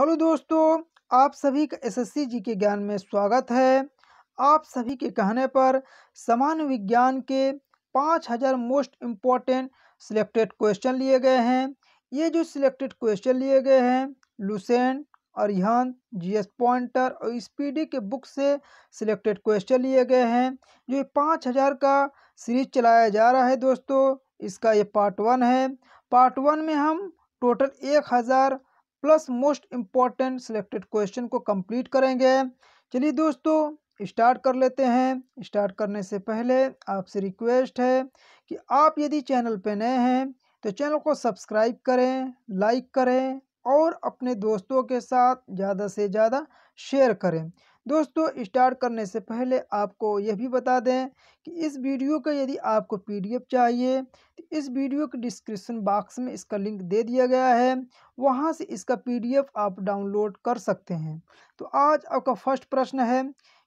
Hello दोस्तों आप सभी का एसएससी जी के ज्ञान में स्वागत है आप सभी के कहने पर सामान्य विज्ञान के पाँच हज़ार मोस्ट इम्पॉर्टेंट सिलेक्टेड क्वेश्चन लिए गए हैं ये जो सिलेक्टेड क्वेश्चन लिए गए हैं Lucent Arihant G S pointer और स्पीडी के बुक से सिलेक्टेड क्वेश्चन लिए गए हैं जो पाँच हज़ार का सीरीज चलाया जा रहा है दोस्तों इसका ये पार्ट वन है पार्ट वन में हम टोटल एक हज़ार plus most important selected question को कंप्लीट करेंगे चलिए दोस्तों स्टार्ट कर लेते हैं स्टार्ट करने से पहले आपसे रिक्वेस्ट है कि आप यदि चैनल पर नए हैं तो चैनल को सब्सक्राइब करें लाइक करें और अपने दोस्तों के साथ ज़्यादा से ज़्यादा शेयर करें दोस्तों स्टार्ट करने से पहले आपको यह भी बता दें कि इस वीडियो का यदि आपको पीडीएफ चाहिए तो इस वीडियो के डिस्क्रिप्शन बॉक्स में इसका लिंक दे दिया गया है वहाँ से इसका पीडीएफ आप डाउनलोड कर सकते हैं तो आज आपका फर्स्ट प्रश्न है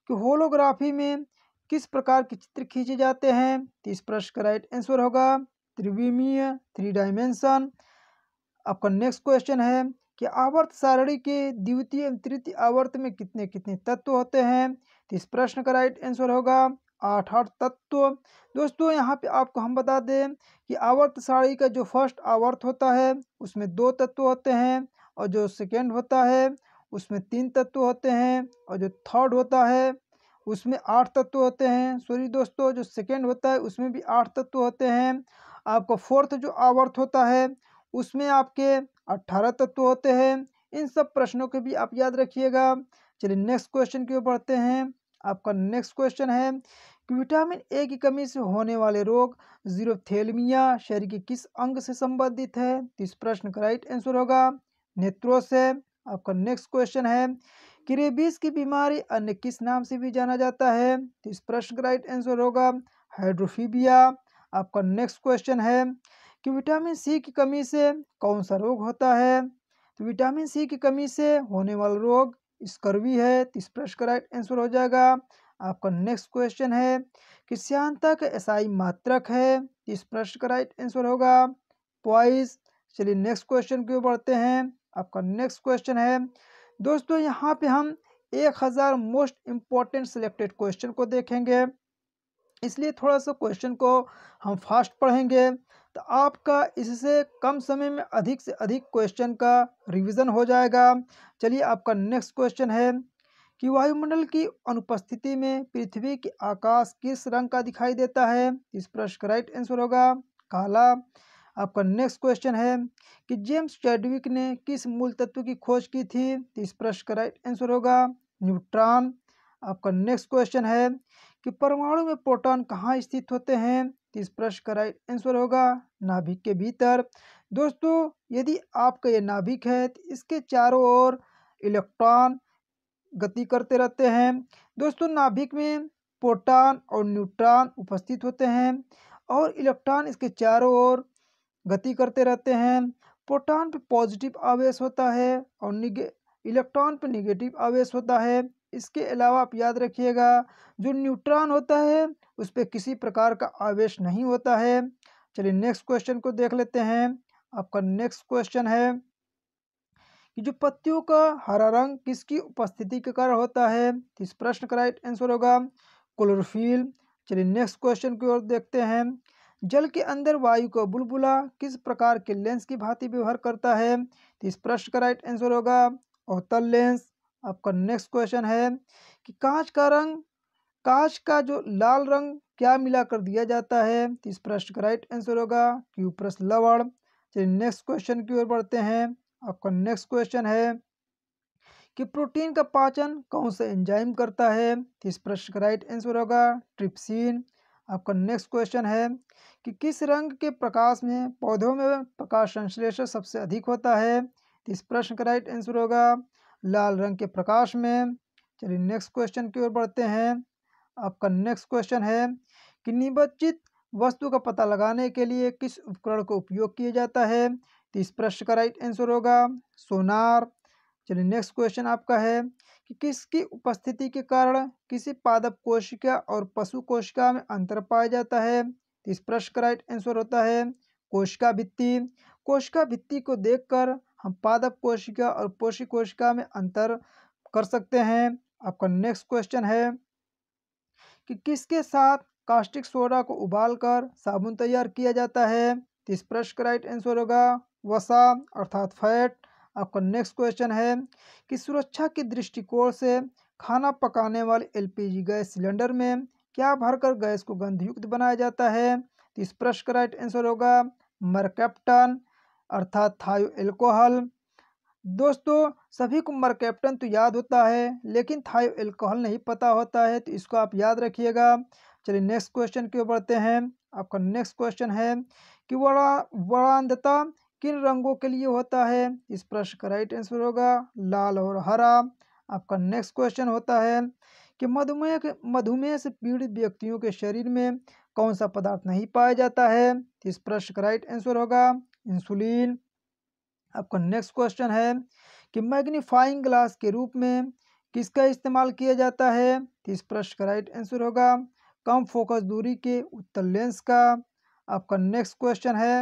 कि होलोग्राफी में किस प्रकार के चित्र खींचे जाते हैं तो इस प्रश्न का राइट आंसर होगा त्रिविमीय थ्री डायमेंशन आपका नेक्स्ट क्वेश्चन है कि आवर्त सारणी के द्वितीय एवं तृतीय आवर्त में कितने कितने तत्व होते हैं तो इस प्रश्न का राइट आंसर होगा आठ आठ तत्व दोस्तों यहाँ पे आपको हम बता दें कि आवर्त साड़ी का जो फर्स्ट आवर्त होता है उसमें दो तत्व होते हैं और जो सेकेंड होता है उसमें तीन तत्व होते हैं और जो थर्ड होता है उसमें आठ तत्व होते हैं सॉरी दोस्तों जो सेकेंड होता है उसमें भी आठ तत्व होते हैं आपका फोर्थ जो आवर्त होता है उसमें आपके अट्ठारह तत्व होते हैं इन सब प्रश्नों के भी आप याद रखिएगा चलिए नेक्स्ट क्वेश्चन की ओर बढ़ते हैं आपका नेक्स्ट क्वेश्चन है कि विटामिन ए की कमी से होने वाले रोग थेलमिया शरीर के किस अंग से संबंधित है तो इस प्रश्न का राइट आंसर होगा नेत्रों से आपका नेक्स्ट क्वेश्चन है कि रेबीज की बीमारी अन्य किस नाम से भी जाना जाता है तो इस प्रश्न का राइट आंसर होगा हाइड्रोफीबिया आपका नेक्स्ट क्वेश्चन है कि विटामिन सी की कमी से कौन सा रोग होता है तो विटामिन सी की कमी से होने वाला रोग स्कर्वी है तो इस प्रश्न का राइट आंसर हो जाएगा आपका नेक्स्ट क्वेश्चन है कि श्यांतक एसआई मात्रक है तो इस प्रश्न का राइट आंसर होगा पॉइस चलिए नेक्स्ट क्वेश्चन क्यों बढ़ते हैं आपका नेक्स्ट क्वेश्चन है दोस्तों यहाँ पे हम एक हज़ार मोस्ट इम्पॉर्टेंट सिलेक्टेड क्वेश्चन को देखेंगे इसलिए थोड़ा सा क्वेश्चन को हम फास्ट पढ़ेंगे तो आपका इससे कम समय में अधिक से अधिक क्वेश्चन का रिवीजन हो जाएगा चलिए आपका नेक्स्ट क्वेश्चन है कि वायुमंडल की अनुपस्थिति में पृथ्वी के आकाश किस रंग का दिखाई देता है इस प्रश्न का राइट आंसर होगा काला आपका नेक्स्ट क्वेश्चन है कि जेम्स चैडविक ने किस मूल तत्व की खोज की थी तो इस प्रश्न का राइट आंसर होगा न्यूट्रॉन आपका नेक्स्ट क्वेश्चन है कि परमाणु में प्रोटॉन कहाँ स्थित होते हैं तो इस प्रश्न का राइट आंसर होगा नाभिक के भीतर दोस्तों यदि आपका यह नाभिक है तो इसके चारों ओर इलेक्ट्रॉन गति करते रहते हैं दोस्तों नाभिक में प्रोटॉन और न्यूट्रॉन उपस्थित होते हैं और इलेक्ट्रॉन इसके चारों ओर गति करते रहते हैं प्रोटॉन पर पॉजिटिव आवेश होता है और निगे इलेक्ट्रॉन पर निगेटिव आवेश होता है इसके अलावा आप याद रखिएगा जो न्यूट्रॉन होता है उस पर किसी प्रकार का आवेश नहीं होता है चलिए नेक्स्ट क्वेश्चन को देख लेते हैं आपका नेक्स्ट क्वेश्चन है कि जो पत्तियों का हरा रंग किसकी उपस्थिति के कारण होता है तो इस प्रश्न का राइट आंसर होगा क्लोरोफिल चलिए नेक्स्ट क्वेश्चन की ओर देखते हैं जल के अंदर वायु का बुलबुला किस प्रकार के लेंस की भांति व्यवहार करता है तो इस प्रश्न का राइट आंसर होगा अवतल लेंस आपका नेक्स्ट क्वेश्चन है कि कांच का रंग कांच का जो लाल रंग क्या मिलाकर दिया जाता है तो इस प्रश्न का राइट आंसर होगा क्यू प्लस लवण चलिए नेक्स्ट क्वेश्चन की ओर बढ़ते हैं आपका नेक्स्ट क्वेश्चन है कि प्रोटीन का पाचन कौन सा एंजाइम करता है तो इस प्रश्न का राइट आंसर होगा ट्रिप्सिन आपका नेक्स्ट क्वेश्चन है कि किस रंग के प्रकाश में पौधों में प्रकाश संश्लेषण सबसे अधिक होता है तो इस प्रश्न का राइट आंसर होगा लाल रंग के प्रकाश में चलिए नेक्स्ट क्वेश्चन की ओर बढ़ते हैं आपका नेक्स्ट क्वेश्चन है कि निबचित वस्तु का पता लगाने के लिए किस उपकरण का उपयोग किया जाता है तो इस प्रश्न का राइट आंसर होगा सोनार चलिए नेक्स्ट क्वेश्चन आपका है कि किसकी उपस्थिति के कारण किसी पादप कोशिका और पशु कोशिका में अंतर पाया जाता है तो इस प्रश्न का राइट आंसर होता है कोशिका भित्ति कोशिका भित्ति को देखकर हम पादप कोशिका और पोषी कोशिका में अंतर कर सकते हैं आपका नेक्स्ट क्वेश्चन है कि किसके साथ कास्टिक सोडा को उबालकर साबुन तैयार किया जाता है तो इस प्रश्न का राइट आंसर होगा वसा अर्थात फैट आपका नेक्स्ट क्वेश्चन है कि सुरक्षा के दृष्टिकोण से खाना पकाने वाले एलपीजी गैस सिलेंडर में क्या भरकर गैस को गंधयुक्त बनाया जाता है तो इस प्रश्न का राइट आंसर होगा मरकैप्टन अर्थात थायो एल्कोहल दोस्तों सभी को मरकैप्टन तो याद होता है लेकिन थायो एल्कोहल नहीं पता होता है तो इसको आप याद रखिएगा चलिए नेक्स्ट क्वेश्चन क्यों ओर बढ़ते हैं आपका नेक्स्ट क्वेश्चन है कि वड़ा वड़ांधता किन रंगों के लिए होता है इस प्रश्न का राइट आंसर होगा लाल और हरा आपका नेक्स्ट क्वेश्चन होता है कि मधुमेह मधुमेह से पीड़ित व्यक्तियों के शरीर में कौन सा पदार्थ नहीं पाया जाता है इस प्रश्न का राइट आंसर होगा इंसुलिन आपका नेक्स्ट क्वेश्चन है कि मैग्नीफाइंग ग्लास के रूप में किसका इस्तेमाल किया जाता है तो इस प्रश्न का राइट आंसर होगा कम फोकस दूरी के उत्तर लेंस का आपका नेक्स्ट क्वेश्चन है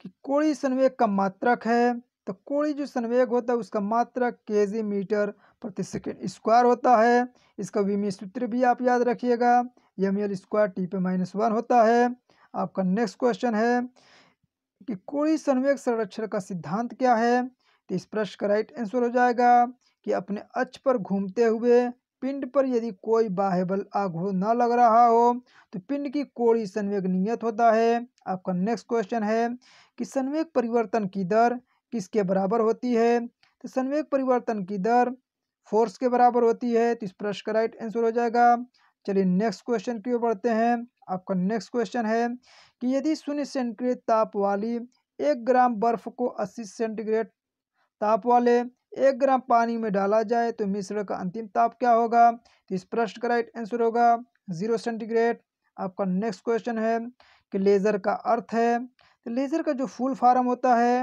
कि कोड़ी संवेग का मात्रक है तो कोड़ी जो संवेग होता है उसका मात्रक के मीटर प्रति सेकेंड स्क्वायर होता है इसका वीमी सूत्र भी आप याद रखिएगा यम एल स्क्वायर टी पे माइनस वन होता है आपका नेक्स्ट क्वेश्चन है कि कोई संवेग संरक्षण का सिद्धांत क्या है तो इस प्रश्न का राइट आंसर हो जाएगा कि अपने अक्ष पर घूमते हुए पिंड पर यदि कोई बाह्य बल आघूर्ण न लग रहा हो तो पिंड की कोड़ी संवेग नियत होता है आपका नेक्स्ट क्वेश्चन है कि संवेग परिवर्तन की दर किसके बराबर होती है तो संवेग परिवर्तन की दर फोर्स के बराबर होती है तो इस प्रश्न का राइट आंसर हो जाएगा चलिए नेक्स्ट क्वेश्चन की ओर बढ़ते हैं आपका नेक्स्ट क्वेश्चन है कि यदि शून्य सेंटीग्रेड ताप वाली एक ग्राम बर्फ को अस्सी सेंटीग्रेड ताप वाले एक ग्राम पानी में डाला जाए तो मिश्र का अंतिम ताप क्या होगा तो इस प्रश्न का राइट आंसर होगा जीरो सेंटीग्रेड आपका नेक्स्ट क्वेश्चन है कि लेज़र का अर्थ है तो लेज़र का जो फुल फार्म होता है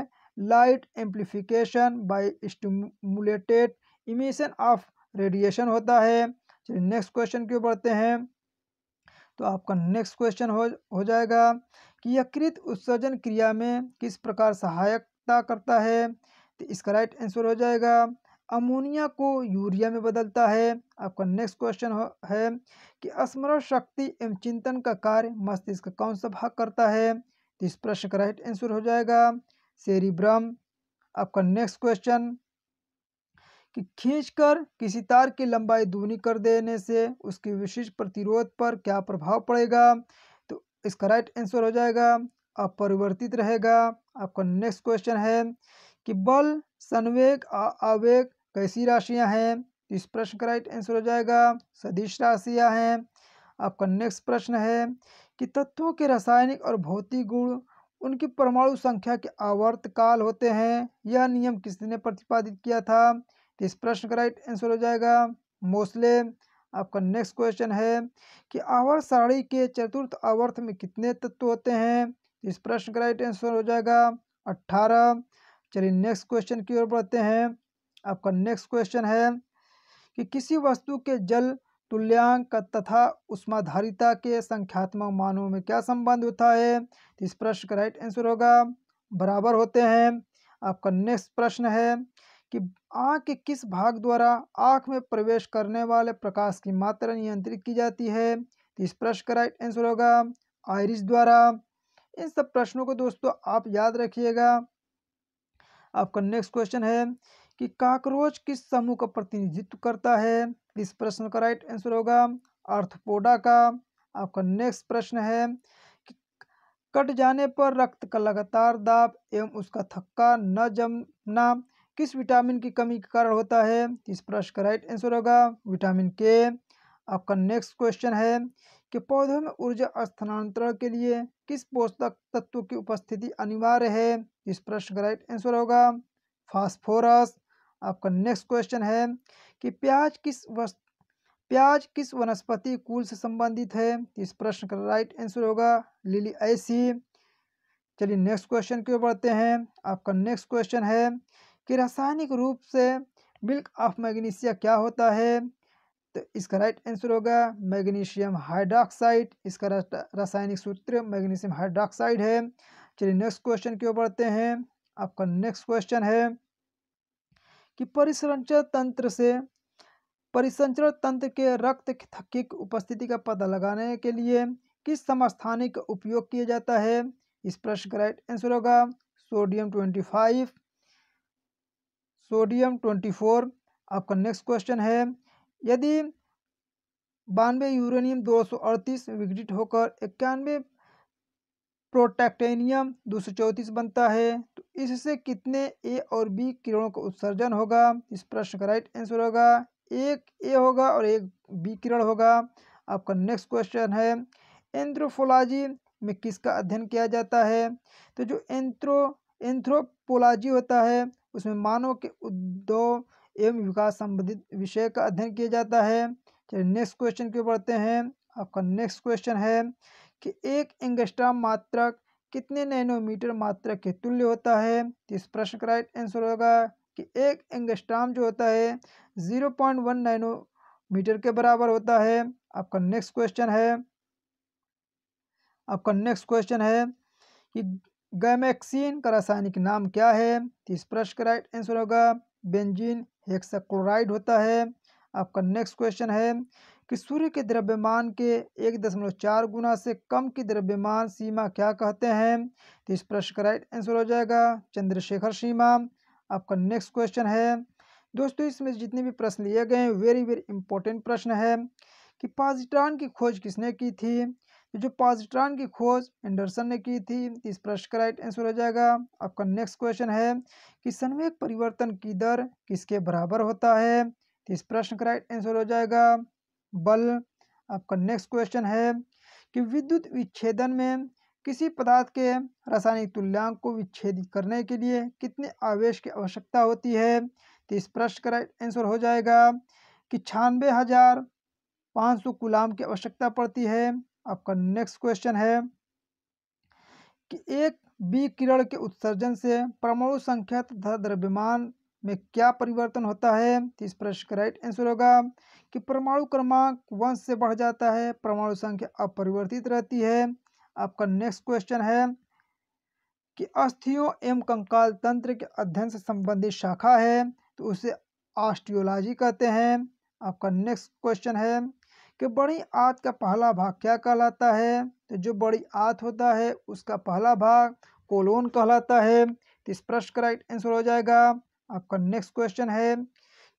light amplification by stimulated emission of radiation होता है चलिए नेक्स्ट क्वेश्चन क्यों बढ़ते हैं तो आपका नेक्स्ट क्वेश्चन हो हो जाएगा कि यकृत उत्सर्जन क्रिया में किस प्रकार सहायकता करता है तो इसका राइट आंसर हो जाएगा अमोनिया को यूरिया में बदलता है आपका नेक्स्ट क्वेश्चन है कि स्मरण शक्ति एवं चिंतन का कार्य मस्तिष्क कौन सा भाग करता है तो इस प्रश्न का राइट आंसर हो जाएगा सेरिब्रम आपका नेक्स्ट क्वेश्चन कि खींचकर किसी तार की लंबाई दूनी कर देने से उसकी विशिष्ट प्रतिरोध पर क्या प्रभाव पड़ेगा तो इसका राइट आंसर हो जाएगा अपरिवर्तित रहेगा आपका नेक्स्ट क्वेश्चन है कि बल संवेग आवेग कैसी राशियां हैं इस प्रश्न का राइट आंसर हो जाएगा सदिश राशियां हैं आपका नेक्स्ट प्रश्न है कि तत्वों के रासायनिक और भौतिक गुण उनकी परमाणु संख्या के आवर्तकाल होते हैं यह नियम किसने प्रतिपादित किया था तो इस प्रश्न का राइट आंसर हो जाएगा मोसले आपका नेक्स्ट क्वेश्चन है कि आवर्त साड़ी के चतुर्थ आवर्थ में कितने तत्व होते हैं इस प्रश्न का राइट आंसर हो जाएगा अट्ठारह चलिए नेक्स्ट क्वेश्चन की ओर बढ़ते हैं आपका नेक्स्ट क्वेश्चन है कि किसी वस्तु के जल तुल्यांक तथा उष्माधारिता के संख्यात्मक मानों में क्या संबंध होता है तो इस प्रश्न का राइट आंसर होगा बराबर होते हैं आपका नेक्स्ट प्रश्न है कि आँख के किस भाग द्वारा आँख में प्रवेश करने वाले प्रकाश की मात्रा नियंत्रित की जाती है तो इस प्रश्न का राइट आंसर होगा आयरिस द्वारा इन सब प्रश्नों को दोस्तों आप याद रखिएगा आपका नेक्स्ट क्वेश्चन है कि काकरोच किस समूह का प्रतिनिधित्व करता है तो इस प्रश्न का राइट आंसर होगा अर्थपोडा का आपका नेक्स्ट प्रश्न है कि कट जाने पर रक्त का लगातार दाब एवं उसका थक्का न जमना किस विटामिन की कमी के कारण होता है इस प्रश्न का राइट आंसर होगा विटामिन के आपका नेक्स्ट क्वेश्चन है कि पौधों में ऊर्जा स्थानांतरण के लिए किस पोषक तत्व की उपस्थिति अनिवार्य है इस प्रश्न का राइट आंसर होगा फास्फोरस आपका नेक्स्ट क्वेश्चन है कि प्याज किस वस् प्याज किस वनस्पति कुल से संबंधित है इस प्रश्न का राइट आंसर होगा लिली ऐसी चलिए नेक्स्ट क्वेश्चन की ओर बढ़ते हैं आपका नेक्स्ट क्वेश्चन है कि रासायनिक रूप से मिल्क ऑफ मैग्नीशिया क्या होता है तो इसका राइट आंसर होगा मैग्नीशियम हाइड्रोक्साइड इसका रासायनिक सूत्र मैग्नीशियम हाइड्रोक्साइड है चलिए नेक्स्ट क्वेश्चन क्यों बढ़ते हैं आपका नेक्स्ट क्वेश्चन है कि परिसंचर तंत्र से परिसंचरण तंत्र के रक्त की उपस्थिति का पता लगाने के लिए किस समस्थानिक का उपयोग किया जाता है इस प्रश्न का राइट आंसर होगा sodium twenty five sodium twenty four आपका नेक्स्ट क्वेश्चन है यदि बानवे यूरेनियम दो सौ अड़तीस विघटित होकर इक्यानवे प्रोटेक्टेनियम दो सौ चौंतीस बनता है तो इससे कितने ए और बी किरणों का उत्सर्जन होगा इस प्रश्न का राइट आंसर होगा एक ए होगा और एक बी किरण होगा आपका नेक्स्ट क्वेश्चन है एंथ्रोफोलॉजी में किसका अध्ययन किया जाता है तो जो एंथ्रो एंथ्रोपोलॉजी होता है उसमें मानव के उद्योग एवं विकास संबंधित विषय का अध्ययन किया जाता है चलिए नेक्स्ट क्वेश्चन की पढ़ते हैं आपका नेक्स्ट क्वेश्चन है कि एक इंगस्ट्राम मात्रक कितने नैनोमीटर मात्रक के तुल्य होता है तो इस प्रश्न का राइट आंसर होगा कि एक इंगस्ट्राम जो होता है ज़ीरो पॉइंट वन नैनोमीटर के बराबर होता है आपका नेक्स्ट क्वेश्चन है आपका नेक्स्ट क्वेश्चन है कि गैमेक्सिन का रासायनिक नाम क्या है तो इस प्रश्न का राइट आंसर होगा बेंजीन हेक्साक्लोराइड होता है आपका नेक्स्ट क्वेश्चन है कि सूर्य के द्रव्यमान के एक दशमलव चार गुना से कम की द्रव्यमान सीमा क्या कहते हैं तो इस प्रश्न का राइट आंसर हो जाएगा चंद्रशेखर सीमा आपका नेक्स्ट क्वेश्चन है दोस्तों इसमें जितने भी प्रश्न लिए गए हैं वेरी वेरी इंपॉर्टेंट प्रश्न है कि पॉजिट्रॉन की खोज किसने की थी तो जो पॉजिट्रॉन की खोज एंडरसन ने की थी इस प्रश्न का राइट आंसर हो जाएगा आपका नेक्स्ट क्वेश्चन है कि संवेग परिवर्तन की दर किसके बराबर होता है तो इस प्रश्न का राइट आंसर हो जाएगा बल आपका नेक्स्ट क्वेश्चन है कि विद्युत विच्छेदन में किसी पदार्थ के रासायनिक तुल्यांक को विच्छेदित करने के लिए कितने आवेश की आवश्यकता होती है तो इस प्रश्न का राइट आंसर हो जाएगा कि छियानवे हज़ार पाँच सौ गुलाम की आवश्यकता पड़ती है आपका नेक्स्ट क्वेश्चन है कि एक बी किरण के उत्सर्जन से परमाणु संख्या तथा द्रव्यमान में क्या परिवर्तन होता है तो इस प्रश्न का राइट आंसर होगा कि परमाणु क्रमांक वन से बढ़ जाता है परमाणु संख्या अपरिवर्तित रहती है आपका नेक्स्ट क्वेश्चन है कि अस्थियों एवं कंकाल तंत्र के अध्ययन से संबंधित शाखा है तो उसे ऑस्टियोलॉजी कहते हैं आपका नेक्स्ट क्वेश्चन है कि बड़ी आत का पहला भाग क्या कहलाता है तो जो बड़ी आत होता है उसका पहला भाग कोलोन कहलाता है तो स्पष्ट का राइट आंसर हो जाएगा आपका नेक्स्ट क्वेश्चन है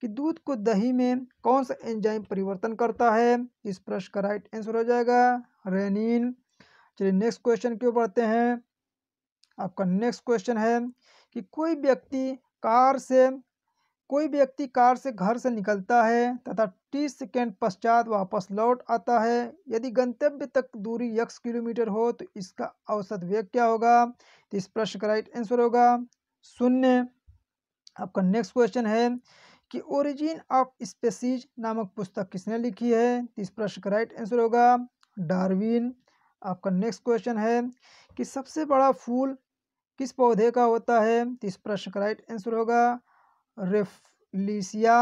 कि दूध को दही में कौन सा एंजाइम परिवर्तन करता है इस प्रश्न का राइट आंसर हो जाएगा रेनिन चलिए नेक्स्ट क्वेश्चन क्यों बढ़ते हैं आपका नेक्स्ट क्वेश्चन है कि कोई व्यक्ति कार से कोई व्यक्ति कार से घर से निकलता है तथा तीस सेकेंड पश्चात वापस लौट आता है यदि गंतव्य तक दूरी यक्स किलोमीटर हो तो इसका औसत वेग क्या होगा तो इस प्रश्न का राइट आंसर होगा शून्य आपका नेक्स्ट क्वेश्चन है कि ओरिजिन ऑफ स्पेसीज नामक पुस्तक किसने लिखी है इस प्रश्न का राइट आंसर होगा डार्विन आपका नेक्स्ट क्वेश्चन है कि सबसे बड़ा फूल किस पौधे का होता है तो इस प्रश्न का राइट आंसर होगा रेफलिसिया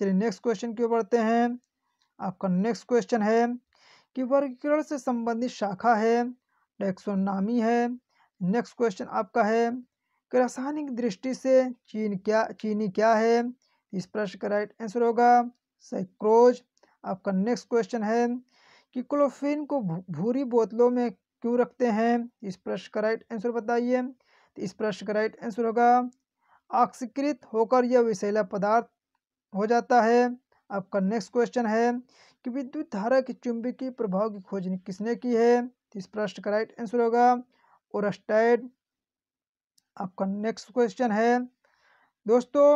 चलिए नेक्स्ट क्वेश्चन की ओर बढ़ते हैं आपका नेक्स्ट क्वेश्चन है कि वर्गीकरण से संबंधित शाखा है टेक्सोनामी है नेक्स्ट क्वेश्चन आपका है कि रासायनिक दृष्टि से चीन क्या चीनी क्या है इस प्रश्न का राइट आंसर होगा साइक्रोज आपका नेक्स्ट क्वेश्चन है कि क्लोफिन को भूरी बोतलों में क्यों रखते हैं इस प्रश्न का राइट आंसर बताइए तो इस प्रश्न का राइट आंसर होगा ऑक्सीकृत होकर यह विषैला पदार्थ हो जाता है आपका नेक्स्ट क्वेश्चन है कि विद्युत धारा के चुंबकीय प्रभाव की खोज किसने की है इस प्रश्न का राइट आंसर होगा और आपका नेक्स्ट क्वेश्चन है दोस्तों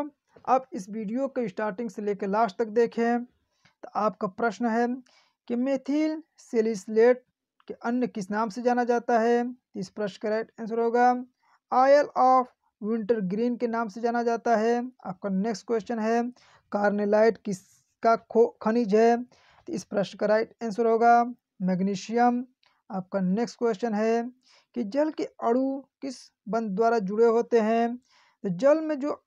आप इस वीडियो के स्टार्टिंग से लेकर लास्ट तक देखें तो आपका प्रश्न है कि मेथिल सेलिसलेट के अन्य किस नाम से जाना जाता है इस प्रश्न का राइट आंसर होगा आयल ऑफ विंटर ग्रीन के नाम से जाना जाता है आपका नेक्स्ट क्वेश्चन है कार्नेलाइट किसका खो खनिज है तो इस प्रश्न का राइट आंसर होगा मैग्नीशियम आपका नेक्स्ट क्वेश्चन है कि जल के अणु किस बंध द्वारा जुड़े होते हैं तो जल में जो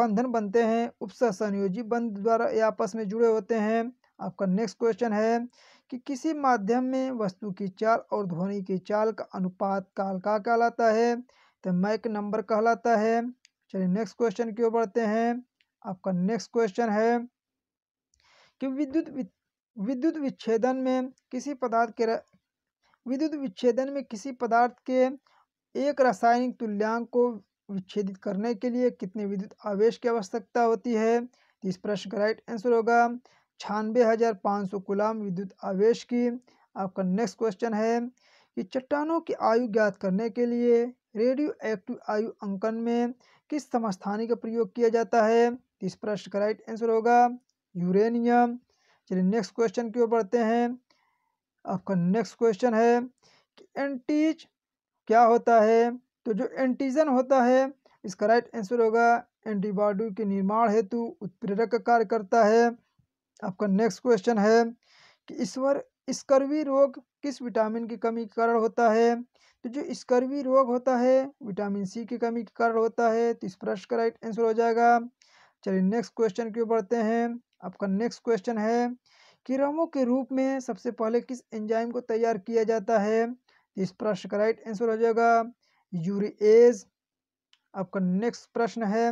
बंधन बनते हैं उपसह संयोजी बंध द्वारा आपस में जुड़े होते हैं आपका नेक्स्ट क्वेश्चन है कि किसी माध्यम में वस्तु की चाल और ध्वनि की चाल का अनुपात काल का कहलाता है तो मैक नंबर कहलाता है चलिए नेक्स्ट क्वेश्चन की ओर बढ़ते हैं आपका नेक्स्ट क्वेश्चन है कि विद्युत विद्युत विच्छेदन में किसी पदार्थ के विद्युत विच्छेदन में किसी पदार्थ के एक रासायनिक तुल्यांक को विच्छेदित करने के लिए कितने विद्युत आवेश की आवश्यकता होती है तो इस प्रश्न का राइट आंसर होगा छानबे हज़ार पाँच सौ गुलाम विद्युत आवेश की आपका नेक्स्ट क्वेश्चन है कि चट्टानों की आयु ज्ञात करने के लिए रेडियो एक्टिव आयु अंकन में किस समस्थानी का प्रयोग किया जाता है इस प्रश्न का राइट आंसर होगा यूरेनियम चलिए नेक्स्ट क्वेश्चन की ओर बढ़ते हैं आपका नेक्स्ट क्वेश्चन है कि एंटीज क्या होता है तो जो एंटीजन होता है इसका राइट आंसर होगा एंटीबॉडी के निर्माण हेतु उत्प्रेरक का कार्य करता है आपका नेक्स्ट क्वेश्चन है कि ईश्वर स्कर्वी रोग किस विटामिन की कमी के कारण होता है तो जो स्कर्वी रोग होता है विटामिन सी की कमी के कारण होता है तो इस प्रश्न का राइट आंसर हो जाएगा चलिए नेक्स्ट क्वेश्चन की ओर बढ़ते हैं आपका नेक्स्ट क्वेश्चन है किरणों के रूप में सबसे पहले किस एंजाइम को तैयार किया जाता है तो इस प्रश्न का राइट आंसर हो जाएगा यूरिएज आपका नेक्स्ट प्रश्न है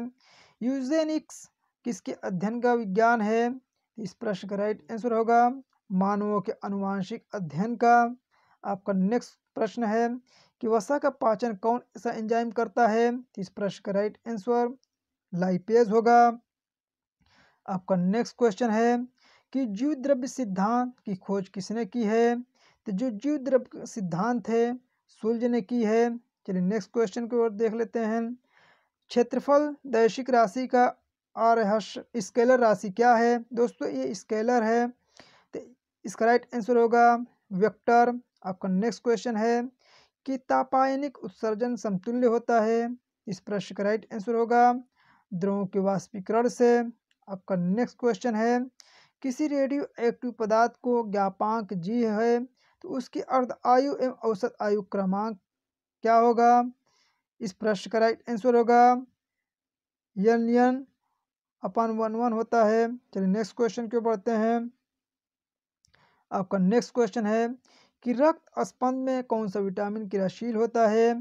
यूजेनिक्स किसके अध्ययन का विज्ञान है तो इस प्रश्न का राइट आंसर होगा मानवों के अनुवांशिक अध्ययन का आपका नेक्स्ट प्रश्न है कि वसा का पाचन कौन सा एंजाइम करता है इस प्रश्न का राइट आंसर लाइपेज होगा आपका नेक्स्ट क्वेश्चन है कि जीव द्रव्य सिद्धांत की खोज किसने की है तो जो जीव द्रव्य सिद्धांत है सूर्य ने की है चलिए नेक्स्ट क्वेश्चन की ओर देख लेते हैं क्षेत्रफल दैशिक राशि का और स्केलर राशि क्या है दोस्तों ये स्केलर है इसका राइट आंसर होगा वेक्टर आपका नेक्स्ट क्वेश्चन है कि तापायनिक उत्सर्जन समतुल्य होता है इस प्रश्न का राइट आंसर होगा द्रवों के वाष्पीकरण से आपका नेक्स्ट क्वेश्चन है किसी रेडियो एक्टिव पदार्थ को ज्ञापांक जी है तो उसकी अर्ध आयु एवं औसत आयु क्रमांक क्या होगा इस प्रश्न का राइट आंसर होगा यन यन अपन वन वन होता है चलिए नेक्स्ट क्वेश्चन क्यों बढ़ते हैं आपका नेक्स्ट क्वेश्चन है कि रक्त स्पंद में कौन सा विटामिन क्रियाशील होता है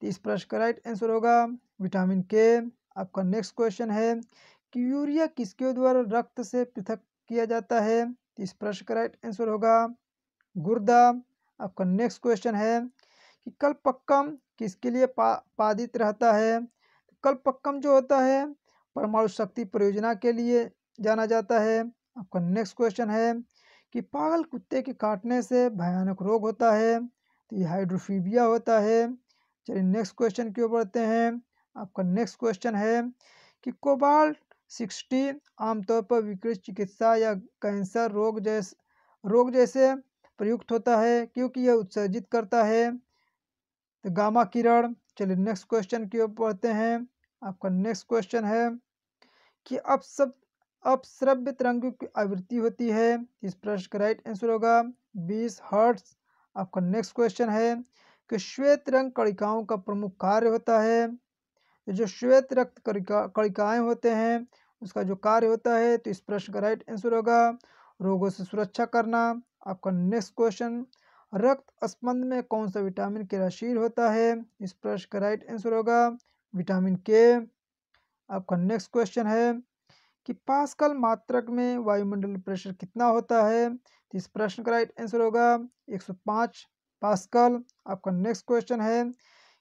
तो इस प्रश्न का राइट आंसर होगा विटामिन के आपका नेक्स्ट क्वेश्चन है कि यूरिया किसके द्वारा रक्त से पृथक किया जाता है तो इस प्रश्न का राइट आंसर होगा गुर्दा आपका नेक्स्ट क्वेश्चन है कि पक्कम किसके लिए पा, पादित रहता है पक्कम जो होता है परमाणु शक्ति परियोजना के लिए जाना जाता है आपका नेक्स्ट क्वेश्चन है कि पागल कुत्ते के काटने से भयानक रोग होता है तो ये हाइड्रोफीबिया होता है चलिए नेक्स्ट क्वेश्चन की ओर बढ़ते हैं आपका नेक्स्ट क्वेश्चन है कि कोबाल्ट सिक्सटी आमतौर पर विकृत चिकित्सा या कैंसर रोग जैसे रोग जैसे प्रयुक्त होता है क्योंकि यह उत्सर्जित करता है तो गामा किरण चलिए नेक्स्ट क्वेश्चन की ओर पढ़ते हैं आपका नेक्स्ट क्वेश्चन है कि अब सब अब श्रव्य तरंग की आवृत्ति होती है इस प्रश्न का राइट आंसर होगा बीस हर्ट्स आपका नेक्स्ट क्वेश्चन है कि श्वेत रंग कणिकाओं का प्रमुख कार्य होता है तो जो श्वेत रक्त कणिका कणिकाएँ होते हैं उसका जो कार्य होता है तो इस प्रश्न का राइट आंसर होगा रोगों से सुरक्षा करना आपका नेक्स्ट क्वेश्चन रक्त स्पंद में कौन सा विटामिन क्रियाशील होता है इस प्रश्न का राइट आंसर होगा विटामिन के आपका नेक्स्ट क्वेश्चन है कि पास्कल मात्रक में वायुमंडल प्रेशर कितना होता है तो इस प्रश्न का राइट आंसर होगा 105 पास्कल आपका नेक्स्ट क्वेश्चन है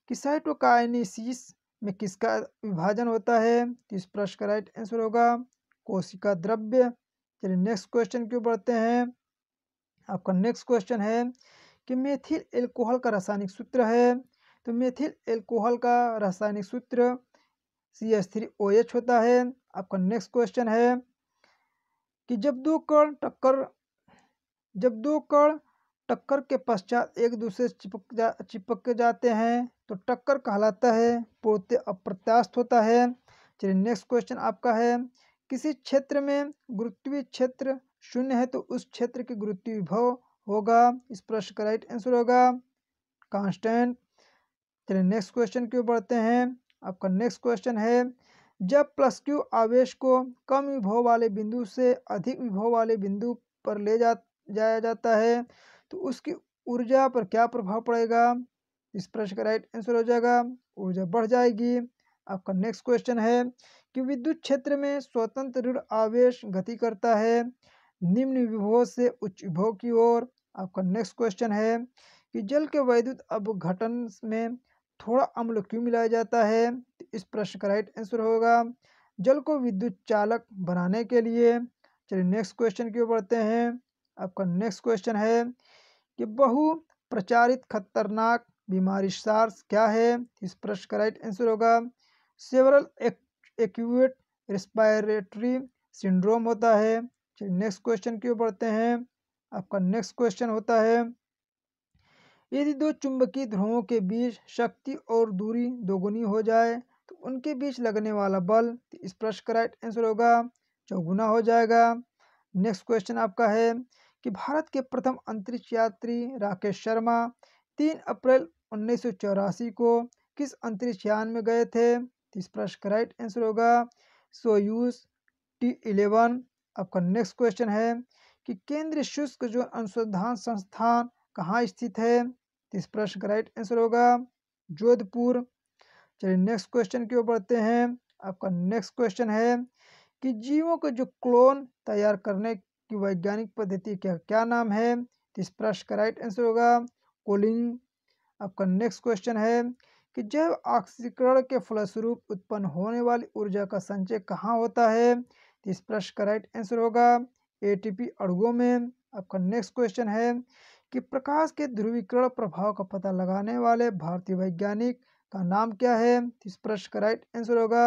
कि साइटोकाइनेसिस में किसका विभाजन होता है तो इस प्रश्न का राइट आंसर होगा कोशिका द्रव्य चलिए नेक्स्ट क्वेश्चन क्यों बढ़ते हैं आपका नेक्स्ट क्वेश्चन है कि मेथिल एल्कोहल का रासायनिक सूत्र है तो मेथिल एल्कोहल का रासायनिक सूत्र C S three O H होता है आपका नेक्स्ट क्वेश्चन है कि जब दो कण टक्कर जब दो कण टक्कर के पश्चात एक दूसरे चिपक जा चिपक के जाते हैं तो टक्कर कहलाता है पूर्त्य अप्रत्यास्थ होता है चलिए नेक्स्ट क्वेश्चन आपका है किसी क्षेत्र में गुरुत्वीय क्षेत्र शून्य है तो उस क्षेत्र के गुरुत्वीय विभव होगा इस प्रश्न का राइट आंसर होगा कांस्टेंट चलिए नेक्स्ट क्वेश्चन क्यों बढ़ते हैं आपका नेक्स्ट क्वेश्चन है जब प्लस क्यू आवेश को कम विभव वाले बिंदु से अधिक विभव वाले बिंदु पर ले जा जाया जाता है तो उसकी ऊर्जा पर क्या प्रभाव पड़ेगा इस प्रश्न का राइट आंसर हो जाएगा ऊर्जा बढ़ जाएगी आपका नेक्स्ट क्वेश्चन है कि विद्युत क्षेत्र में स्वतंत्र ऋण आवेश गति करता है निम्न विभव से उच्च विभव की ओर आपका नेक्स्ट क्वेश्चन है कि जल के वैद्युत अवघटन में थोड़ा अम्ल क्यों मिलाया जाता है तो इस प्रश्न का राइट आंसर होगा जल को विद्युत चालक बनाने के लिए चलिए नेक्स्ट क्वेश्चन की ओर बढ़ते हैं आपका नेक्स्ट क्वेश्चन है कि बहु प्रचारित खतरनाक बीमारी सार्स क्या है इस प्रश्न का राइट आंसर होगा सेवरल एक्यूट रिस्पायरेटरी सिंड्रोम होता है चलिए नेक्स्ट क्वेश्चन की ओर बढ़ते हैं आपका नेक्स्ट क्वेश्चन होता है यदि दो चुंबकीय ध्रुवों के बीच शक्ति और दूरी दोगुनी हो जाए तो उनके बीच लगने वाला बल इस प्रश्न का राइट आंसर होगा चौगुना हो जाएगा नेक्स्ट क्वेश्चन आपका है कि भारत के प्रथम अंतरिक्ष यात्री राकेश शर्मा तीन अप्रैल उन्नीस को किस अंतरिक्ष यान में गए थे तो इस प्रश्न का राइट आंसर होगा सोयूस टी इलेवन आपका नेक्स्ट क्वेश्चन है कि केंद्रीय शुष्क जो अनुसंधान संस्थान कहाँ स्थित है तो इस प्रश्न का राइट आंसर होगा जोधपुर चलिए नेक्स्ट क्वेश्चन की ओर बढ़ते हैं आपका नेक्स्ट क्वेश्चन है कि जीवों को जो क्लोन तैयार करने की वैज्ञानिक पद्धति का क्या नाम है तो इस प्रश्न का राइट आंसर होगा कोलिंग आपका नेक्स्ट क्वेश्चन है कि जैव ऑक्सीकरण के फलस्वरूप उत्पन्न होने वाली ऊर्जा का संचय कहाँ होता है तो इस प्रश्न का राइट आंसर होगा एटीपी अणुओं में आपका नेक्स्ट क्वेश्चन है कि प्रकाश के ध्रुवीकरण प्रभाव का पता लगाने वाले भारतीय वैज्ञानिक का नाम क्या है इस प्रश्न का राइट आंसर होगा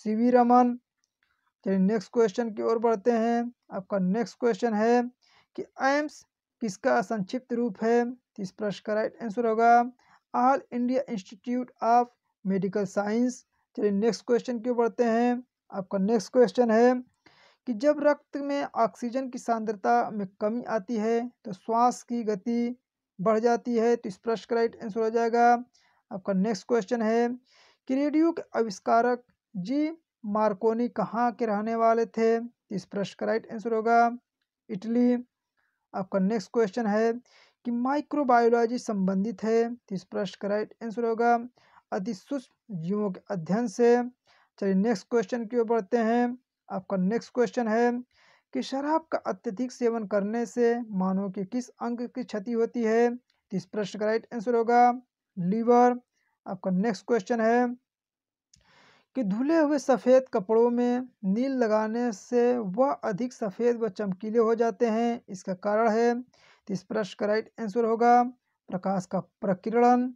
सी वी रमन चलिए नेक्स्ट क्वेश्चन की ओर बढ़ते हैं आपका नेक्स्ट क्वेश्चन है कि एम्स किसका संक्षिप्त रूप है इस प्रश्न का राइट आंसर होगा All India Institute of Medical Science चलिए नेक्स्ट क्वेश्चन की ओर बढ़ते हैं आपका नेक्स्ट क्वेश्चन है कि जब रक्त में ऑक्सीजन की सांद्रता में कमी आती है तो श्वास की गति बढ़ जाती है तो इस प्रश्न का राइट आंसर हो जाएगा आपका नेक्स्ट क्वेश्चन है कि रेडियो के आविष्कारक जी मार्कोनी कहाँ के रहने वाले थे तो इस प्रश्न का राइट आंसर होगा इटली आपका नेक्स्ट क्वेश्चन है कि माइक्रोबायोलॉजी संबंधित है तो इस प्रश्न का राइट आंसर होगा अति सूक्ष्म जीवों के अध्ययन से चलिए नेक्स्ट क्वेश्चन की ओर बढ़ते हैं आपका नेक्स्ट क्वेश्चन है कि शराब का अत्यधिक सेवन करने से मानव के किस अंग की क्षति होती है इस प्रश्न का राइट आंसर होगा लीवर आपका नेक्स्ट क्वेश्चन है कि धुले हुए सफ़ेद कपड़ों में नील लगाने से वह अधिक सफ़ेद व चमकीले हो जाते हैं इसका कारण है तो इस प्रश्न का राइट आंसर होगा प्रकाश का प्रकिरण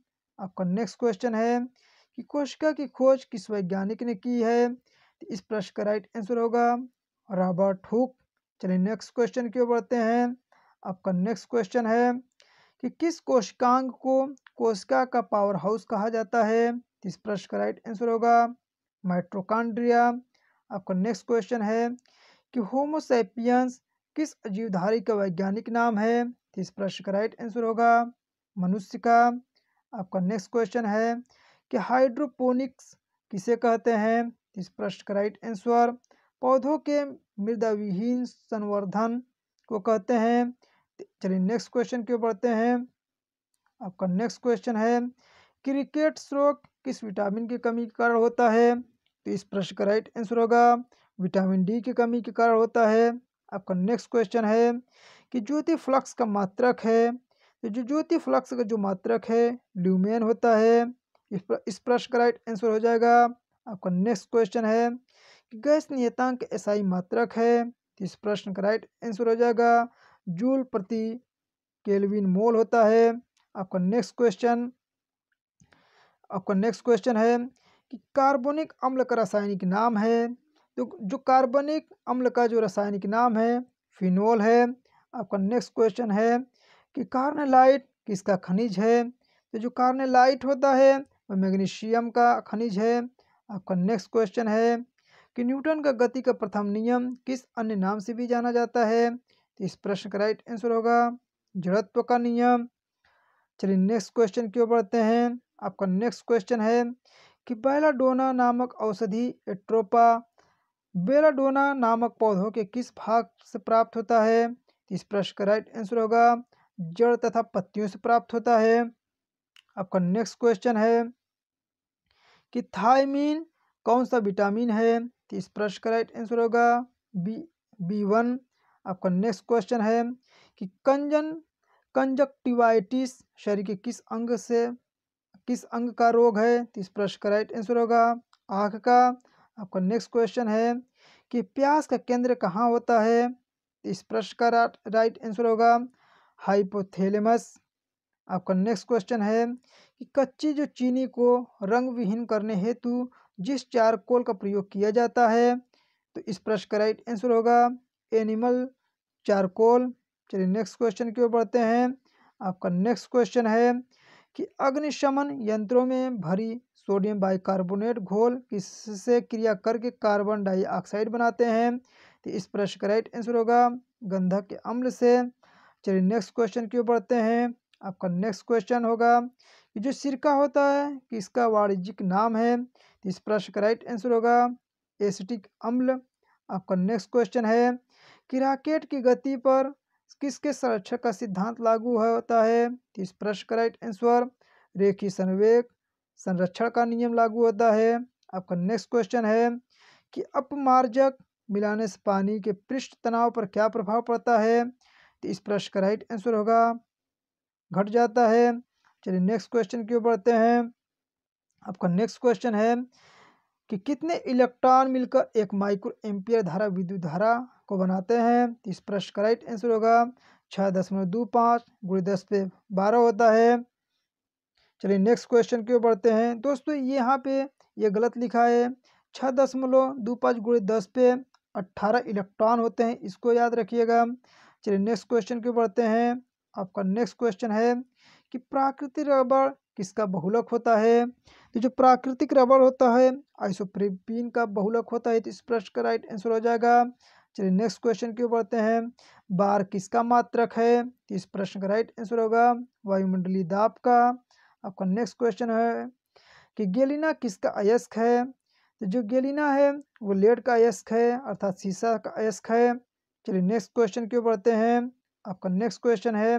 आपका नेक्स्ट क्वेश्चन है कि कोशिका की खोज किस वैज्ञानिक ने की है इस प्रश्न का राइट आंसर होगा रॉबर्ट हुक चलिए नेक्स्ट क्वेश्चन की ओर बढ़ते हैं आपका नेक्स्ट क्वेश्चन है कि किस कोशिकांग को कोशिका का पावर हाउस कहा जाता है इस प्रश्न का राइट आंसर होगा माइट्रोकांड्रिया आपका नेक्स्ट क्वेश्चन है कि होमोसेपियंस किस जीवधारी का वैज्ञानिक नाम है इस प्रश्न का राइट आंसर होगा मनुष्य का आपका नेक्स्ट क्वेश्चन है कि हाइड्रोपोनिक्स किसे कहते हैं इस प्रश्न का राइट आंसर पौधों के मृदा विहीन संवर्धन को कहते हैं चलिए नेक्स्ट क्वेश्चन क्यों पढ़ते हैं आपका नेक्स्ट क्वेश्चन है क्रिकेट स्ट्रोक किस विटामिन की कमी के कारण होता है तो इस प्रश्न का राइट आंसर होगा विटामिन डी की कमी के कारण होता है आपका नेक्स्ट क्वेश्चन है कि ज्योति फ्लक्स का मात्रक है तो जो ज्योति फ्लक्स का जो मात्रक है ल्यूमेन होता है इस प्रश्न का राइट आंसर हो जाएगा आपका नेक्स्ट क्वेश्चन है कि गैस नियतांक एसआई मात्रक है तो इस प्रश्न का राइट आंसर हो जाएगा जूल प्रति केल्विन मोल होता है आपका नेक्स्ट क्वेश्चन आपका नेक्स्ट क्वेश्चन है कि कार्बनिक अम्ल का रासायनिक नाम है तो जो कार्बनिक अम्ल का जो रासायनिक नाम है फिनोल है आपका नेक्स्ट क्वेश्चन है कि कार्नेलाइट किसका खनिज है तो जो कार्नेलाइट होता है वह मैग्नीशियम का खनिज है आपका नेक्स्ट क्वेश्चन है कि न्यूटन का गति का प्रथम नियम किस अन्य नाम से भी जाना जाता है तो इस प्रश्न का राइट आंसर होगा जड़त्व का नियम चलिए नेक्स्ट क्वेश्चन की ओर बढ़ते हैं आपका नेक्स्ट क्वेश्चन है कि बेलाडोना नामक औषधि एट्रोपा बेलाडोना नामक पौधों के किस भाग से प्राप्त होता है तो इस प्रश्न का राइट आंसर होगा जड़ तथा पत्तियों से प्राप्त होता है आपका नेक्स्ट क्वेश्चन है कि थायमिन कौन सा विटामिन है तो इस प्रश्न का राइट आंसर होगा बी बी वन आपका नेक्स्ट क्वेश्चन है कि कंजन कंजक्टिवाइटिस शरीर के किस अंग से किस अंग का रोग है तो इस प्रश्न का राइट आंसर होगा आँख का आपका नेक्स्ट क्वेश्चन है कि प्यास का केंद्र कहाँ होता है तो इस प्रश्न का राइट आंसर होगा हाइपोथेलेमस आपका नेक्स्ट क्वेश्चन है कच्ची जो चीनी को रंग विहीन करने हेतु जिस चारकोल का प्रयोग किया जाता है तो इस प्रश्न का राइट आंसर होगा एनिमल चारकोल चलिए नेक्स्ट क्वेश्चन की ओर बढ़ते हैं आपका नेक्स्ट क्वेश्चन है कि अग्निशमन यंत्रों में भरी सोडियम बाइकार्बोनेट घोल किससे क्रिया करके कार्बन डाइऑक्साइड बनाते हैं तो इस प्रश्न का राइट आंसर होगा गंधक के अम्ल से चलिए नेक्स्ट क्वेश्चन की ओर बढ़ते हैं आपका नेक्स्ट क्वेश्चन होगा जो सिरका होता है किसका वाणिज्यिक नाम है इस प्रश्न का राइट आंसर होगा एसिटिक अम्ल आपका नेक्स्ट क्वेश्चन है कि राकेट की गति पर किसके संरक्षण का सिद्धांत लागू होता है इस प्रश्न का राइट आंसर रेखी संवेग संरक्षण का नियम लागू होता है आपका नेक्स्ट क्वेश्चन है कि अपमार्जक मिलाने से पानी के पृष्ठ तनाव पर क्या प्रभाव पड़ता है तो इस प्रश्न का राइट आंसर होगा घट जाता है चलिए नेक्स्ट क्वेश्चन की ओर बढ़ते हैं आपका नेक्स्ट क्वेश्चन है कि कितने इलेक्ट्रॉन मिलकर एक माइक्रो एम्पियर धारा विद्युत धारा को बनाते हैं इस प्रश्न का राइट आंसर होगा छः दशमलव दो पाँच गुड़ी दस पे बारह होता है चलिए नेक्स्ट क्वेश्चन की ओर बढ़ते हैं दोस्तों ये यहाँ पे ये गलत लिखा है छः दशमलव दो पाँच गुड़े दस पे अट्ठारह इलेक्ट्रॉन होते हैं इसको याद रखिएगा चलिए नेक्स्ट क्वेश्चन की ओर बढ़ते हैं आपका नेक्स्ट क्वेश्चन है कि प्राकृतिक रबड़ किसका बहुलक होता है तो जो प्राकृतिक रबड़ होता है आइसोप्रिपिन का बहुलक होता है तो इस प्रश्न का राइट आंसर हो जाएगा चलिए नेक्स्ट क्वेश्चन क्यों बढ़ते हैं बार किसका मात्रक है तो इस प्रश्न का राइट आंसर होगा वायुमंडलीय दाब का आपका नेक्स्ट क्वेश्चन है कि गेलिना किसका अयस्क है तो जो गेलिना है वो लेड का अयस्क है अर्थात शीशा का अयस्क है चलिए नेक्स्ट क्वेश्चन क्यों बढ़ते हैं आपका नेक्स्ट क्वेश्चन है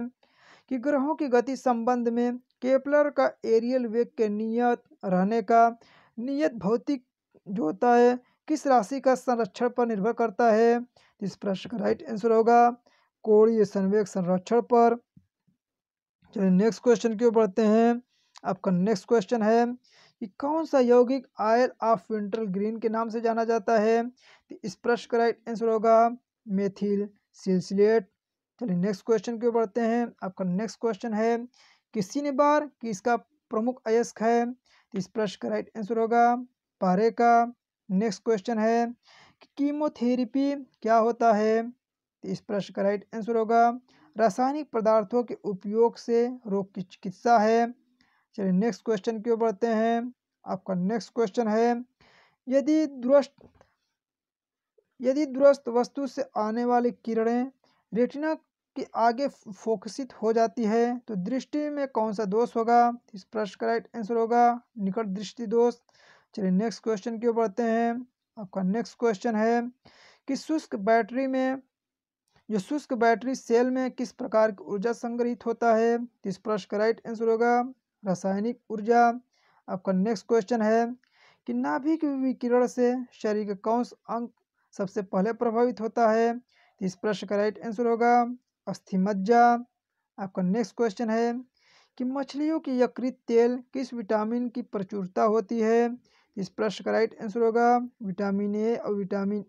कि ग्रहों की गति संबंध में केपलर का एरियल वेग के नियत रहने का नियत भौतिक जो होता है किस राशि का संरक्षण पर निर्भर करता है इस प्रश्न का राइट आंसर होगा कोणीय संवेग संरक्षण पर चलिए नेक्स्ट क्वेश्चन क्यों पढ़ते बढ़ते हैं आपका नेक्स्ट क्वेश्चन है कि कौन सा यौगिक आयल ऑफ विंटर ग्रीन के नाम से जाना जाता है इस प्रश्न का राइट आंसर होगा मेथिल सिलसिलेट चलिए नेक्स्ट क्वेश्चन क्यों बढ़ते हैं आपका नेक्स्ट क्वेश्चन है कि सिनेबार कि इसका प्रमुख अयस्क है तो इस प्रश्न का राइट आंसर होगा पारे का नेक्स्ट क्वेश्चन है कि कीमोथेरेपी क्या होता है तो इस प्रश्न का राइट आंसर होगा रासायनिक पदार्थों के उपयोग से रोग की चिकित्सा है चलिए नेक्स्ट क्वेश्चन क्यों बढ़ते हैं आपका नेक्स्ट क्वेश्चन है यदि दुरुस्त यदि दुरुस्त वस्तु से आने वाली किरणें रेटिना के आगे फोकसित हो जाती है तो दृष्टि में कौन सा दोष होगा इस प्रश्न का राइट आंसर होगा निकट दृष्टि दोष चलिए नेक्स्ट क्वेश्चन की ओर बढ़ते हैं आपका नेक्स्ट क्वेश्चन है कि शुष्क बैटरी में जो शुष्क बैटरी सेल में किस प्रकार की ऊर्जा संग्रहित होता है तो इस प्रश्न का राइट आंसर होगा रासायनिक ऊर्जा आपका नेक्स्ट क्वेश्चन है कि नाभिक विकिरण से शरीर का कौन अंग सबसे पहले प्रभावित होता है इस प्रश्न का राइट आंसर होगा अस्थि मज्जा आपका नेक्स्ट क्वेश्चन है कि मछलियों की यकृत तेल किस विटामिन की प्रचुरता होती है इस प्रश्न का राइट आंसर होगा विटामिन ए और विटामिन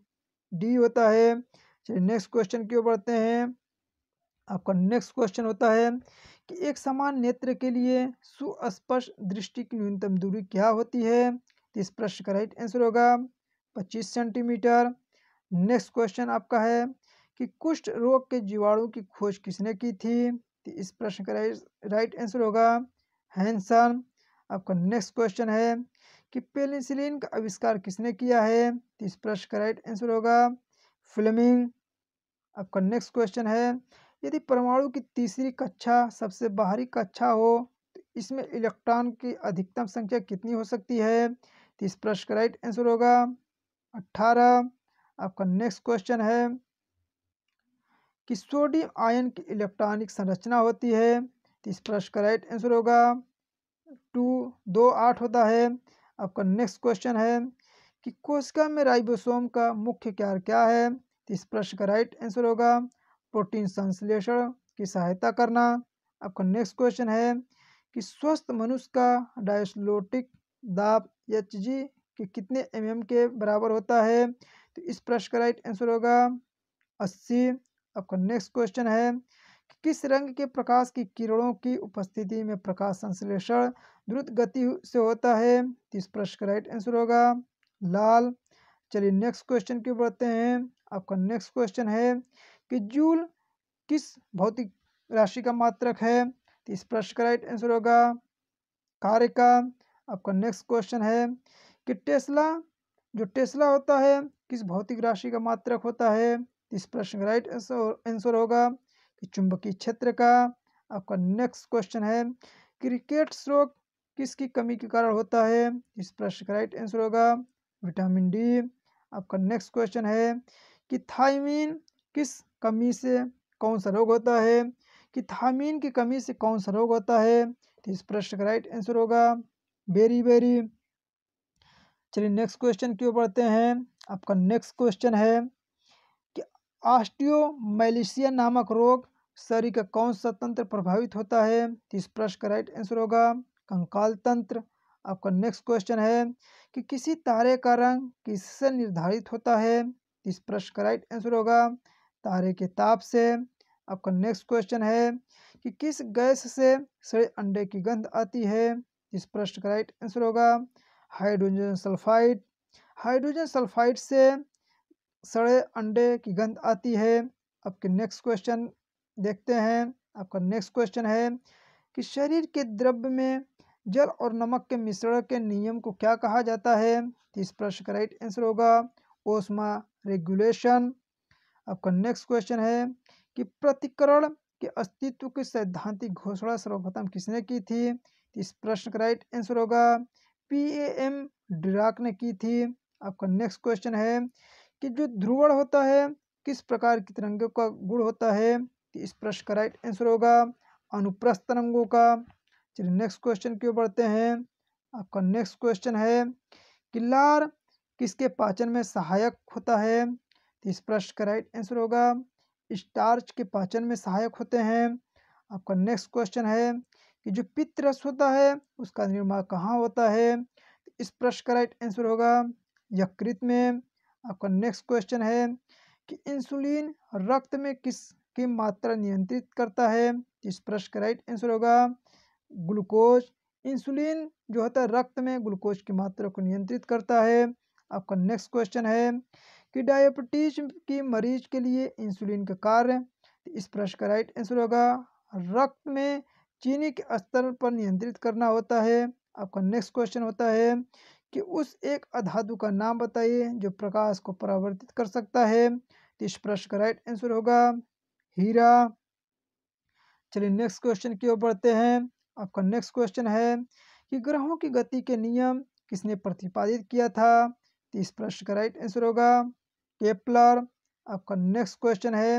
डी होता है चलिए नेक्स्ट क्वेश्चन क्यों बढ़ते हैं आपका नेक्स्ट क्वेश्चन होता है कि एक समान नेत्र के लिए सुस्पष्ट दृष्टि की न्यूनतम दूरी क्या होती है इस प्रश्न का राइट आंसर होगा पच्चीस सेंटीमीटर नेक्स्ट क्वेश्चन आपका है कि कुष्ठ रोग के जीवाणु की खोज किसने की थी तो इस प्रश्न का राइट आंसर होगा हैंसन आपका नेक्स्ट क्वेश्चन है कि पेनिसिलिन का आविष्कार किसने किया है तो इस प्रश्न का राइट आंसर होगा फ्लेमिंग आपका नेक्स्ट क्वेश्चन है यदि परमाणु की तीसरी कक्षा सबसे बाहरी कक्षा हो तो इसमें इलेक्ट्रॉन की अधिकतम संख्या कितनी हो सकती है तो इस प्रश्न का राइट आंसर होगा अट्ठारह आपका नेक्स्ट क्वेश्चन है कि सोडियम आयन की इलेक्ट्रॉनिक संरचना होती है तो इस प्रश्न का राइट आंसर होगा टू दो आठ होता है आपका नेक्स्ट क्वेश्चन है कि कोशिका में राइबोसोम का मुख्य कार्य क्या है तो इस प्रश्न का राइट आंसर होगा प्रोटीन संश्लेषण की सहायता करना आपका नेक्स्ट क्वेश्चन है कि स्वस्थ मनुष्य का डायस्लोटिक दाब एच जी के कितने एम के बराबर होता है तो इस प्रश्न का राइट आंसर होगा अस्सी आपका नेक्स्ट क्वेश्चन है कि किस रंग के प्रकाश की किरणों की उपस्थिति में प्रकाश संश्लेषण द्रुत गति से होता है तो इस प्रश्न का राइट आंसर होगा लाल चलिए नेक्स्ट क्वेश्चन की बढ़ते हैं आपका नेक्स्ट क्वेश्चन है कि जूल किस भौतिक राशि का मात्रक है तो इस प्रश्न का राइट आंसर होगा कार्य का आपका नेक्स्ट क्वेश्चन है कि टेस्ला जो टेस्ला होता है किस भौतिक राशि का मात्रक होता है इस प्रश्न का राइट आंसर होगा कि चुंबकीय क्षेत्र का आपका नेक्स्ट क्वेश्चन है क्रिकेट स्ट्रोक किसकी कमी के कारण होता है इस प्रश्न का राइट आंसर होगा विटामिन डी आपका नेक्स्ट क्वेश्चन है कि थाइमीन किस कमी से कौन सा रोग होता है कि थायमिन की कमी से कौन सा रोग होता है तो इस प्रश्न का राइट आंसर होगा बेरी बेरी चलिए नेक्स्ट क्वेश्चन क्यों पढ़ते हैं आपका नेक्स्ट क्वेश्चन है ऑस्टियोमेलिशिया नामक रोग शरीर का कौन सा तंत्र प्रभावित होता है तो इस प्रश्न का राइट आंसर होगा कंकाल तंत्र आपका नेक्स्ट क्वेश्चन है कि किसी तारे का रंग किससे निर्धारित होता है इस प्रश्न का राइट आंसर होगा तारे के ताप से आपका नेक्स्ट क्वेश्चन है कि किस गैस से सड़े अंडे की गंध आती है इस प्रश्न का राइट आंसर होगा हाइड्रोजन सल्फाइड हाइड्रोजन सल्फाइड से सड़े अंडे की गंध आती है आपके नेक्स्ट क्वेश्चन देखते हैं आपका नेक्स्ट क्वेश्चन है कि शरीर के द्रव्य में जल और नमक के मिश्रण के नियम को क्या कहा जाता है तो इस प्रश्न का राइट आंसर होगा ओस्मा रेगुलेशन आपका नेक्स्ट क्वेश्चन है कि प्रतिकरण के अस्तित्व की सैद्धांतिक घोषणा सर्वप्रथम किसने की थी तो इस प्रश्न का राइट आंसर होगा पी ए एम डिराक ने की थी आपका नेक्स्ट क्वेश्चन है कि जो ध्रुवण होता है किस प्रकार की तिरंगों का गुण होता है तो इस प्रश्न का राइट आंसर होगा अनुप्रस्थ तरंगों का चलिए नेक्स्ट क्वेश्चन क्यों बढ़ते हैं आपका नेक्स्ट क्वेश्चन है कि लार किसके पाचन में सहायक होता है तो इस प्रश्न का राइट आंसर होगा स्टार्च के पाचन में सहायक होते हैं आपका नेक्स्ट क्वेश्चन है कि जो पित्त रस होता है उसका निर्माण कहाँ होता है तो इस प्रश्न का राइट आंसर होगा यकृत में आपका नेक्स्ट क्वेश्चन है कि इंसुलिन रक्त में किस की मात्रा नियंत्रित करता है इस प्रश्न का राइट आंसर होगा ग्लूकोज इंसुलिन जो होता है रक्त में ग्लूकोज की मात्रा को नियंत्रित करता है आपका नेक्स्ट क्वेश्चन है कि डायबिटीज की मरीज के लिए इंसुलिन का कार्य इस प्रश्न का राइट आंसर होगा रक्त में चीनी के स्तर पर नियंत्रित करना होता है आपका नेक्स्ट क्वेश्चन होता है कि उस एक अधातु का नाम बताइए जो प्रकाश को परावर्तित कर सकता है तो इस प्रश्न का राइट आंसर होगा हीरा चलिए नेक्स्ट क्वेश्चन की ओर बढ़ते हैं आपका नेक्स्ट क्वेश्चन है कि ग्रहों की गति के नियम किसने प्रतिपादित किया था तो इस प्रश्न का राइट आंसर होगा केपलर आपका नेक्स्ट क्वेश्चन है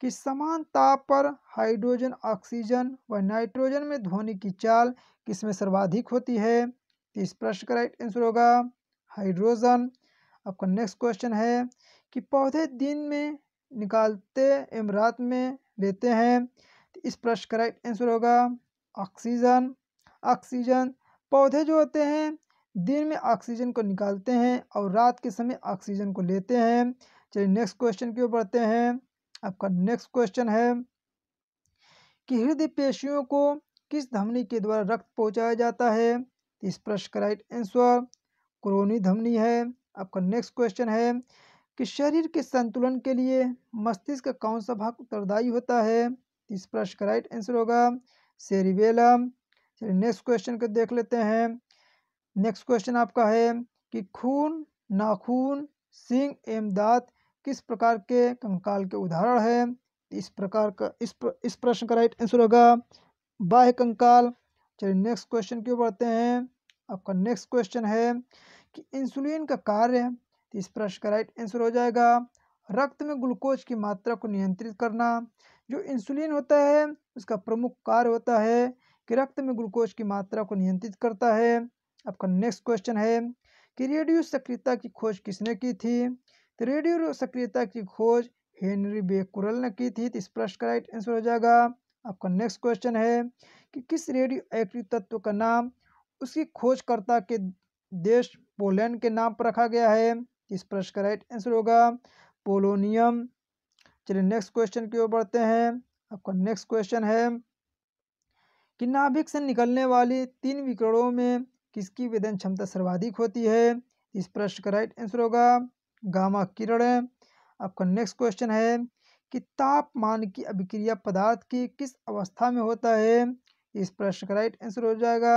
कि समान ताप पर हाइड्रोजन ऑक्सीजन व नाइट्रोजन में ध्वनि की चाल किसमें सर्वाधिक होती है इस प्रश्न का राइट आंसर होगा हाइड्रोजन आपका नेक्स्ट क्वेश्चन है कि पौधे दिन में निकालते एवं रात में लेते हैं तो इस प्रश्न का राइट आंसर होगा ऑक्सीजन ऑक्सीजन पौधे जो होते हैं दिन में ऑक्सीजन को निकालते हैं और रात के समय ऑक्सीजन को लेते हैं चलिए नेक्स्ट क्वेश्चन की ओर बढ़ते हैं आपका नेक्स्ट क्वेश्चन है कि हृदय पेशियों को किस धमनी के द्वारा रक्त पहुंचाया जाता है तो इस प्रश्न का राइट आंसर क्रोनी धमनी है आपका नेक्स्ट क्वेश्चन है कि शरीर के संतुलन के लिए मस्तिष्क का कौन सा भाग उत्तरदायी होता है इस प्रश्न का राइट आंसर होगा सेरिवेलम चलिए नेक्स्ट क्वेश्चन को देख लेते हैं नेक्स्ट क्वेश्चन आपका है कि खून नाखून सिंग एवं दांत किस प्रकार के कंकाल के उदाहरण है इस प्रकार का इस प्र, इस प्रश्न का राइट आंसर होगा बाह्य कंकाल चलिए नेक्स्ट क्वेश्चन क्यों पढ़ते हैं आपका नेक्स्ट क्वेश्चन है कि इंसुलिन का कार्य तो इस प्रश्न का राइट आंसर हो जाएगा रक्त में ग्लूकोज की मात्रा को नियंत्रित करना जो इंसुलिन होता है उसका प्रमुख कार्य होता है कि रक्त में ग्लूकोज की मात्रा को नियंत्रित करता है आपका नेक्स्ट क्वेश्चन है कि रेडियो सक्रियता की खोज किसने की थी तो रेडियो सक्रियता की खोज हेनरी बेकुरल ने की थी तो इस प्रश्न का राइट आंसर हो जाएगा आपका नेक्स्ट क्वेश्चन है कि किस रेडियो एक्टिव तत्व का नाम उसकी खोजकर्ता के देश पोलैंड के नाम पर रखा गया है इस प्रश्न का राइट आंसर होगा पोलोनियम चलिए नेक्स्ट क्वेश्चन की ओर बढ़ते हैं आपका नेक्स्ट क्वेश्चन है कि नाभिक से निकलने वाली तीन विकरणों में किसकी वेदन क्षमता सर्वाधिक होती है इस प्रश्न का राइट आंसर होगा गामा किरण आपका नेक्स्ट क्वेश्चन है कि तापमान की अभिक्रिया पदार्थ की किस अवस्था में होता है इस प्रश्न का राइट आंसर हो जाएगा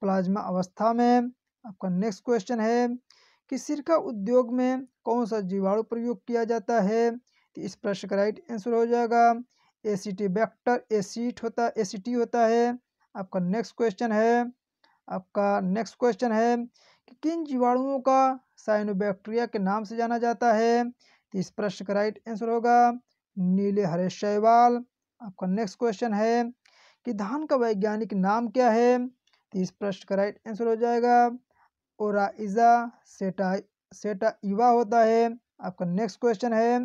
प्लाज्मा अवस्था में आपका नेक्स्ट क्वेश्चन है कि सिरका उद्योग में कौन सा जीवाणु प्रयोग किया जाता है तो इस प्रश्न का राइट आंसर हो जाएगा एसीटी बैक्टर एसीट होता एसीटी होता है आपका नेक्स्ट क्वेश्चन है आपका नेक्स्ट क्वेश्चन है कि किन जीवाणुओं का साइनोबैक्टीरिया के नाम से जाना जाता है तो इस प्रश्न का राइट आंसर होगा नीले हरे शैवाल आपका नेक्स्ट क्वेश्चन है कि धान का वैज्ञानिक नाम क्या है तो इस प्रश्न का राइट आंसर हो जाएगा ओराइजा सेटा सेटा युवा होता है आपका नेक्स्ट क्वेश्चन है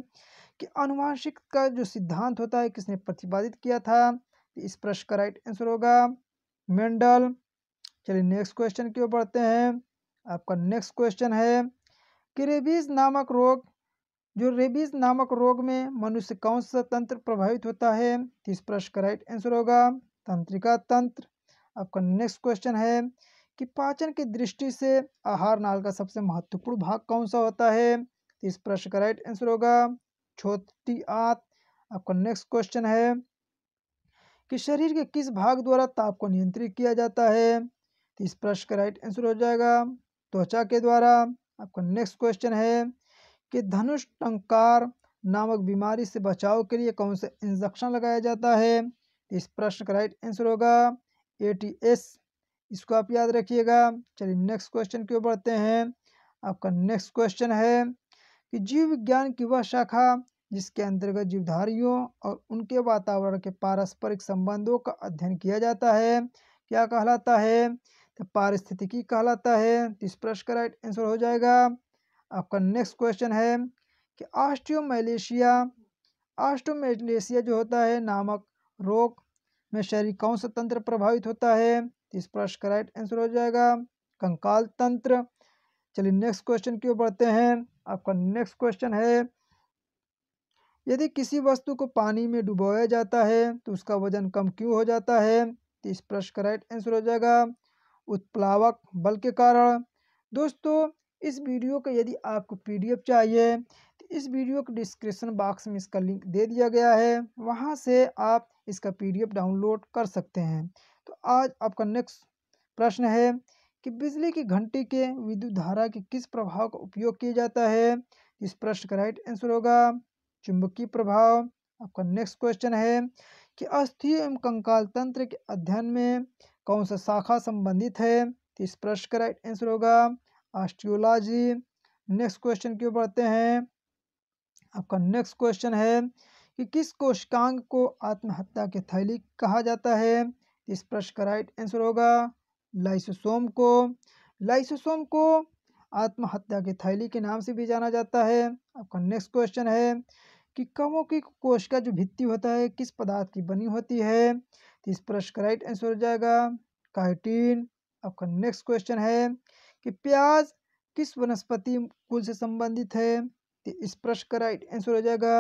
कि अनुवांशिक का जो सिद्धांत होता है किसने प्रतिपादित किया था तो इस प्रश्न का राइट आंसर होगा मेंडल चलिए नेक्स्ट क्वेश्चन की ओर बढ़ते हैं आपका नेक्स्ट क्वेश्चन है कि रेबीज नामक रोग जो रेबीज नामक रोग में मनुष्य कौन सा तंत्र प्रभावित होता है तीस प्रश्न का राइट आंसर होगा तंत्रिका तंत्र आपका नेक्स्ट क्वेश्चन है कि पाचन की दृष्टि से आहार नाल का सबसे महत्वपूर्ण भाग कौन सा होता है तीस प्रश्न का राइट आंसर होगा छोटी आत आपका नेक्स्ट क्वेश्चन है कि शरीर के किस भाग द्वारा ताप को नियंत्रित किया जाता है तो इस प्रश्न का राइट आंसर हो जाएगा त्वचा के द्वारा आपका नेक्स्ट क्वेश्चन है कि धनुष टंकार नामक बीमारी से बचाव के लिए कौन सा इंजेक्शन लगाया जाता है इस प्रश्न का राइट आंसर होगा ए टी एस इसको आप याद रखिएगा चलिए नेक्स्ट क्वेश्चन की ओर बढ़ते हैं आपका नेक्स्ट क्वेश्चन है कि जीव विज्ञान की वह शाखा जिसके अंतर्गत जीवधारियों और उनके वातावरण के पारस्परिक संबंधों का अध्ययन किया जाता है क्या कहलाता है तो पारिस्थितिकी कहलाता है इस प्रश्न का राइट आंसर हो जाएगा आपका नेक्स्ट क्वेश्चन है कि आस्टियोमेलेशिया आस्टोमेलेशिया जो होता है नामक रोग में शरीर कौन सा तंत्र प्रभावित होता है तो इस प्रश्न का राइट आंसर हो जाएगा कंकाल तंत्र चलिए नेक्स्ट क्वेश्चन की ओर बढ़ते हैं आपका नेक्स्ट क्वेश्चन है यदि किसी वस्तु को पानी में डुबोया जाता है तो उसका वजन कम क्यों हो जाता है तो इस प्रश्न का राइट आंसर हो जाएगा उत्प्लावक बल के कारण दोस्तों इस वीडियो का यदि आपको पीडीएफ चाहिए तो इस वीडियो के डिस्क्रिप्शन बॉक्स में इसका लिंक दे दिया गया है वहाँ से आप इसका पीडीएफ डाउनलोड कर सकते हैं तो आज आपका नेक्स्ट प्रश्न है कि बिजली की घंटी के विद्युत धारा के किस प्रभाव का उपयोग किया जाता है इस प्रश्न का राइट आंसर होगा चुंबकीय प्रभाव आपका नेक्स्ट क्वेश्चन है कि अस्थि एवं कंकाल तंत्र के अध्ययन में कौन सा शाखा संबंधित है तो इस प्रश्न का राइट आंसर होगा ऑस्ट्रियोलॉजी नेक्स्ट क्वेश्चन क्यों पढ़ते हैं आपका नेक्स्ट क्वेश्चन है कि किस कोशिकांग को आत्महत्या के थैली कहा जाता है इस प्रश्न का राइट आंसर होगा लाइसोसोम को लाइसोसोम को आत्महत्या के थैली के नाम से भी जाना जाता है आपका नेक्स्ट क्वेश्चन है कि कवों की कोश का जो भित्ति होता है किस पदार्थ की बनी होती है तो इस प्रश्न का राइट आंसर हो जाएगा काइटिन आपका नेक्स्ट क्वेश्चन है कि प्याज किस वनस्पति कुल से संबंधित है तो इस प्रश्न का राइट आंसर हो जाएगा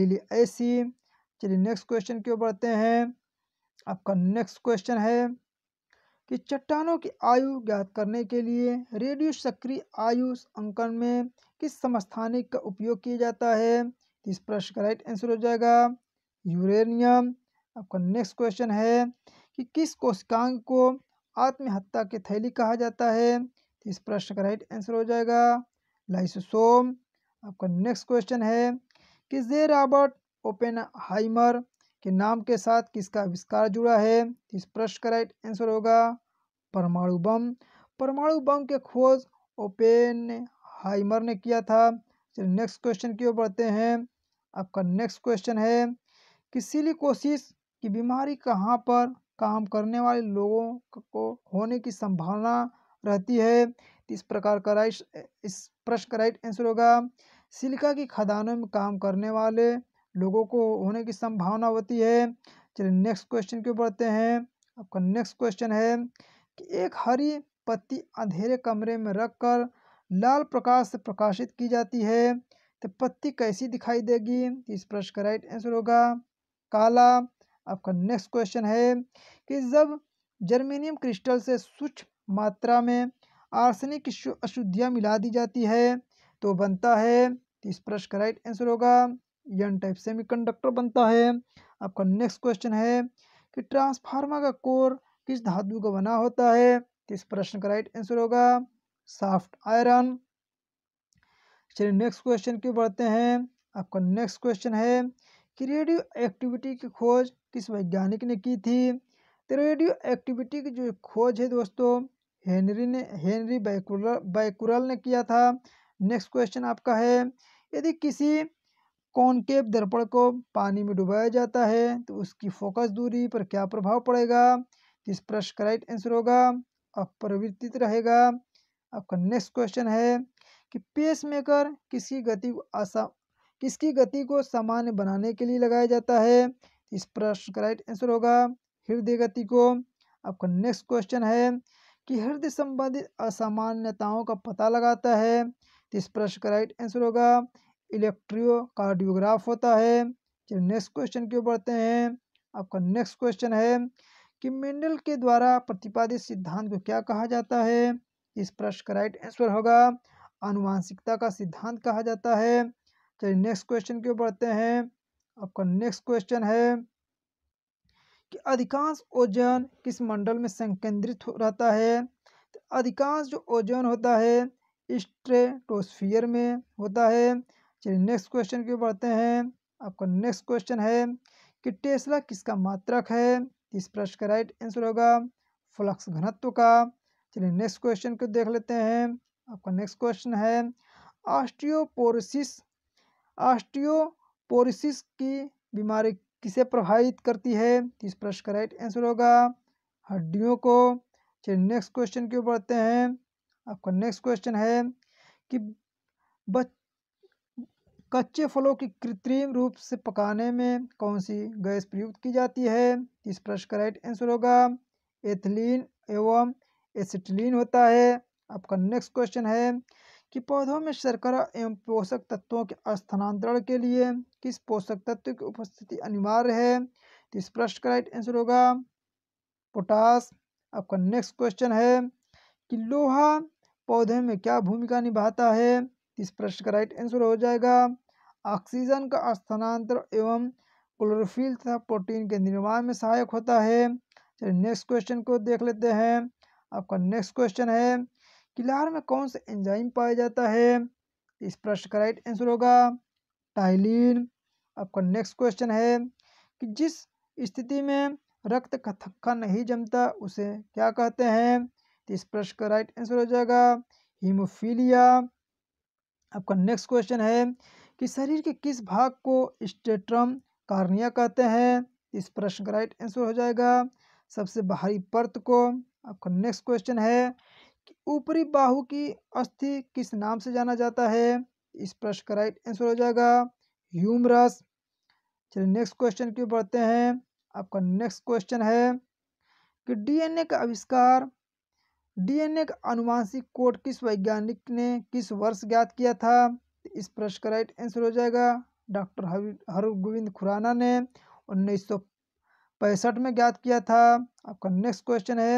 लिली ऐसी चलिए नेक्स्ट क्वेश्चन की ओर बढ़ते हैं आपका नेक्स्ट क्वेश्चन है कि चट्टानों की आयु ज्ञात करने के लिए रेडियो सक्रिय आयु अंकन में किस समस्थानिक का उपयोग किया जाता है तो इस प्रश्न का राइट आंसर हो जाएगा यूरेनियम आपका नेक्स्ट क्वेश्चन है कि किस कोशिकांग को आत्महत्या के थैली कहा जाता है तो इस प्रश्न का राइट आंसर हो जाएगा लाइसोसोम आपका नेक्स्ट क्वेश्चन है कि जे रॉबर्ट ओपेन हाइमर के नाम के साथ किसका आविष्कार जुड़ा है तो इस प्रश्न का राइट आंसर होगा परमाणु बम परमाणु बम के खोज ओपेन हाइमर ने किया था चलिए नेक्स्ट क्वेश्चन की ओर बढ़ते हैं आपका नेक्स्ट क्वेश्चन है कि सिलिकोसिस की बीमारी कहाँ पर काम करने वाले लोगों को होने की संभावना रहती है इस प्रकार का राइट इस प्रश्न का राइट आंसर होगा सिलिका की खदानों में काम करने वाले लोगों को होने की संभावना होती है चलिए नेक्स्ट क्वेश्चन क्यों पढ़ते हैं आपका नेक्स्ट क्वेश्चन है कि एक हरी पत्ती अंधेरे कमरे में रखकर लाल प्रकाश से प्रकाशित की जाती है तो पत्ती कैसी दिखाई देगी इस प्रश्न का राइट आंसर होगा काला आपका नेक्स्ट क्वेश्चन है कि जब जर्मेनियम क्रिस्टल से सूक्ष्म मात्रा में आर्सेनिक की अशुद्धियाँ मिला दी जाती है तो बनता है तो इस प्रश्न का राइट आंसर होगा यन टाइप सेमीकंडक्टर बनता है आपका नेक्स्ट क्वेश्चन है कि ट्रांसफार्मर का कोर किस धातु का बना होता है तो इस प्रश्न का राइट आंसर होगा सॉफ्ट आयरन चलिए नेक्स्ट क्वेश्चन की बढ़ते हैं आपका नेक्स्ट क्वेश्चन है कि रेडियो एक्टिविटी की खोज किस वैज्ञानिक ने की थी तो रेडियो एक्टिविटी की जो खोज है दोस्तों हेनरी ने हेनरी बैकुरल बैकुरल ने किया था नेक्स्ट क्वेश्चन आपका है यदि किसी कॉनकेव दर्पण को पानी में डुबाया जाता है तो उसकी फोकस दूरी पर क्या प्रभाव पड़ेगा तो इस प्रश्न का राइट आंसर होगा अपरिवर्तित रहेगा आपका नेक्स्ट क्वेश्चन है कि पेस मेकर किसकी गति को आसा किसकी गति को सामान्य बनाने के लिए लगाया जाता है तो इस प्रश्न का राइट आंसर होगा हृदय गति को आपका नेक्स्ट क्वेश्चन है कि हृदय संबंधित असामान्यताओं का पता लगाता है तो इस प्रश्न का राइट आंसर होगा इलेक्ट्रियोकार्डियोग्राफ होता है चलिए नेक्स्ट क्वेश्चन की ओर बढ़ते हैं आपका नेक्स्ट क्वेश्चन है कि मेंडल के द्वारा प्रतिपादित सिद्धांत को क्या कहा जाता है इस प्रश्न का राइट आंसर होगा अनुवांशिकता का सिद्धांत कहा जाता है चलिए नेक्स्ट क्वेश्चन की ओर बढ़ते हैं आपका नेक्स्ट क्वेश्चन है कि अधिकांश ओजोन किस मंडल में संकेंद्रित रहता है तो अधिकांश जो ओजोन होता है स्ट्रेटोस्फियर में होता है चलिए नेक्स्ट क्वेश्चन की बढ़ते हैं आपका नेक्स्ट क्वेश्चन है कि टेस्ला किसका मात्रक है इस प्रश्न का राइट आंसर होगा फ्लक्स घनत्व का चलिए नेक्स्ट क्वेश्चन को देख लेते हैं आपका नेक्स्ट क्वेश्चन है ऑस्टियोपोरोसिस ऑस्टियोपोरोसिस की बीमारी किसे प्रभावित करती है इस प्रश्न का राइट आंसर होगा हड्डियों को चलिए नेक्स्ट क्वेश्चन क्यों पढ़ते हैं आपका नेक्स्ट क्वेश्चन है कि बच कच्चे फलों की कृत्रिम रूप से पकाने में कौन सी गैस प्रयुक्त की जाती है इस प्रश्न का राइट आंसर होगा एथिलीन एवं एसिटिलीन होता है आपका नेक्स्ट क्वेश्चन है कि पौधों में शर्करा एवं पोषक तत्वों के स्थानांतरण के लिए किस पोषक तत्व की उपस्थिति अनिवार्य है तो इस प्रश्न का राइट आंसर होगा पोटास आपका नेक्स्ट क्वेश्चन है कि लोहा पौधे में क्या भूमिका निभाता है तो इस प्रश्न का राइट आंसर हो जाएगा ऑक्सीजन का स्थानांतरण एवं क्लोरोफिल तथा प्रोटीन के निर्माण में सहायक होता है चलिए नेक्स्ट क्वेश्चन को देख लेते हैं आपका नेक्स्ट क्वेश्चन है किलार में कौन सा एंजाइम पाया जाता है इस प्रश्न का राइट आंसर होगा टाइलिन आपका नेक्स्ट क्वेश्चन है कि जिस स्थिति में रक्त का थक्का नहीं जमता उसे क्या कहते हैं तो इस प्रश्न का राइट आंसर हो जाएगा हीमोफीलिया आपका नेक्स्ट क्वेश्चन है कि शरीर के किस भाग को स्टेट्रम कार्निया कहते हैं इस प्रश्न का राइट आंसर हो जाएगा सबसे बाहरी पर्त को आपका नेक्स्ट क्वेश्चन है ऊपरी बाहु की अस्थि किस नाम से जाना जाता है इस प्रश्न का राइट आंसर हो जाएगा ह्यूमरस चलिए नेक्स्ट क्वेश्चन की बढ़ते हैं आपका नेक्स्ट क्वेश्चन है कि डीएनए का आविष्कार डीएनए का अनुवांशिक कोड किस वैज्ञानिक ने किस वर्ष ज्ञात किया था इस प्रश्न का राइट आंसर हो जाएगा डॉक्टर हर गोविंद खुराना ने उन्नीस में ज्ञात किया था आपका नेक्स्ट क्वेश्चन है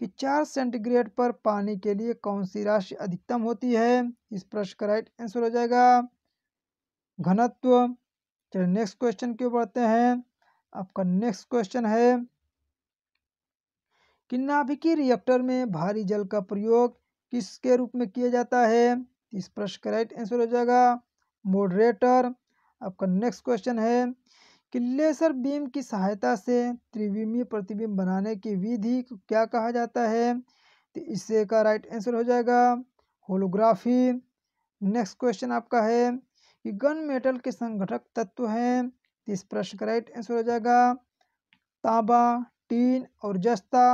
कि चार सेंटीग्रेड पर पानी के लिए कौन सी राशि अधिकतम होती है इस प्रश्न का राइट आंसर हो जाएगा घनत्व चलिए नेक्स्ट क्वेश्चन क्यों बढ़ते हैं आपका नेक्स्ट क्वेश्चन है कि नाभिकीय रिएक्टर में भारी जल का प्रयोग किसके रूप में किया जाता है इस प्रश्न का राइट आंसर हो जाएगा मॉडरेटर आपका नेक्स्ट क्वेश्चन है कि लेसर बीम की सहायता से त्रिविमीय प्रतिबिंब बनाने की विधि को क्या कहा जाता है तो इससे का राइट आंसर हो जाएगा होलोग्राफी नेक्स्ट क्वेश्चन आपका है कि गन मेटल के संगठक तत्व हैं तो इस प्रश्न का राइट आंसर हो जाएगा तांबा टीन और जस्ता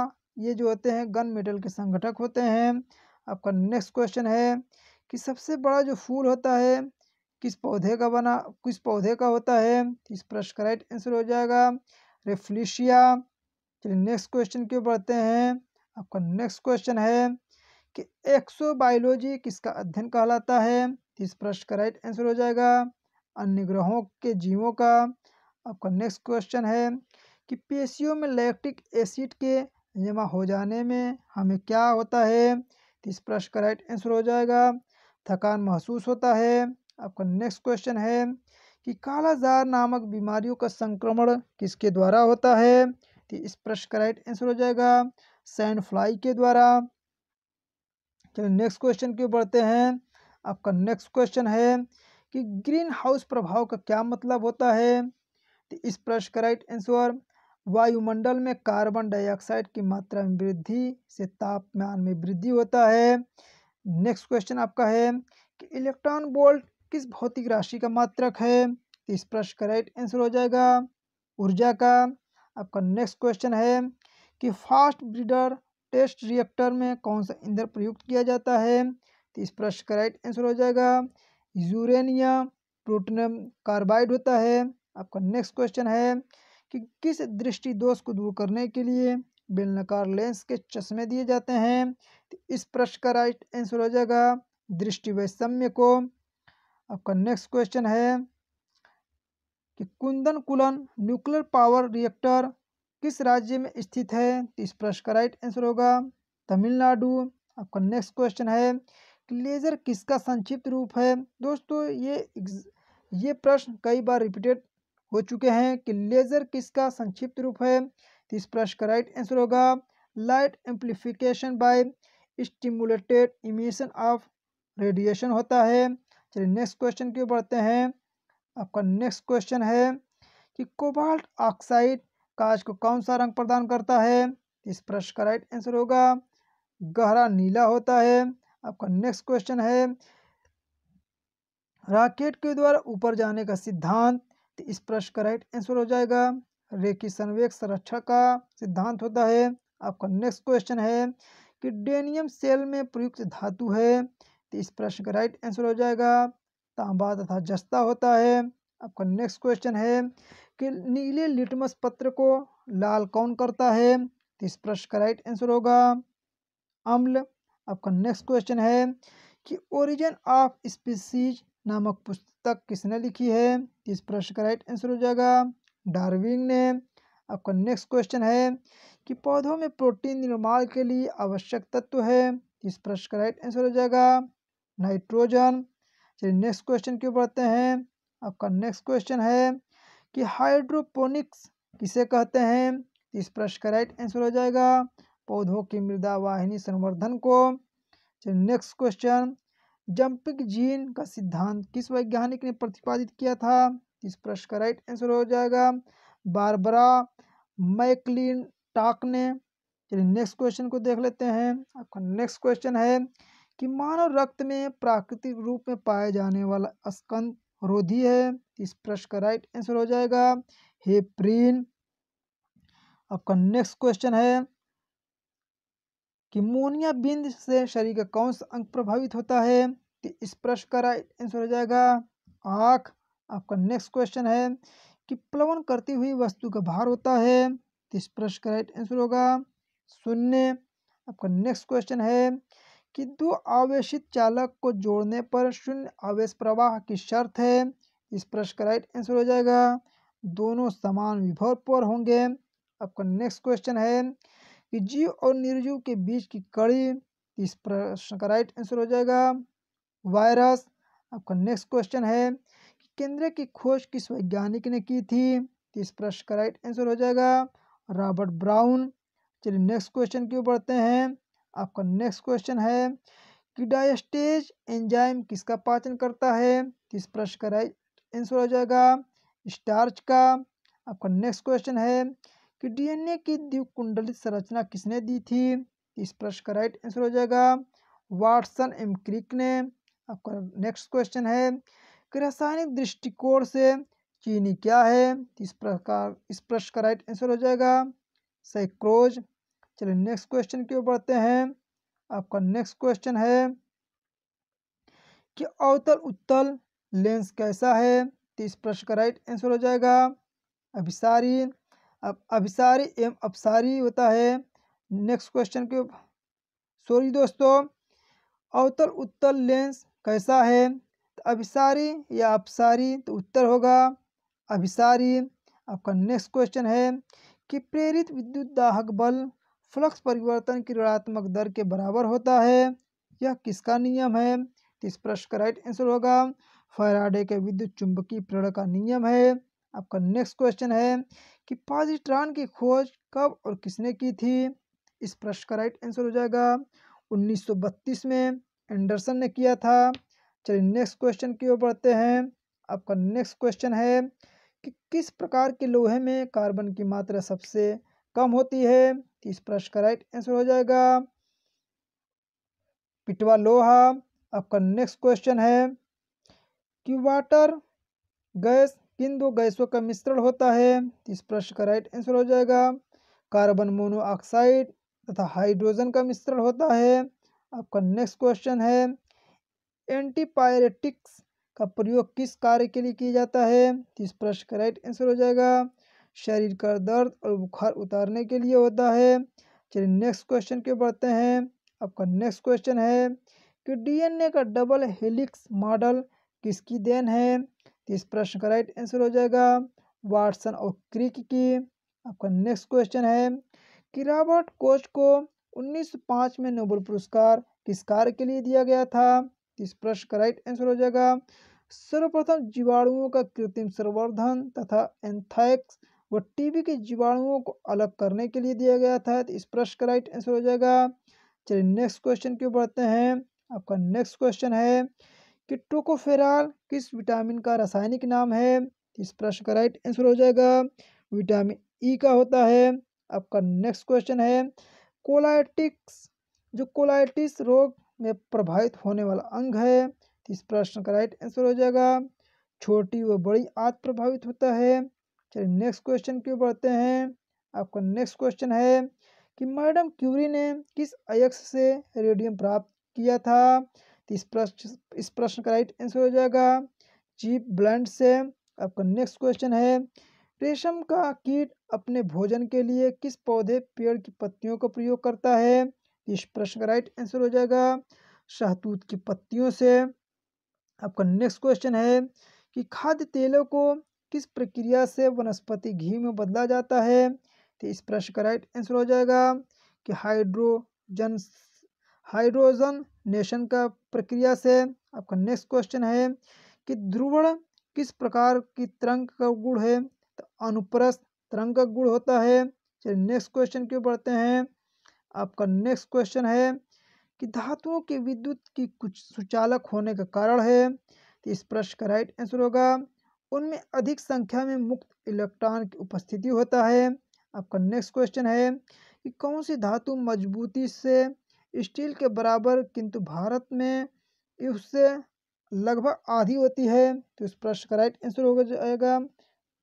ये जो होते हैं गन मेटल के संगठक होते हैं आपका नेक्स्ट क्वेश्चन है कि सबसे बड़ा जो फूल होता है किस पौधे का बना किस पौधे का होता है इस प्रश्न का राइट आंसर हो जाएगा रेफ्लिशिया चलिए नेक्स्ट क्वेश्चन क्यों पढ़ते हैं आपका नेक्स्ट क्वेश्चन है कि एक्सो बायोलॉजी किसका अध्ययन कहलाता है इस प्रश्न का राइट आंसर हो जाएगा अन्य ग्रहों के जीवों का आपका नेक्स्ट क्वेश्चन है कि पेशियों में लैक्टिक एसिड के जमा हो जाने में हमें क्या होता है इस प्रश्न का राइट आंसर हो जाएगा थकान महसूस होता है आपका नेक्स्ट क्वेश्चन है कि कालाजार नामक बीमारियों का संक्रमण किसके द्वारा होता है तो इस प्रश्न का राइट आंसर हो जाएगा सैंड फ्लाई के द्वारा चलो नेक्स्ट क्वेश्चन क्यों बढ़ते हैं आपका नेक्स्ट क्वेश्चन है कि ग्रीन हाउस प्रभाव का क्या मतलब होता है तो इस प्रश्न का राइट आंसर वायुमंडल में कार्बन डाइऑक्साइड की मात्रा में वृद्धि से तापमान में वृद्धि होता है नेक्स्ट क्वेश्चन आपका है कि इलेक्ट्रॉन बोल्ट किस भौतिक राशि का मात्रक है तो इस प्रश्न का राइट आंसर हो जाएगा ऊर्जा का आपका नेक्स्ट क्वेश्चन है कि फास्ट ब्रीडर टेस्ट रिएक्टर में कौन सा ईंधन प्रयुक्त किया जाता है तो इस प्रश्न का राइट आंसर हो जाएगा यूरेनियम प्रोटोनियम कार्बाइड होता है आपका नेक्स्ट क्वेश्चन है कि किस दृष्टि दोष को दूर करने के लिए बेलनाकार लेंस के चश्मे दिए जाते हैं तो इस प्रश्न का राइट आंसर हो जाएगा दृष्टि वैषम्य को आपका नेक्स्ट क्वेश्चन है कि Kudankulam nuclear power reactor किस राज्य में स्थित है तो इस प्रश्न का राइट आंसर होगा तमिलनाडु आपका नेक्स्ट क्वेश्चन है कि लेज़र किसका संक्षिप्त रूप है दोस्तों ये ये प्रश्न कई बार रिपीटेड हो चुके हैं कि लेज़र किसका संक्षिप्त रूप है तो इस प्रश्न का राइट आंसर होगा light amplification by stimulated emission of radiation होता है चलिए नेक्स्ट क्वेश्चन की ओर बढ़ते हैं आपका नेक्स्ट क्वेश्चन है कि कोबाल्ट ऑक्साइड कांच को कौन सा रंग प्रदान करता है इस प्रश्न का राइट आंसर होगा गहरा नीला होता है आपका नेक्स्ट क्वेश्चन है रॉकेट के द्वारा ऊपर जाने का सिद्धांत तो इस प्रश्न का राइट आंसर हो जाएगा रेकी संवेक संरक्षण का सिद्धांत होता है आपका नेक्स्ट क्वेश्चन है कि डेनियम सेल में प्रयुक्त धातु है तो इस प्रश्न का राइट आंसर हो जाएगा तांबा तथा जस्ता होता है आपका नेक्स्ट क्वेश्चन है कि नीले लिटमस पत्र को लाल कौन करता है तो इस प्रश्न का राइट आंसर होगा अम्ल आपका नेक्स्ट क्वेश्चन है कि ओरिजिन ऑफ स्पीसीज नामक पुस्तक किसने लिखी है तो इस प्रश्न का राइट आंसर हो जाएगा डार्विंग ने आपका नेक्स्ट क्वेश्चन है कि पौधों में प्रोटीन निर्माण के लिए आवश्यक तत्व है तो इस प्रश्न का राइट आंसर हो जाएगा नाइट्रोजन चलिए नेक्स्ट क्वेश्चन क्यों पढ़ते हैं आपका नेक्स्ट क्वेश्चन है कि हाइड्रोपोनिक्स किसे कहते हैं इस प्रश्न का राइट आंसर हो जाएगा पौधों की मृदा वाहिनी संवर्धन को चलिए नेक्स्ट क्वेश्चन जंपिंग जीन का सिद्धांत किस वैज्ञानिक ने प्रतिपादित किया था इस प्रश्न का राइट आंसर हो जाएगा बारबरा मैकलिन टाक ने चलिए नेक्स्ट क्वेश्चन को देख लेते हैं आपका नेक्स्ट क्वेश्चन है कि मानव रक्त में प्राकृतिक रूप में पाए जाने वाला स्कंद रोधी है इस प्रश्न का राइट आंसर हो जाएगा हेप्रीन आपका नेक्स्ट क्वेश्चन है कि मोनिया बिंद से शरीर का कौन सा अंग प्रभावित होता है तो इस प्रश्न का राइट आंसर हो जाएगा आँख आपका नेक्स्ट क्वेश्चन है कि प्लवन करती हुई वस्तु का भार होता है तो इस प्रश्न का राइट आंसर होगा शून्य आपका नेक्स्ट क्वेश्चन है कि दो आवेशित चालक को जोड़ने पर शून्य आवेश प्रवाह की शर्त है इस प्रश्न का राइट आंसर हो जाएगा दोनों समान विभव पर होंगे आपका नेक्स्ट क्वेश्चन है कि जीव और निर्जीव के बीच की कड़ी इस प्रश्न का राइट आंसर हो जाएगा वायरस आपका नेक्स्ट क्वेश्चन है कि केंद्र की खोज किस वैज्ञानिक ने की थी तो इस प्रश्न का राइट आंसर हो जाएगा रॉबर्ट ब्राउन चलिए नेक्स्ट क्वेश्चन की ओर बढ़ते हैं आपका नेक्स्ट क्वेश्चन है कि डायस्टेज एंजाइम किसका पाचन करता है किस प्रश्न का राइट आंसर हो जाएगा स्टार्च का आपका नेक्स्ट क्वेश्चन है कि डीएनए की द्विकुंडलित संरचना किसने दी थी इस प्रश्न का राइट आंसर हो जाएगा वाटसन एम क्रिक ने आपका नेक्स्ट क्वेश्चन है कि रासायनिक दृष्टिकोण से चीनी क्या है इस प्रकार इस प्रश्न का राइट आंसर हो जाएगा साइक्रोज चलिए नेक्स्ट क्वेश्चन की ओर बढ़ते हैं आपका नेक्स्ट क्वेश्चन है कि अवतल उत्तल लेंस कैसा है तो इस प्रश्न का राइट आंसर हो जाएगा अभिसारी अब अभिसारी एवं अपसारी होता है नेक्स्ट क्वेश्चन के सॉरी दोस्तों अवतल उत्तल लेंस कैसा है तो अभिसारी या अपसारी तो उत्तर होगा अभिसारी आपका नेक्स्ट क्वेश्चन है कि प्रेरित विद्युत दाहक बल फ्लक्स परिवर्तन की ऋणात्मक दर के बराबर होता है यह किसका नियम है तो इस प्रश्न का राइट आंसर होगा फैराडे के विद्युत चुंबकीय प्रेरण का नियम है आपका नेक्स्ट क्वेश्चन है कि पॉजिट्रॉन की खोज कब और किसने की थी इस प्रश्न का राइट आंसर हो जाएगा 1932 में एंडरसन ने किया था चलिए नेक्स्ट क्वेश्चन की ओर बढ़ते हैं आपका नेक्स्ट क्वेश्चन है कि किस प्रकार के लोहे में कार्बन की मात्रा सबसे कम होती है तो इस प्रश्न का राइट आंसर हो जाएगा पिटवा लोहा आपका नेक्स्ट क्वेश्चन है कि वाटर गैस किन दो गैसों का मिश्रण होता है इस प्रश्न का राइट आंसर हो जाएगा कार्बन मोनोऑक्साइड तथा हाइड्रोजन का मिश्रण होता है आपका नेक्स्ट क्वेश्चन है एंटीपायरेटिक्स का प्रयोग किस कार्य के लिए किया जाता है इस प्रश्न का राइट आंसर हो जाएगा शरीर का दर्द और बुखार उतारने के लिए होता है चलिए नेक्स्ट क्वेश्चन के बढ़ते हैं आपका नेक्स्ट क्वेश्चन है कि डीएनए का डबल हेलिक्स मॉडल किसकी देन है तो इस प्रश्न का राइट आंसर हो जाएगा वाटसन और क्रिक की आपका नेक्स्ट क्वेश्चन है कि रॉबर्ट कोच को 1905 में नोबल पुरस्कार किस कार्य के लिए दिया गया था तो इस प्रश्न का राइट आंसर हो जाएगा सर्वप्रथम जीवाणुओं का कृत्रिम संवर्धन तथा एंथैक्स वो टीबी के जीवाणुओं को अलग करने के लिए दिया गया था तो इस प्रश्न का राइट आंसर हो जाएगा चलिए नेक्स्ट क्वेश्चन क्यों बढ़ते हैं आपका नेक्स्ट क्वेश्चन है कि टोकोफेराल किस विटामिन का रासायनिक नाम है तो इस प्रश्न का राइट आंसर हो जाएगा विटामिन ई e का होता है आपका नेक्स्ट क्वेश्चन है कोलाइटिक्स जो कोलाइटिस रोग में प्रभावित होने वाला अंग है तो इस प्रश्न का राइट आंसर हो जाएगा छोटी व बड़ी आंत प्रभावित होता है चलिए नेक्स्ट क्वेश्चन क्यों बढ़ते हैं आपका नेक्स्ट क्वेश्चन है कि मैडम क्यूरी ने किस अयक्ष से रेडियम प्राप्त किया था तो इस प्रश्न इस प्रश्न का राइट आंसर हो जाएगा जी ब्लंट से आपका नेक्स्ट क्वेश्चन है रेशम का कीट अपने भोजन के लिए किस पौधे पेड़ की पत्तियों का प्रयोग करता है तो इस प्रश्न का राइट आंसर हो जाएगा शहतूत की पत्तियों से आपका नेक्स्ट क्वेश्चन है कि खाद्य तेलों को किस प्रक्रिया से वनस्पति घी में बदला जाता है तो इस प्रश्न का राइट आंसर हो जाएगा कि हाइड्रोजन हाइड्रोजन नेशन का प्रक्रिया से आपका नेक्स्ट क्वेश्चन है कि ध्रुवण किस प्रकार की तरंग का गुण है तो अनुप्रस्थ तरंग का गुण होता है चलिए नेक्स्ट क्वेश्चन क्यों बढ़ते हैं आपका नेक्स्ट क्वेश्चन है कि धातुओं के विद्युत की कुछ सुचालक होने का कारण है तो इस प्रश्न का राइट आंसर होगा उनमें अधिक संख्या में मुक्त इलेक्ट्रॉन की उपस्थिति होता है आपका नेक्स्ट क्वेश्चन है कि कौन सी धातु मजबूती से स्टील के बराबर किंतु भारत में उससे लगभग आधी होती है तो इस प्रश्न का राइट आंसर हो जाएगा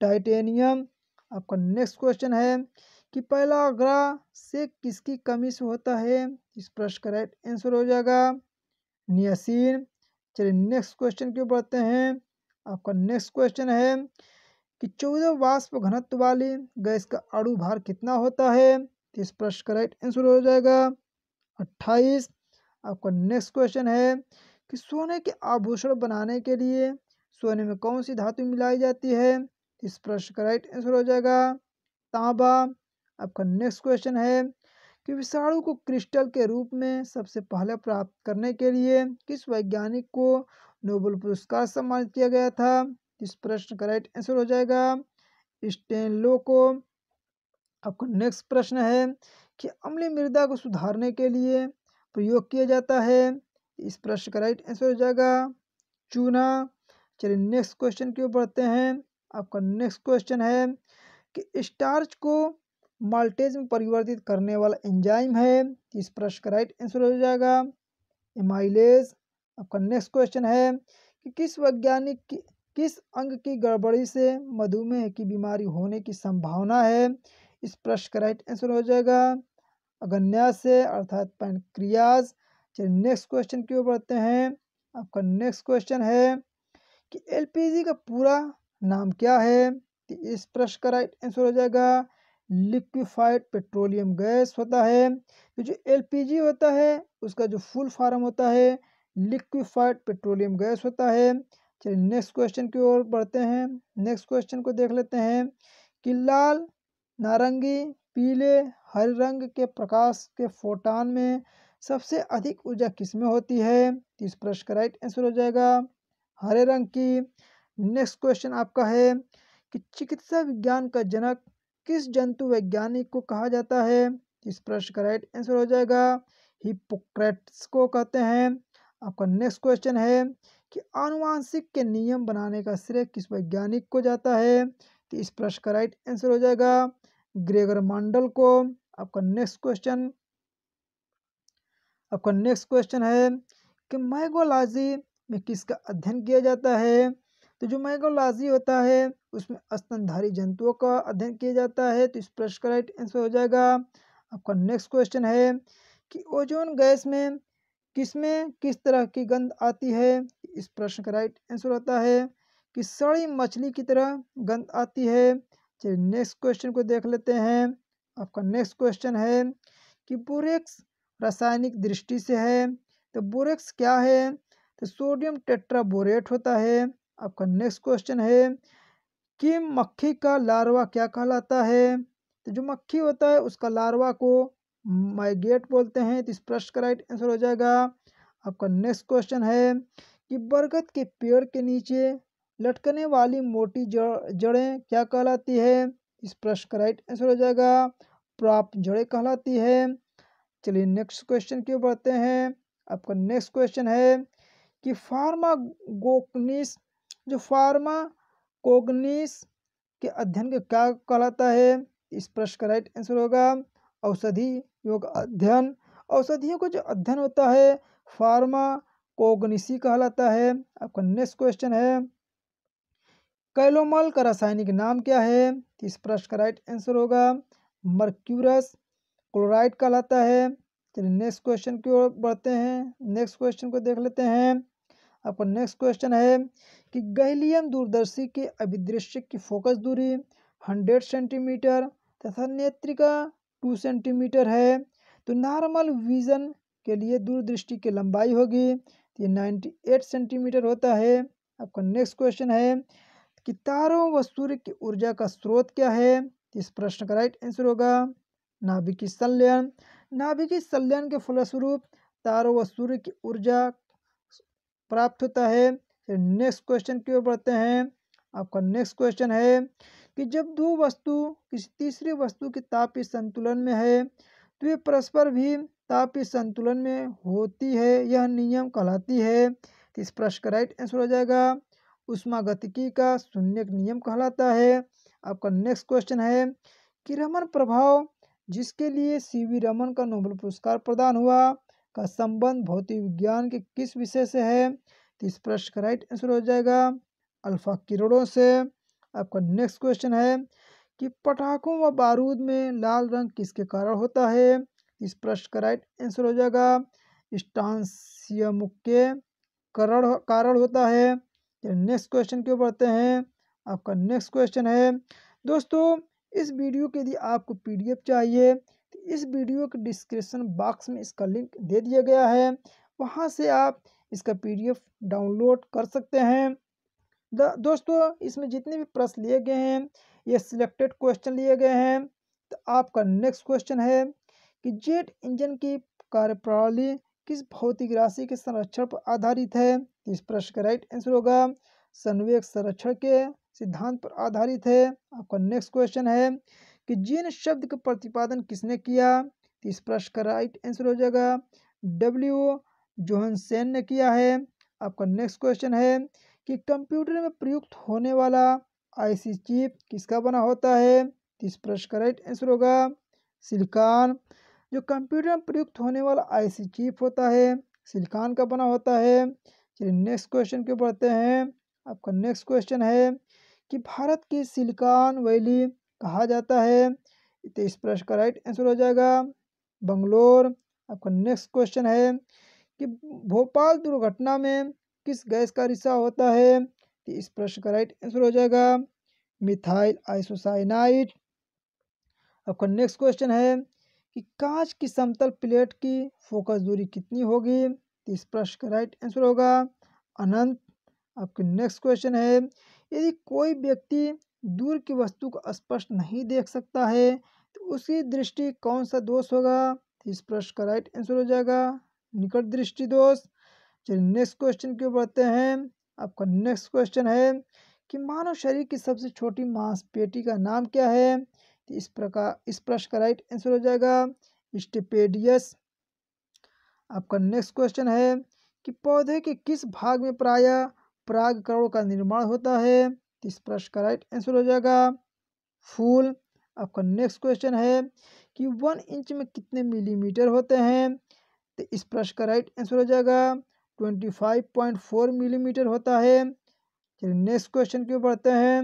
टाइटेनियम आपका नेक्स्ट क्वेश्चन है कि पहला आगरा से किसकी कमी से होता है इस प्रश्न का राइट आंसर हो जाएगा नियसिन चलिए नेक्स्ट क्वेश्चन क्यों बढ़ते हैं आपका नेक्स्ट क्वेश्चन है कि चौदह वाष्प घनत्व वाली गैस का अड़ु भार कितना होता है तो इस प्रश्न का राइट आंसर हो जाएगा अट्ठाईस आपका नेक्स्ट क्वेश्चन है कि सोने के आभूषण बनाने के लिए सोने में कौन सी धातु मिलाई जाती है तो इस प्रश्न का राइट आंसर हो जाएगा तांबा आपका नेक्स्ट क्वेश्चन है कि विषाणु को क्रिस्टल के रूप में सबसे पहले प्राप्त करने के लिए किस वैज्ञानिक को नोबल पुरस्कार सम्मानित किया गया था इस प्रश्न का राइट आंसर हो जाएगा स्टेनलो को आपका नेक्स्ट प्रश्न है कि अम्लीय मृदा को सुधारने के लिए प्रयोग किया जाता है इस प्रश्न का राइट आंसर हो जाएगा चूना चलिए नेक्स्ट क्वेश्चन की ओर बढ़ते हैं आपका नेक्स्ट क्वेश्चन है कि स्टार्च को माल्टेज में परिवर्तित करने वाला एंजाइम है इस प्रश्न का राइट आंसर हो जाएगा एमाइलेज आपका नेक्स्ट क्वेश्चन है कि किस वैज्ञानिक किस अंग की गड़बड़ी से मधुमेह की बीमारी होने की संभावना है इस प्रश्न का राइट आंसर हो जाएगा अगन्या से अर्थात पैन क्रियाज चलिए नेक्स्ट क्वेश्चन की ओर बढ़ते हैं आपका नेक्स्ट क्वेश्चन है कि एलपीजी का पूरा नाम क्या है तो इस प्रश्न का राइट आंसर हो जाएगा लिक्विफाइड पेट्रोलियम गैस होता है तो जो एलपीजी होता है उसका जो फुल फार्म होता है लिक्विफाइड पेट्रोलियम गैस होता है चलिए नेक्स्ट क्वेश्चन की ओर बढ़ते हैं नेक्स्ट क्वेश्चन को देख लेते हैं कि लाल नारंगी पीले हरे रंग के प्रकाश के फोटान में सबसे अधिक ऊर्जा किसमें होती है तो इस प्रश्न का राइट आंसर हो जाएगा हरे रंग की नेक्स्ट क्वेश्चन आपका है कि चिकित्सा विज्ञान का जनक किस जंतु वैज्ञानिक को कहा जाता है तो इस प्रश्न का राइट आंसर हो जाएगा हिपोक्रेट्स को कहते हैं आपका नेक्स्ट क्वेश्चन है कि आनुवांशिक के नियम बनाने का श्रेय किस वैज्ञानिक को जाता है तो इस प्रश्न का राइट आंसर हो जाएगा ग्रेगर मंडल को आपका नेक्स्ट क्वेश्चन आपका नेक्स्ट क्वेश्चन है कि माइगोलॉजी में किसका अध्ययन किया जाता है तो जो माइगोलॉजी होता है उसमें स्तनधारी जंतुओं का अध्ययन किया जाता है तो इस प्रश्न का राइट आंसर हो जाएगा आपका नेक्स्ट क्वेश्चन है कि ओजोन गैस में किसमें किस तरह की गंध आती है इस प्रश्न का राइट आंसर होता है कि सड़ी मछली की तरह गंध आती है चलिए नेक्स्ट क्वेश्चन को देख लेते हैं आपका नेक्स्ट क्वेश्चन है कि बोरेक्स रासायनिक दृष्टि से है तो बोरेक्स क्या है तो सोडियम टेट्राबोरेट होता है आपका नेक्स्ट क्वेश्चन है कि मक्खी का लार्वा क्या कहलाता है तो जो मक्खी होता है उसका लार्वा को माइग्रेट बोलते हैं तो इस प्रश्न का राइट आंसर हो जाएगा आपका नेक्स्ट क्वेश्चन है कि बरगद के पेड़ के नीचे लटकने वाली मोटी जड़ जड़ें क्या कहलाती है इस प्रश्न का राइट आंसर हो जाएगा प्राप्त जड़ें कहलाती है चलिए नेक्स्ट क्वेश्चन क्यों बढ़ते हैं आपका नेक्स्ट क्वेश्चन है कि फार्मा जो फार्मा के अध्ययन के क्या कहलाता है इस प्रश्न का राइट आंसर होगा औषधि योग अध्ययन औषधियों का जो अध्ययन होता है फार्मा कोग्निसी कहलाता है आपका नेक्स्ट क्वेश्चन है कैलोमल का रासायनिक नाम क्या है इस प्रश्न का राइट आंसर होगा मर्क्यूरस क्लोराइड कहलाता है चलिए नेक्स्ट क्वेश्चन की ओर बढ़ते हैं नेक्स्ट क्वेश्चन को देख लेते हैं आपका नेक्स्ट क्वेश्चन है कि गहलियम दूरदर्शी के अभिदृश्य की फोकस दूरी हंड्रेड सेंटीमीटर तथा नेत्रिका टू सेंटीमीटर है तो नॉर्मल विज़न के लिए दूरदृष्टि की लंबाई होगी ये नाइन्टी एट सेंटीमीटर होता है आपका नेक्स्ट क्वेश्चन है कि तारों व सूर्य की ऊर्जा का स्रोत क्या है इस प्रश्न का राइट आंसर होगा नाभिकी संलयन नाभिकी संलयन के फलस्वरूप तारों व सूर्य की ऊर्जा प्राप्त होता है फिर नेक्स्ट क्वेश्चन की ओर बढ़ते हैं आपका नेक्स्ट क्वेश्चन है कि जब दो वस्तु किसी तीसरी वस्तु के तापीय संतुलन में है तो ये परस्पर भी तापीय संतुलन में होती है यह नियम कहलाती है तो इस प्रश्न का राइट आंसर हो जाएगा उष्मागतिकी का शून्य नियम कहलाता है आपका नेक्स्ट क्वेश्चन है कि रमन प्रभाव जिसके लिए सी वी रमन का नोबेल पुरस्कार प्रदान हुआ का संबंध भौतिक विज्ञान के किस विषय से है तो इस प्रश्न का राइट आंसर हो जाएगा अल्फा किरणों से आपका नेक्स्ट क्वेश्चन है कि पटाखों व बारूद में लाल रंग किसके कारण होता है इस प्रश्न का राइट आंसर हो जाएगा स्टांसियमुख के कारण कारण होता है नेक्स्ट तो क्वेश्चन क्यों पढ़ते हैं आपका नेक्स्ट क्वेश्चन है दोस्तों इस वीडियो के यदि आपको पीडीएफ चाहिए तो इस वीडियो के डिस्क्रिप्शन बॉक्स में इसका लिंक दे दिया गया है वहाँ से आप इसका पीडीएफ डाउनलोड कर सकते हैं दोस्तों इसमें जितने भी प्रश्न लिए गए हैं ये सिलेक्टेड क्वेश्चन लिए गए हैं तो आपका नेक्स्ट क्वेश्चन है कि जेट इंजन की कार्यप्रणाली किस भौतिक राशि के संरक्षण पर आधारित है इस प्रश्न का राइट आंसर होगा संवेक संरक्षण के सिद्धांत पर आधारित है आपका नेक्स्ट क्वेश्चन है कि जिन शब्द का प्रतिपादन किसने किया तो इस प्रश्न का राइट आंसर हो जाएगा डब्ल्यू जोहनसेन ने किया है आपका नेक्स्ट क्वेश्चन है कि कंप्यूटर में प्रयुक्त होने वाला आईसी चिप किसका बना होता है तो प्रश्न का राइट आंसर होगा सिलिकॉन जो कंप्यूटर में प्रयुक्त होने वाला आईसी चिप होता है सिलिकॉन का बना होता है चलिए नेक्स्ट क्वेश्चन के बढ़ते हैं आपका नेक्स्ट क्वेश्चन है कि भारत की सिलिकॉन वैली कहा जाता है तो इस प्रश्न का राइट आंसर हो जाएगा बंगलोर आपका नेक्स्ट क्वेश्चन है कि भोपाल दुर्घटना में किस गैस का रिसा होता है तो इस प्रश्न का राइट आंसर हो जाएगा मिथाइल आइसोसाइनाइट आपका नेक्स्ट क्वेश्चन है कि कांच की समतल प्लेट की फोकस दूरी कितनी होगी तो इस प्रश्न का राइट आंसर होगा अनंत आपके नेक्स्ट क्वेश्चन है यदि कोई व्यक्ति दूर की वस्तु को स्पष्ट नहीं देख सकता है तो उसकी दृष्टि कौन सा दोष होगा तो इस प्रश्न का राइट आंसर हो जाएगा निकट दृष्टि दोष चलिए नेक्स्ट क्वेश्चन की ओर बढ़ते हैं आपका नेक्स्ट क्वेश्चन है कि मानव शरीर की सबसे छोटी मांसपेटी का नाम क्या है तो इस प्रकार इस प्रश्न का राइट आंसर हो जाएगा स्टेपेडियस आपका नेक्स्ट क्वेश्चन है कि पौधे के किस भाग में प्राय पराग का निर्माण होता है तो इस प्रश्न का राइट आंसर हो जाएगा फूल आपका नेक्स्ट क्वेश्चन है कि वन इंच में कितने मिलीमीटर होते हैं तो इस प्रश्न का राइट आंसर हो जाएगा 25.4 मिलीमीटर mm होता है चलिए नेक्स्ट क्वेश्चन क्यों पढ़ते हैं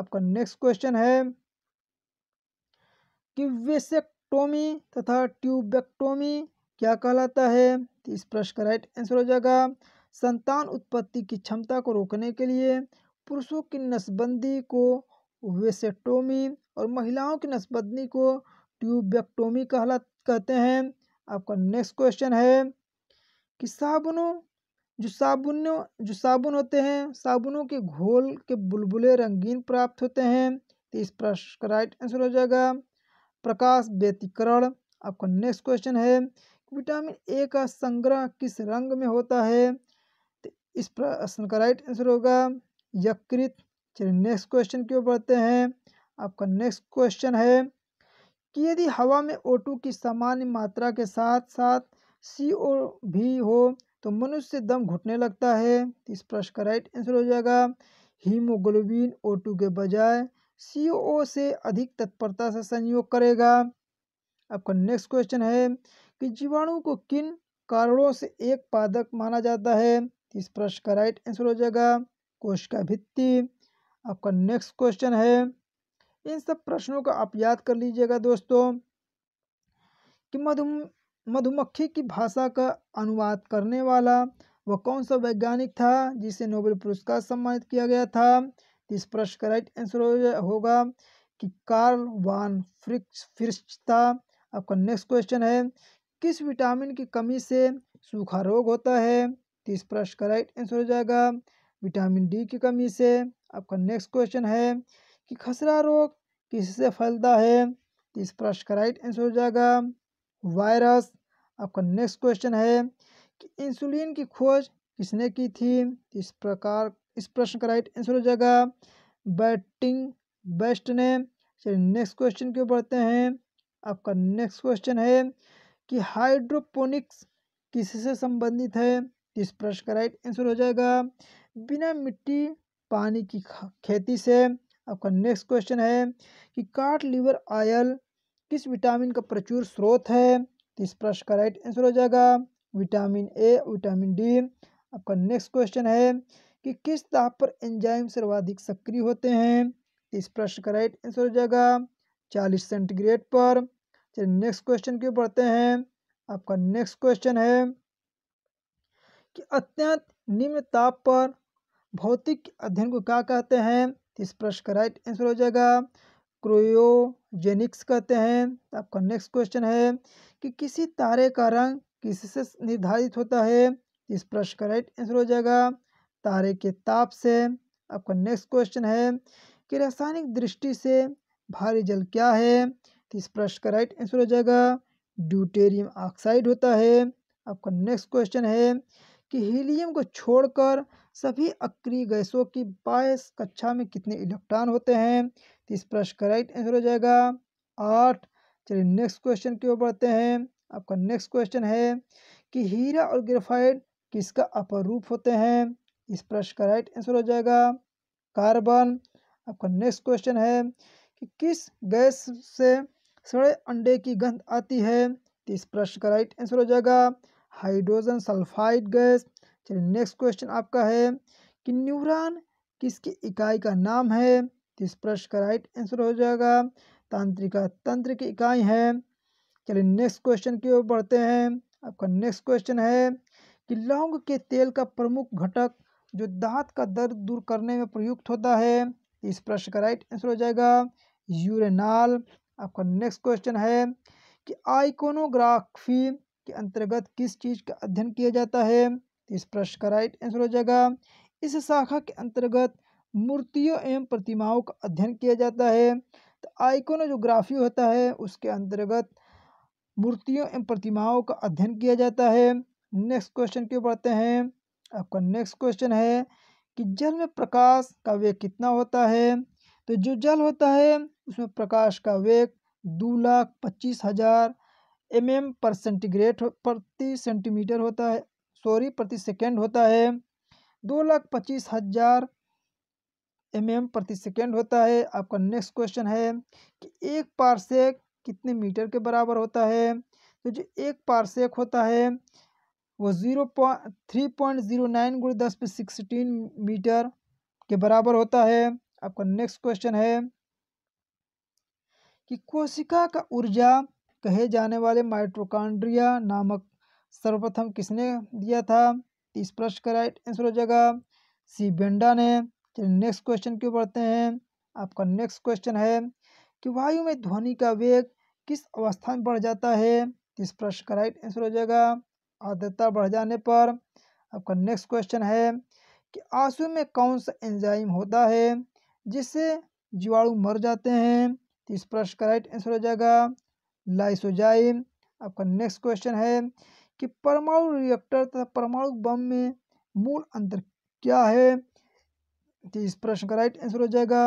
आपका नेक्स्ट क्वेश्चन है कि वेसेक्टोमी तथा ट्यूबेक्टोमी क्या कहलाता है तो इस प्रश्न का राइट आंसर हो जाएगा संतान उत्पत्ति की क्षमता को रोकने के लिए पुरुषों की नसबंदी को वेसेक्टोमी और महिलाओं की नसबंदी को ट्यूबेक्टोमी कहला कहते हैं आपका नेक्स्ट क्वेश्चन है कि साबुनों जो साबुनों जो साबुन होते हैं साबुनों के घोल के बुलबुले रंगीन प्राप्त होते हैं तो इस प्रश्न का राइट आंसर हो जाएगा प्रकाश व्यतिकरण आपका नेक्स्ट क्वेश्चन है विटामिन ए का संग्रह किस रंग में होता है तो इस प्रश्न का राइट आंसर होगा यकृत चलिए नेक्स्ट क्वेश्चन की ओर बढ़ते हैं आपका नेक्स्ट क्वेश्चन है कि यदि हवा में ओटू की सामान्य मात्रा के साथ साथ सी ओ भी हो तो मनुष्य दम घुटने लगता है इस प्रश्न का राइट आंसर हो जाएगा हीमोग्लोबिन ओ टू के बजाय सी ओ से अधिक तत्परता से संयोग करेगा आपका नेक्स्ट क्वेश्चन है कि जीवाणु को किन कारणों से एक पादक माना जाता है इस प्रश्न का राइट आंसर हो जाएगा कोश का भित्ति आपका नेक्स्ट क्वेश्चन है इन सब प्रश्नों का आप याद कर लीजिएगा दोस्तों कि मधुमेह मधुमक्खी की भाषा का अनुवाद करने वाला वह कौन सा वैज्ञानिक था जिसे नोबेल पुरस्कार सम्मानित किया गया था इस प्रश्न का राइट आंसर होगा कि कार्ल वान फ्रिक्स फ्रिस्ट था आपका नेक्स्ट क्वेश्चन है किस विटामिन की कमी से सूखा रोग होता है तो इस प्रश्न का राइट आंसर हो जाएगा विटामिन डी की कमी से आपका नेक्स्ट क्वेश्चन है कि खसरा रोग किससे फैलता है तो इस प्रश्न का राइट आंसर हो जाएगा वायरस आपका नेक्स्ट क्वेश्चन है कि इंसुलिन की खोज किसने की थी इस प्रकार इस प्रश्न का राइट आंसर हो जाएगा बैटिंग बेस्ट ने चलिए नेक्स्ट क्वेश्चन क्यों बढ़ते हैं आपका नेक्स्ट क्वेश्चन है कि हाइड्रोपोनिक्स किससे संबंधित है इस प्रश्न का राइट आंसर हो जाएगा बिना मिट्टी पानी की खेती से आपका नेक्स्ट क्वेश्चन है कि काट लीवर आयल किस विटामिन का प्रचुर स्रोत है तो इस प्रश्न का राइट आंसर हो जाएगा विटामिन ए विटामिन डी आपका नेक्स्ट क्वेश्चन है कि किस ताप पर एंजाइम सर्वाधिक सक्रिय होते हैं तो इस प्रश्न का राइट आंसर हो जाएगा चालीस सेंटीग्रेड पर चलिए नेक्स्ट क्वेश्चन क्यों पढ़ते हैं आपका नेक्स्ट क्वेश्चन है कि अत्यंत निम्न ताप पर भौतिक अध्ययन को क्या कहते हैं तो इस प्रश्न का राइट आंसर हो जाएगा क्रोयोजेनिक्स कहते हैं आपका नेक्स्ट क्वेश्चन है कि किसी तारे का रंग किससे निर्धारित होता है इस प्रश्न का राइट आंसर हो जाएगा तारे के ताप से आपका नेक्स्ट क्वेश्चन है कि रासायनिक दृष्टि से भारी जल क्या है तो इस प्रश्न का राइट आंसर हो जाएगा ड्यूटेरियम ऑक्साइड होता है आपका नेक्स्ट क्वेश्चन है कि हीलियम को छोड़कर सभी अक्रिय गैसों की बाईस कक्षा में कितने इलेक्ट्रॉन होते हैं तो इस प्रश्न का राइट आंसर हो जाएगा आठ चलिए नेक्स्ट क्वेश्चन की ओर बढ़ते हैं आपका नेक्स्ट क्वेश्चन है कि हीरा और ग्रेफाइट किसका अपर रूप होते हैं इस प्रश्न का राइट आंसर हो जाएगा कार्बन आपका नेक्स्ट क्वेश्चन है कि किस गैस से सड़े अंडे की गंध आती है तो इस प्रश्न का राइट आंसर हो जाएगा हाइड्रोजन सल्फाइड गैस चलिए नेक्स्ट क्वेश्चन आपका है कि न्यूरॉन किसकी इकाई का नाम है इस प्रश्न का राइट आंसर हो जाएगा तांत्रिका तंत्र की इकाई है चलिए नेक्स्ट क्वेश्चन की ओर बढ़ते हैं आपका नेक्स्ट क्वेश्चन है कि लौंग के तेल का प्रमुख घटक जो दांत का दर्द दूर करने में प्रयुक्त होता है इस प्रश्न का राइट आंसर हो जाएगा यूरेनाल आपका नेक्स्ट क्वेश्चन है कि आइकोनोग्राफी के अंतर्गत किस चीज़ का अध्ययन किया जाता है इस प्रश्न का राइट आंसर हो जाएगा इस शाखा के अंतर्गत मूर्तियों एवं प्रतिमाओं का अध्ययन किया जाता है तो आइकोनोजोग्राफी होता है उसके अंतर्गत मूर्तियों एवं प्रतिमाओं का अध्ययन किया जाता है नेक्स्ट क्वेश्चन क्यों पढ़ते हैं आपका नेक्स्ट क्वेश्चन है कि जल में प्रकाश का वेग कितना होता है तो जो जल होता है उसमें प्रकाश का वेग दो लाख पच्चीस हजार एम एम पर सेंटीग्रेड प्रति सेंटीमीटर होता है सॉरी प्रति सेकेंड होता है दो लाख पच्चीस हजार एम एम प्रति सेकेंड होता है आपका नेक्स्ट क्वेश्चन है कि एक पार्सेक कितने मीटर के बराबर होता है तो जो एक पार्सेक होता है वो zero point three point zero nine गुड़ दस पे सिक्सटीन मीटर के बराबर होता है आपका नेक्स्ट क्वेश्चन है कि कोशिका का ऊर्जा कहे जाने वाले माइट्रोकांड्रिया नामक सर्वप्रथम किसने दिया था इस प्रश्न का राइट आंसर हो जाएगा सी बेंडा ने चलिए नेक्स्ट क्वेश्चन क्यों पढ़ते हैं आपका नेक्स्ट क्वेश्चन है कि वायु में ध्वनि का वेग किस अवस्था में बढ़ जाता है इस प्रश्न का राइट आंसर हो जाएगा आर्द्रता बढ़ जाने पर आपका नेक्स्ट क्वेश्चन है कि आंसू में कौन सा एंजाइम होता है जिससे जीवाणु मर जाते हैं तो इस प्रश्न का राइट आंसर हो जाएगा लाइसोजाइम आपका नेक्स्ट क्वेश्चन है कि परमाणु रिएक्टर तथा परमाणु बम में मूल अंतर क्या है तो इस प्रश्न का राइट आंसर हो जाएगा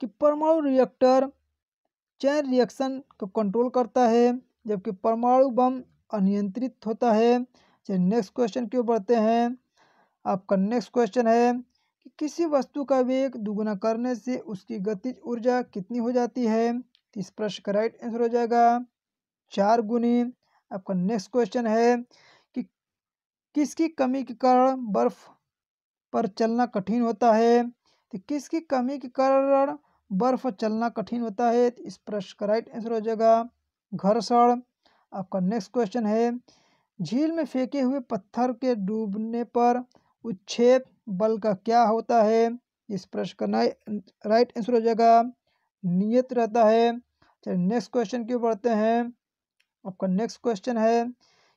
कि परमाणु रिएक्टर चैन रिएक्शन को कंट्रोल करता है जबकि परमाणु बम अनियंत्रित होता है चलिए नेक्स्ट क्वेश्चन क्यों बढ़ते हैं आपका नेक्स्ट क्वेश्चन है कि किसी वस्तु का वेग दुगुना करने से उसकी गतिज ऊर्जा कितनी हो जाती है तो इस प्रश्न का राइट आंसर हो जाएगा चार गुनी आपका नेक्स्ट क्वेश्चन है कि किसकी कमी के कारण बर्फ पर चलना कठिन होता है तो किसकी कमी के कारण बर्फ चलना कठिन होता है तो इस प्रश्न का राइट आंसर हो जाएगा घर्षण आपका नेक्स्ट क्वेश्चन है झील में फेंके हुए पत्थर के डूबने पर उच्छेप बल का क्या होता है इस प्रश्न का राइट आंसर हो जाएगा नियत रहता है चलिए नेक्स्ट क्वेश्चन क्यों पढ़ते हैं आपका नेक्स्ट क्वेश्चन है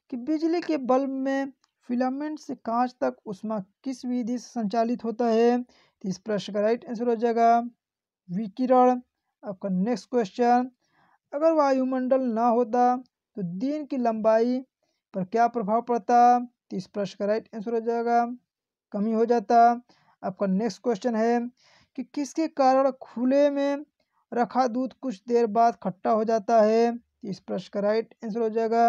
कि बिजली के बल्ब में फिलामेंट से कांच तक उष्मा किस विधि से संचालित होता है तो इस प्रश्न का राइट आंसर हो जाएगा विकिरण आपका नेक्स्ट क्वेश्चन अगर वायुमंडल ना होता तो दिन की लंबाई पर क्या प्रभाव पड़ता तो इस प्रश्न का राइट आंसर हो जाएगा कमी हो जाता आपका नेक्स्ट क्वेश्चन है कि किसके कारण खुले में रखा दूध कुछ देर बाद खट्टा हो जाता है तो इस प्रश्न का राइट आंसर हो जाएगा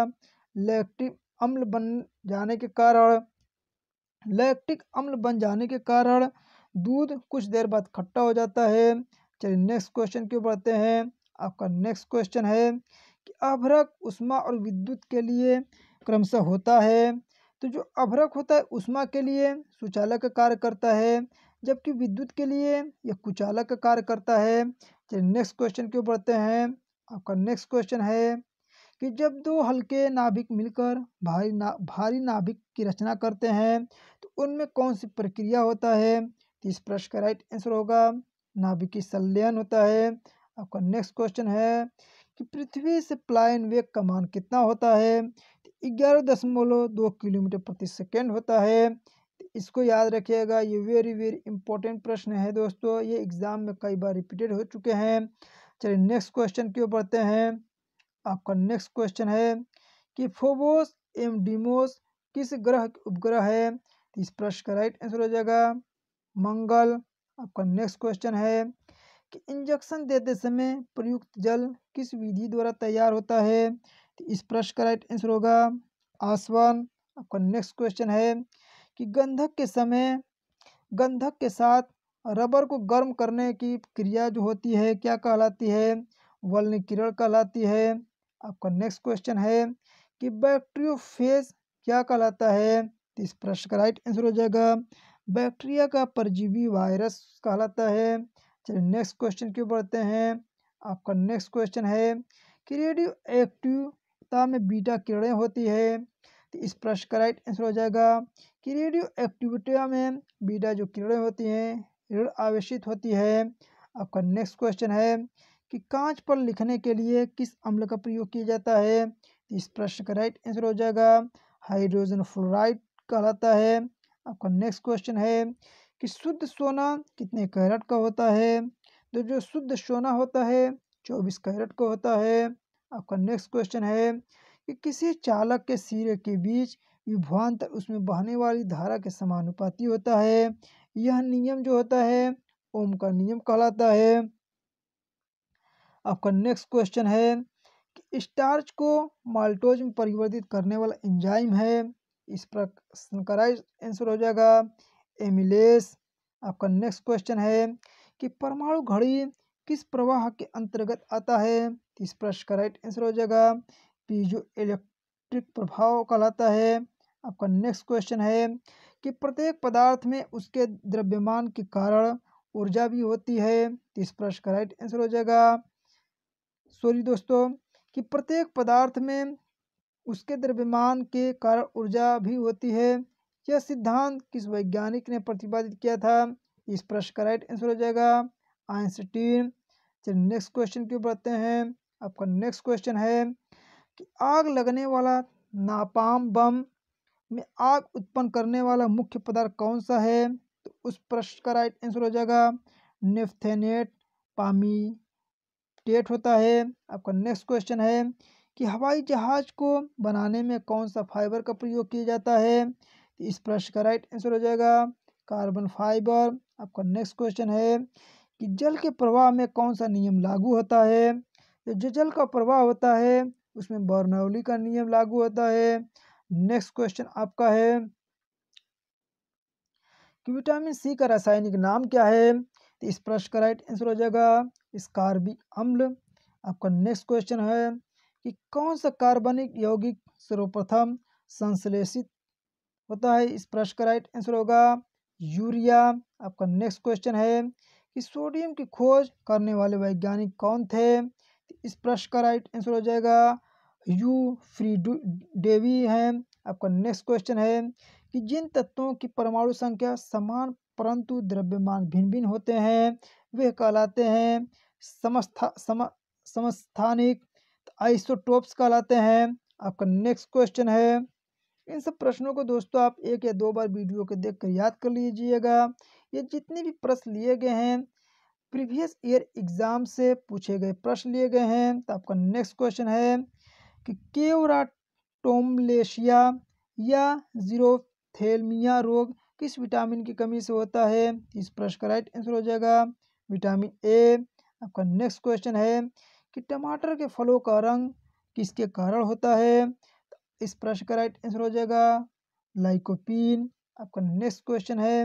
लैक्टिक अम्ल बन जाने के कारण लैक्टिक अम्ल बन जाने के कारण दूध कुछ देर बाद खट्टा हो जाता है चलिए नेक्स्ट क्वेश्चन क्यों बढ़ते हैं आपका नेक्स्ट क्वेश्चन है कि अभ्रक उष्मा और विद्युत के लिए क्रमशः होता है तो जो अभ्रक होता है उष्मा के लिए सुचालक का कार्य करता है जबकि विद्युत के लिए यह कुचालक का कार्य करता है चलिए नेक्स्ट क्वेश्चन क्यों बढ़ते हैं आपका नेक्स्ट क्वेश्चन है कि जब दो हल्के नाभिक मिलकर भारी ना भारी नाभिक की रचना करते हैं तो उनमें कौन सी प्रक्रिया होता है तो इस प्रश्न का राइट आंसर होगा नाभिकी संलयन होता है आपका नेक्स्ट क्वेश्चन है कि पृथ्वी से प्लायन वेग का मान कितना होता है तो ग्यारह दशमलव दो किलोमीटर प्रति सेकेंड होता है तो इसको याद रखिएगा ये वेरी वेरी इंपॉर्टेंट प्रश्न है दोस्तों ये एग्ज़ाम में कई बार रिपीटेड हो चुके हैं चलिए नेक्स्ट क्वेश्चन की ओर बढ़ते हैं आपका नेक्स्ट क्वेश्चन है कि फोबोस एम डिमोस किस ग्रह उपग्रह है तो इस प्रश्न का राइट आंसर हो जाएगा मंगल आपका नेक्स्ट क्वेश्चन है कि इंजेक्शन देते समय प्रयुक्त जल किस विधि द्वारा तैयार होता है तो इस प्रश्न का राइट आंसर होगा आसवन आपका नेक्स्ट क्वेश्चन है कि गंधक के समय गंधक के साथ रबर को गर्म करने की क्रिया जो होती है क्या कहलाती है किरण कहलाती है आपका नेक्स्ट क्वेश्चन है कि फेज क्या कहलाता है तो इस प्रश्न का राइट आंसर हो जाएगा बैक्टीरिया का परजीवी वायरस कहलाता है चलिए नेक्स्ट क्वेश्चन क्यों बढ़ते हैं आपका नेक्स्ट क्वेश्चन है कि रेडियो एक्टिवता में बीटा किरणें होती है तो इस प्रश्न का राइट आंसर हो जाएगा कि रेडियो एक्टिविटिया में बीटा जो किरणें होती हैं ऋण आवेशित होती है आपका नेक्स्ट क्वेश्चन है कि कांच पर लिखने के लिए किस अम्ल का प्रयोग किया जाता है तो इस प्रश्न का राइट आंसर हो जाएगा हाइड्रोजन फ्लोराइड कहलाता है आपका नेक्स्ट क्वेश्चन है कि शुद्ध सोना कितने कैरेट का होता है तो जो शुद्ध सोना होता है चौबीस कैरेट का होता है आपका नेक्स्ट क्वेश्चन है कि किसी चालक के सिरे के बीच विभ्वान्तर उसमें बहने वाली धारा के समानुपाती होता है यह नियम जो होता है ओम का नियम कहलाता है आपका नेक्स्ट क्वेश्चन है कि स्टार्च को माल्टोज में परिवर्तित करने वाला एंजाइम है इस प्रश्न का राइट आंसर हो जाएगा एमिलेस आपका नेक्स्ट क्वेश्चन है कि परमाणु घड़ी किस प्रवाह के अंतर्गत आता है इस प्रश्न का राइट आंसर हो जाएगा पीजो इलेक्ट्रिक प्रभाव कहलाता है आपका नेक्स्ट क्वेश्चन है कि प्रत्येक पदार्थ में उसके द्रव्यमान के कारण ऊर्जा भी होती है इस प्रश्न का राइट आंसर हो जाएगा सॉरी दोस्तों कि प्रत्येक पदार्थ में उसके द्रव्यमान के कारण ऊर्जा भी होती है यह सिद्धांत किस वैज्ञानिक ने प्रतिपादित किया था इस प्रश्न का राइट आंसर हो जाएगा आइंस्टीन चलिए नेक्स्ट क्वेश्चन की बढ़ते हैं आपका नेक्स्ट क्वेश्चन है कि आग लगने वाला नापाम बम में आग उत्पन्न करने वाला मुख्य पदार्थ कौन सा है तो उस प्रश्न का राइट आंसर हो जाएगा नेफ्थेनेट पामी डेट होता है आपका नेक्स्ट क्वेश्चन है कि हवाई जहाज को बनाने में कौन सा फाइबर का प्रयोग किया जाता है तो इस प्रश्न का राइट आंसर हो जाएगा कार्बन फाइबर आपका नेक्स्ट क्वेश्चन है कि जल के प्रवाह में कौन सा नियम लागू होता है तो जो जल का प्रवाह होता है उसमें बर्नौली का नियम लागू होता है नेक्स्ट क्वेश्चन आपका है कि विटामिन सी का रासायनिक नाम क्या है तो इस प्रश्न का राइट आंसर हो जाएगा स्कार्बी अम्ल आपका नेक्स्ट क्वेश्चन है कि कौन सा कार्बनिक यौगिक सर्वप्रथम संश्लेषित होता है इस प्रश्न का राइट आंसर होगा यूरिया आपका नेक्स्ट क्वेश्चन है कि सोडियम की खोज करने वाले वैज्ञानिक कौन थे तो इस प्रश्न का राइट आंसर हो जाएगा यू फ्री डेवी है आपका नेक्स्ट क्वेश्चन है कि जिन तत्वों की परमाणु संख्या समान परंतु द्रव्यमान भिन्न भिन्न होते हैं वे कहलाते हैं समस्था सम समस्थानिक तो आइसोटोप्स कहलाते हैं आपका नेक्स्ट क्वेश्चन है इन सब प्रश्नों को दोस्तों आप एक या दो बार वीडियो को देख कर याद कर लीजिएगा ये जितने भी प्रश्न लिए गए हैं प्रीवियस ईयर एग्जाम से पूछे गए प्रश्न लिए गए हैं तो आपका नेक्स्ट क्वेश्चन है कि केवराटोमलेशिया या जीरोथेलमिया रोग किस विटामिन की कमी से होता है इस प्रश्न का राइट आंसर हो जाएगा विटामिन ए आपका नेक्स्ट क्वेश्चन है कि टमाटर के फलों का रंग किसके कारण होता है इस प्रश्न का राइट आंसर हो जाएगा लाइकोपीन आपका नेक्स्ट क्वेश्चन है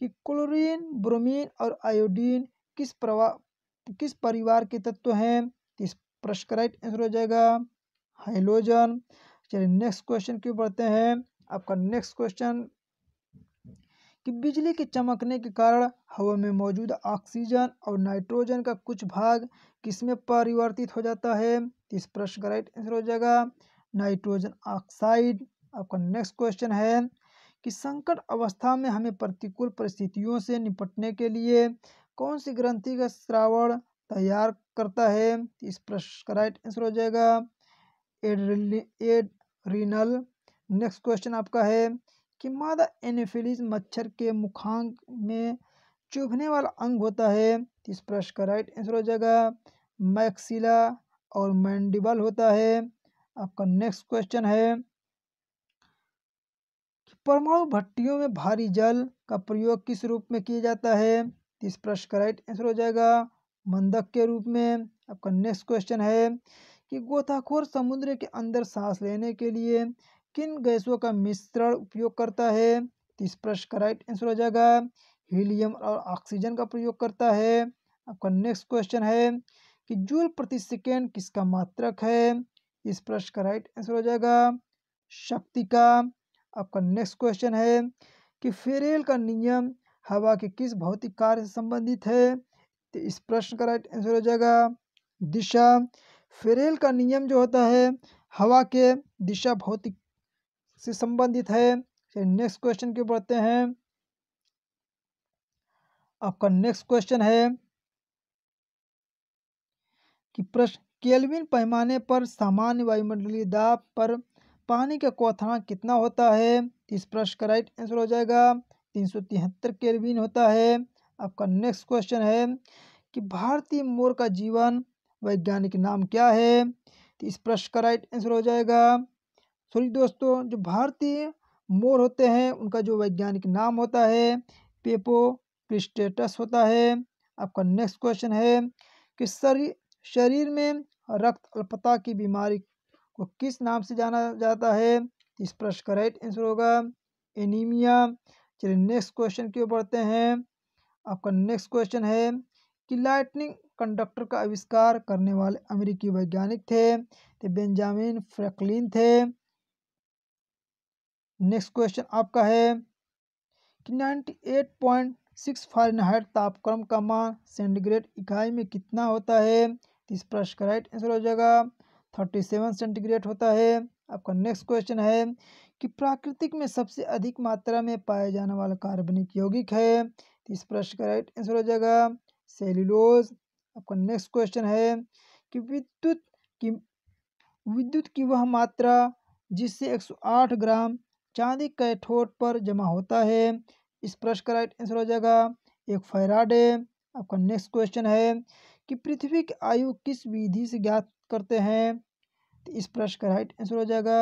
कि क्लोरीन ब्रोमीन और आयोडीन किस प्रवा किस परिवार के तत्व हैं इस प्रश्न का राइट आंसर हो जाएगा हाइलोजन चलिए नेक्स्ट क्वेश्चन क्यों बढ़ते हैं आपका नेक्स्ट क्वेश्चन कि बिजली के चमकने के कारण हवा में मौजूद ऑक्सीजन और नाइट्रोजन का कुछ भाग किस में परिवर्तित हो जाता है इस प्रश्न का राइट आंसर हो जाएगा नाइट्रोजन ऑक्साइड आपका नेक्स्ट क्वेश्चन है कि संकट अवस्था में हमें प्रतिकूल परिस्थितियों से निपटने के लिए कौन सी ग्रंथि का श्रावण तैयार करता है इस प्रश्न का राइट आंसर हो जाएगा एड्रिनल नेक्स्ट क्वेश्चन आपका है कि मादा एनेफिलिस मच्छर के मुखांग में चुभने वाला अंग होता है इस प्रश्न का राइट आंसर हो जाएगा मैक्सिला और मैंडिबल होता है आपका नेक्स्ट क्वेश्चन है परमाणु भट्टियों में भारी जल का प्रयोग किस रूप में किया जाता है इस प्रश्न का राइट आंसर हो जाएगा मंदक के रूप में आपका नेक्स्ट क्वेश्चन है कि गोताखोर समुद्र के अंदर सांस लेने के लिए किन गैसों का मिश्रण उपयोग करता है तो इस प्रश्न का राइट आंसर हो जाएगा हीलियम और ऑक्सीजन का प्रयोग करता है आपका नेक्स्ट क्वेश्चन है कि जूल प्रति सेकेंड किसका मात्रक है इस प्रश्न का राइट आंसर हो जाएगा शक्ति का आपका नेक्स्ट क्वेश्चन है कि फेरेल का नियम हवा के किस भौतिक कार्य से संबंधित है तो इस प्रश्न का राइट आंसर हो जाएगा दिशा फेरेल का नियम जो होता है हवा के दिशा भौतिक से संबंधित है नेक्स्ट क्वेश्चन की बढ़ते हैं आपका नेक्स्ट क्वेश्चन है कि प्रश्न केल्विन पैमाने पर सामान्य वायुमंडलीय दाब पर पानी का क्वथनांक कितना होता है इस प्रश्न का राइट आंसर हो जाएगा तीन सौ तिहत्तर केल्विन होता है आपका नेक्स्ट क्वेश्चन है कि भारतीय मोर का जीवन वैज्ञानिक नाम क्या है तो इस प्रश्न का राइट आंसर हो जाएगा सॉरी दोस्तों जो भारतीय मोर होते हैं उनका जो वैज्ञानिक नाम होता है पेपो क्रिस्टेटस होता है आपका नेक्स्ट क्वेश्चन है कि शरीर शरीर में रक्त अल्पता की बीमारी को किस नाम से जाना जाता है इस प्रश्न का राइट आंसर होगा एनीमिया चलिए नेक्स्ट क्वेश्चन की ओर बढ़ते हैं आपका नेक्स्ट क्वेश्चन है कि लाइटनिंग कंडक्टर का आविष्कार करने वाले अमेरिकी वैज्ञानिक थे तो बेंजामिन फ्रैकलिन थे नेक्स्ट क्वेश्चन आपका है कि ninety eight point six Fahrenheit तापक्रम का मान सेंटीग्रेड इकाई में कितना होता है तो इस प्रश्न का राइट आंसर हो जाएगा थर्टी सेवन सेंटीग्रेड होता है आपका नेक्स्ट क्वेश्चन है कि प्राकृतिक में सबसे अधिक मात्रा में पाया जाने वाला कार्बनिक यौगिक है तो इस प्रश्न का राइट आंसर हो जाएगा सेल्यूलोज आपका नेक्स्ट क्वेश्चन है कि विद्युत की विद्युत की वह मात्रा जिससे 108 ग्राम चांदी कैथोड पर जमा होता है इस प्रश्न का राइट आंसर हो जाएगा एक फैराड है आपका नेक्स्ट क्वेश्चन है कि पृथ्वी की आयु किस विधि से ज्ञात करते हैं तो इस प्रश्न का राइट आंसर हो जाएगा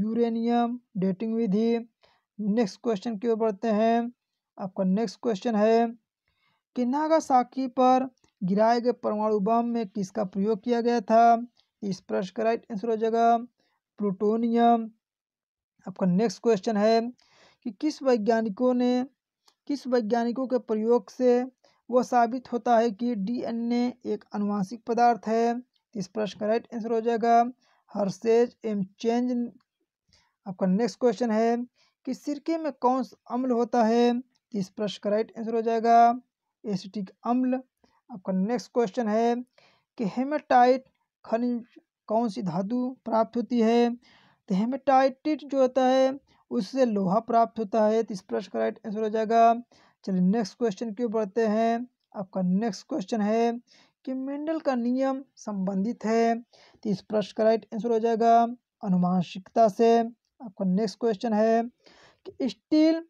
यूरेनियम डेटिंग विधि नेक्स्ट क्वेश्चन की ओर बढ़ते हैं आपका नेक्स्ट क्वेश्चन है कि नागासाकी पर गिराए गए परमाणु बम में किसका प्रयोग किया गया था तो इस प्रश्न का राइट आंसर हो जाएगा प्लूटोनियम आपका नेक्स्ट क्वेश्चन है कि किस वैज्ञानिकों ने किस वैज्ञानिकों के प्रयोग से वो साबित होता है कि डीएनए एक अनुवांशिक पदार्थ है इस प्रश्न का राइट आंसर हो जाएगा हर्सेज एम चेंज आपका नेक्स्ट क्वेश्चन है कि सिरके में कौन सा अम्ल होता है इस प्रश्न का राइट आंसर हो जाएगा एसिटिक अम्ल आपका नेक्स्ट क्वेश्चन है कि हेमाटाइट खनिज कौन सी धातु प्राप्त होती है तो हेमेटाइटिट जो होता है उससे लोहा प्राप्त होता है तो इस प्रश्न का राइट आंसर हो जाएगा चलिए नेक्स्ट क्वेश्चन क्यों बढ़ते हैं आपका नेक्स्ट क्वेश्चन है कि मेंडल का नियम संबंधित है तो इस प्रश्न का राइट आंसर हो जाएगा अनुमानसिकता से आपका नेक्स्ट क्वेश्चन है कि स्टील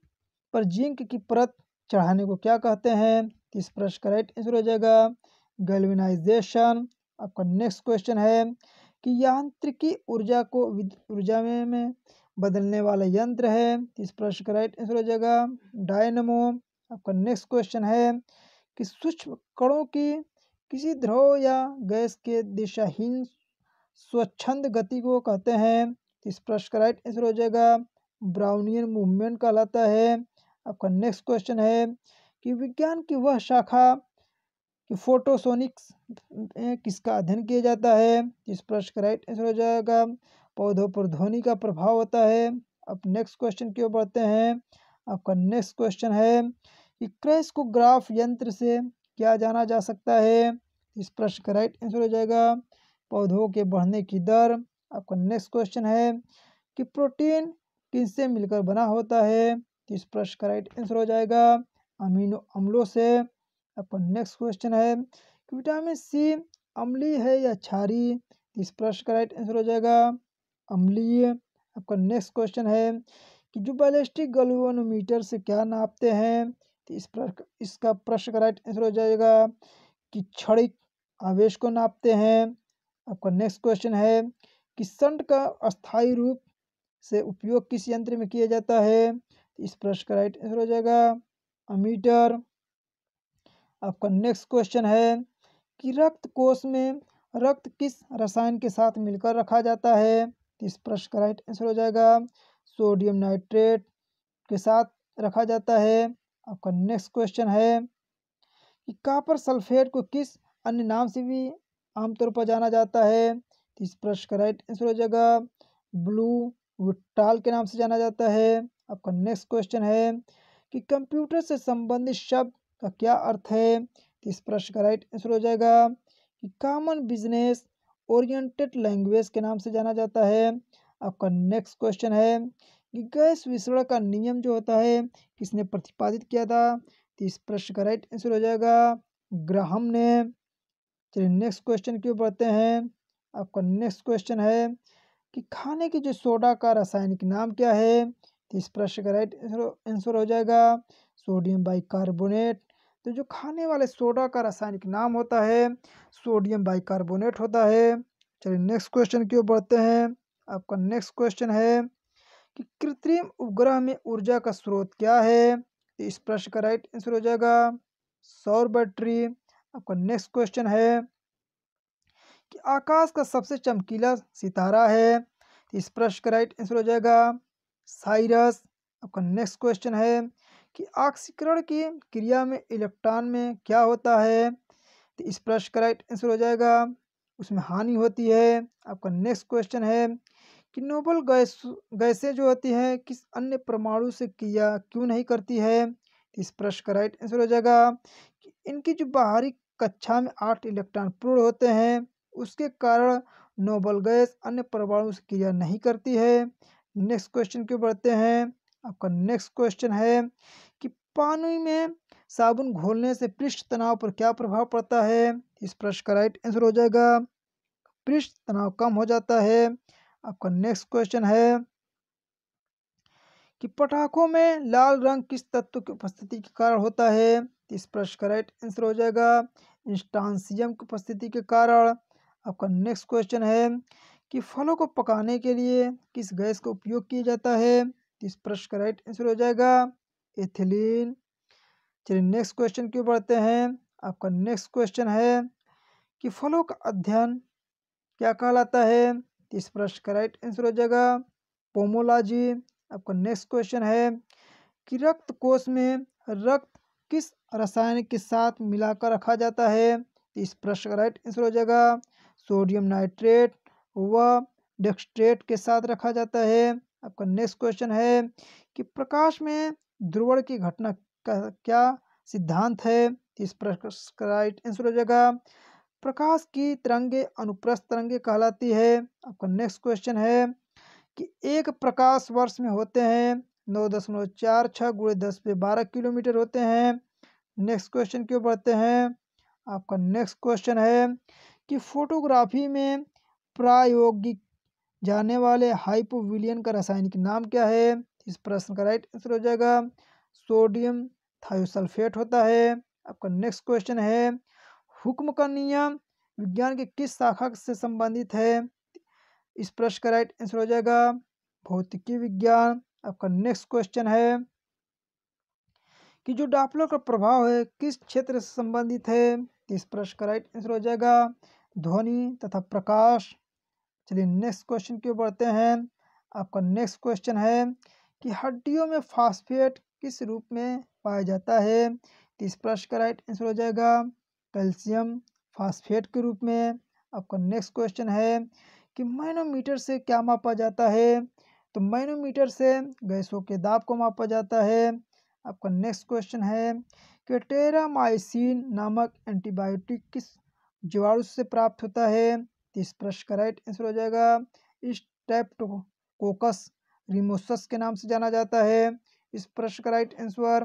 पर जिंक की परत चढ़ाने को क्या कहते हैं तो इस प्रश्न का राइट आंसर हो जाएगा गैल्विनाइजेशन आपका नेक्स्ट क्वेश्चन है कि यांत्रिकी ऊर्जा को विद्युत ऊर्जा में, में बदलने वाला यंत्र है इस प्रश्न का राइट आंसर हो जाएगा डायनमो आपका नेक्स्ट क्वेश्चन है कि सूक्ष्म कणों की किसी ध्रुव या गैस के दिशाहीन स्वच्छंद गति को कहते हैं इस प्रश्न का राइट आंसर हो जाएगा ब्राउनियन मूवमेंट कहलाता है आपका नेक्स्ट क्वेश्चन है कि विज्ञान की वह शाखा कि फोटोसोनिक्स किसका अध्ययन किया जाता है इस प्रश्न का राइट आंसर हो जाएगा पौधों पर ध्वनि का प्रभाव होता है अब नेक्स्ट क्वेश्चन की ओर बढ़ते हैं आपका नेक्स्ट क्वेश्चन है कि क्रेस्कोग्राफ यंत्र से क्या जाना जा सकता है इस प्रश्न का राइट आंसर हो जाएगा पौधों के बढ़ने की दर आपका नेक्स्ट क्वेश्चन है कि प्रोटीन किससे मिलकर बना होता है स्पर्श इस प्रश्न का राइट आंसर हो जाएगा अमीनो अम्लों से अपन नेक्स्ट क्वेश्चन है कि विटामिन सी अम्लीय है या क्षारी इस प्रश्न का राइट आंसर हो जाएगा अम्लीय आपका नेक्स्ट क्वेश्चन है कि जो बैलिस्टिक गलोनोमीटर से क्या नापते हैं तो इस प्रश्न इसका प्रश्न का राइट आंसर हो जाएगा कि क्षणिक आवेश को नापते हैं आपका नेक्स्ट क्वेश्चन है कि संट का अस्थाई रूप से उपयोग किस यंत्र में किया जाता है तो इस प्रश्न का राइट आंसर हो जाएगा अमीटर आपका नेक्स्ट क्वेश्चन है कि रक्त कोष में रक्त किस रसायन के साथ मिलकर रखा जाता है इस प्रश्न का राइट आंसर हो जाएगा सोडियम नाइट्रेट के साथ रखा जाता है आपका नेक्स्ट क्वेश्चन है कि कापर सल्फेट को किस अन्य नाम से भी आमतौर पर जाना जाता है इस प्रश्न का राइट आंसर हो जाएगा ब्लू विटाल के नाम से जाना जाता है आपका नेक्स्ट क्वेश्चन है कि कंप्यूटर से संबंधित शब्द का तो क्या अर्थ है तो इस प्रश्न का राइट आंसर हो जाएगा कि कॉमन बिजनेस ओरिएंटेड लैंग्वेज के नाम से जाना जाता है आपका नेक्स्ट क्वेश्चन है कि गैस विश्रण का नियम जो होता है किसने प्रतिपादित किया था तो इस प्रश्न का राइट आंसर हो जाएगा ग्राहम ने चलिए नेक्स्ट क्वेश्चन की ओर बढ़ते हैं आपका नेक्स्ट क्वेश्चन है कि खाने की जो सोडा का रासायनिक नाम क्या है तो इस प्रश्न का राइट आंसर हो जाएगा सोडियम बाइकार्बोनेट तो जो खाने वाले सोडा का रासायनिक नाम होता है सोडियम बाइकार्बोनेट होता है चलिए नेक्स्ट क्वेश्चन की ओर बढ़ते हैं आपका नेक्स्ट क्वेश्चन है कि कृत्रिम उपग्रह में ऊर्जा का स्रोत क्या है तो इस प्रश्न का राइट आंसर हो जाएगा सौर बैटरी आपका नेक्स्ट क्वेश्चन है कि आकाश का सबसे चमकीला सितारा है इस प्रश्न का राइट आंसर हो जाएगा साइरस आपका नेक्स्ट क्वेश्चन है कि ऑक्सीकरण की क्रिया में इलेक्ट्रॉन में क्या होता है तो इस प्रश्न का राइट आंसर हो जाएगा उसमें हानि होती है आपका नेक्स्ट क्वेश्चन है कि नोबल गैस गैसें जो होती हैं किस अन्य परमाणु से क्रिया क्यों नहीं करती है तो इस प्रश्न का राइट आंसर हो जाएगा कि इनकी जो बाहरी कक्षा में आठ इलेक्ट्रॉन पूर्ण होते हैं उसके कारण नोबल गैस अन्य परमाणु से क्रिया नहीं करती है नेक्स्ट क्वेश्चन क्यों बढ़ते हैं आपका नेक्स्ट क्वेश्चन है कि पानी में साबुन घोलने से पृष्ठ तनाव पर क्या प्रभाव पड़ता है इस प्रश्न का राइट आंसर हो जाएगा पृष्ठ तनाव कम हो जाता है आपका नेक्स्ट क्वेश्चन है कि पटाखों में लाल रंग किस तत्व की उपस्थिति के कारण होता है इस प्रश्न का राइट आंसर हो जाएगा इंस्टानसियम की उपस्थिति के कारण आपका नेक्स्ट क्वेश्चन है कि फलों को पकाने के लिए किस गैस का उपयोग किया जाता है तीस प्रश्न का राइट आंसर हो जाएगा एथिलीन चलिए नेक्स्ट क्वेश्चन क्यों बढ़ते हैं आपका नेक्स्ट क्वेश्चन है कि फलों का अध्ययन क्या कहलाता है तीस प्रश्न का राइट आंसर हो जाएगा पोमोलॉजी आपका नेक्स्ट क्वेश्चन है कि रक्त कोष में रक्त किस रसायन के साथ मिलाकर रखा जाता है तीस प्रश्न का राइट आंसर हो जाएगा सोडियम नाइट्रेट व डेक्सट्रेट के साथ रखा जाता है आपका नेक्स्ट क्वेश्चन है कि प्रकाश में ध्रुवण की घटना का क्या सिद्धांत है इस राइट आंसर हो जाएगा प्रकाश की तरंगे अनुप्रस्थ तरंगे कहलाती है आपका नेक्स्ट क्वेश्चन है कि एक प्रकाश वर्ष में होते हैं नौ दशमलव चार छः गुड़े दस पे बारह किलोमीटर होते हैं नेक्स्ट क्वेश्चन क्यों बढ़ते हैं आपका नेक्स्ट क्वेश्चन है कि फोटोग्राफी में प्रायोगिक जाने वाले हाइपोविलियन का रासायनिक नाम क्या है इस प्रश्न का राइट आंसर हो जाएगा सोडियम थायोसल्फेट होता है आपका नेक्स्ट क्वेश्चन है हुक्म का नियम विज्ञान के किस शाखा से संबंधित है इस प्रश्न का राइट आंसर हो जाएगा भौतिकी विज्ञान आपका नेक्स्ट क्वेश्चन है कि जो डापलर का प्रभाव है किस क्षेत्र से संबंधित है इस प्रश्न का राइट आंसर हो जाएगा ध्वनि तथा प्रकाश चलिए नेक्स्ट क्वेश्चन क्यों बढ़ते हैं आपका नेक्स्ट क्वेश्चन है कि हड्डियों में फास्फेट किस रूप में पाया जाता है तो इस प्रश्न का राइट आंसर हो जाएगा कैल्शियम फास्फेट के रूप में आपका नेक्स्ट क्वेश्चन है कि माइनोमीटर से क्या मापा जाता है तो माइनोमीटर से गैसों के दाब को मापा जाता है आपका नेक्स्ट क्वेश्चन है कि टेरामाइसिन नामक एंटीबायोटिक किस जीवाणु से प्राप्त होता है तीस प्रश्न का राइट आंसर हो जाएगा स्टेप्टोकोकस रिमोसस के नाम से जाना जाता है इस प्रश्न का राइट आंसर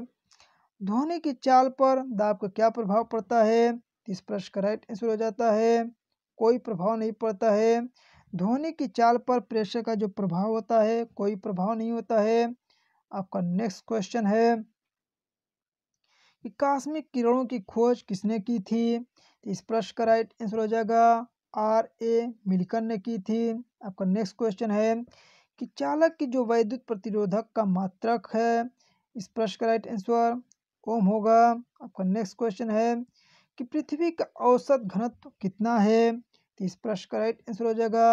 ध्वनि की चाल पर दाब का क्या प्रभाव पड़ता है तीस प्रश्न का राइट आंसर हो जाता है कोई प्रभाव नहीं पड़ता है ध्वनि की चाल पर प्रेशर का जो प्रभाव होता है कोई प्रभाव नहीं होता है आपका नेक्स्ट क्वेश्चन है कि कास्मिक किरणों की खोज किसने की थी इस प्रश्न का राइट आंसर हो जाएगा आर ए मिलकर ने की थी आपका नेक्स्ट क्वेश्चन है कि चालक की जो वैद्युत प्रतिरोधक का मात्रक है इस प्रश्न का राइट आंसर ओम होगा आपका नेक्स्ट क्वेश्चन है कि पृथ्वी का औसत घनत्व कितना है तो इस प्रश्न का राइट आंसर हो जाएगा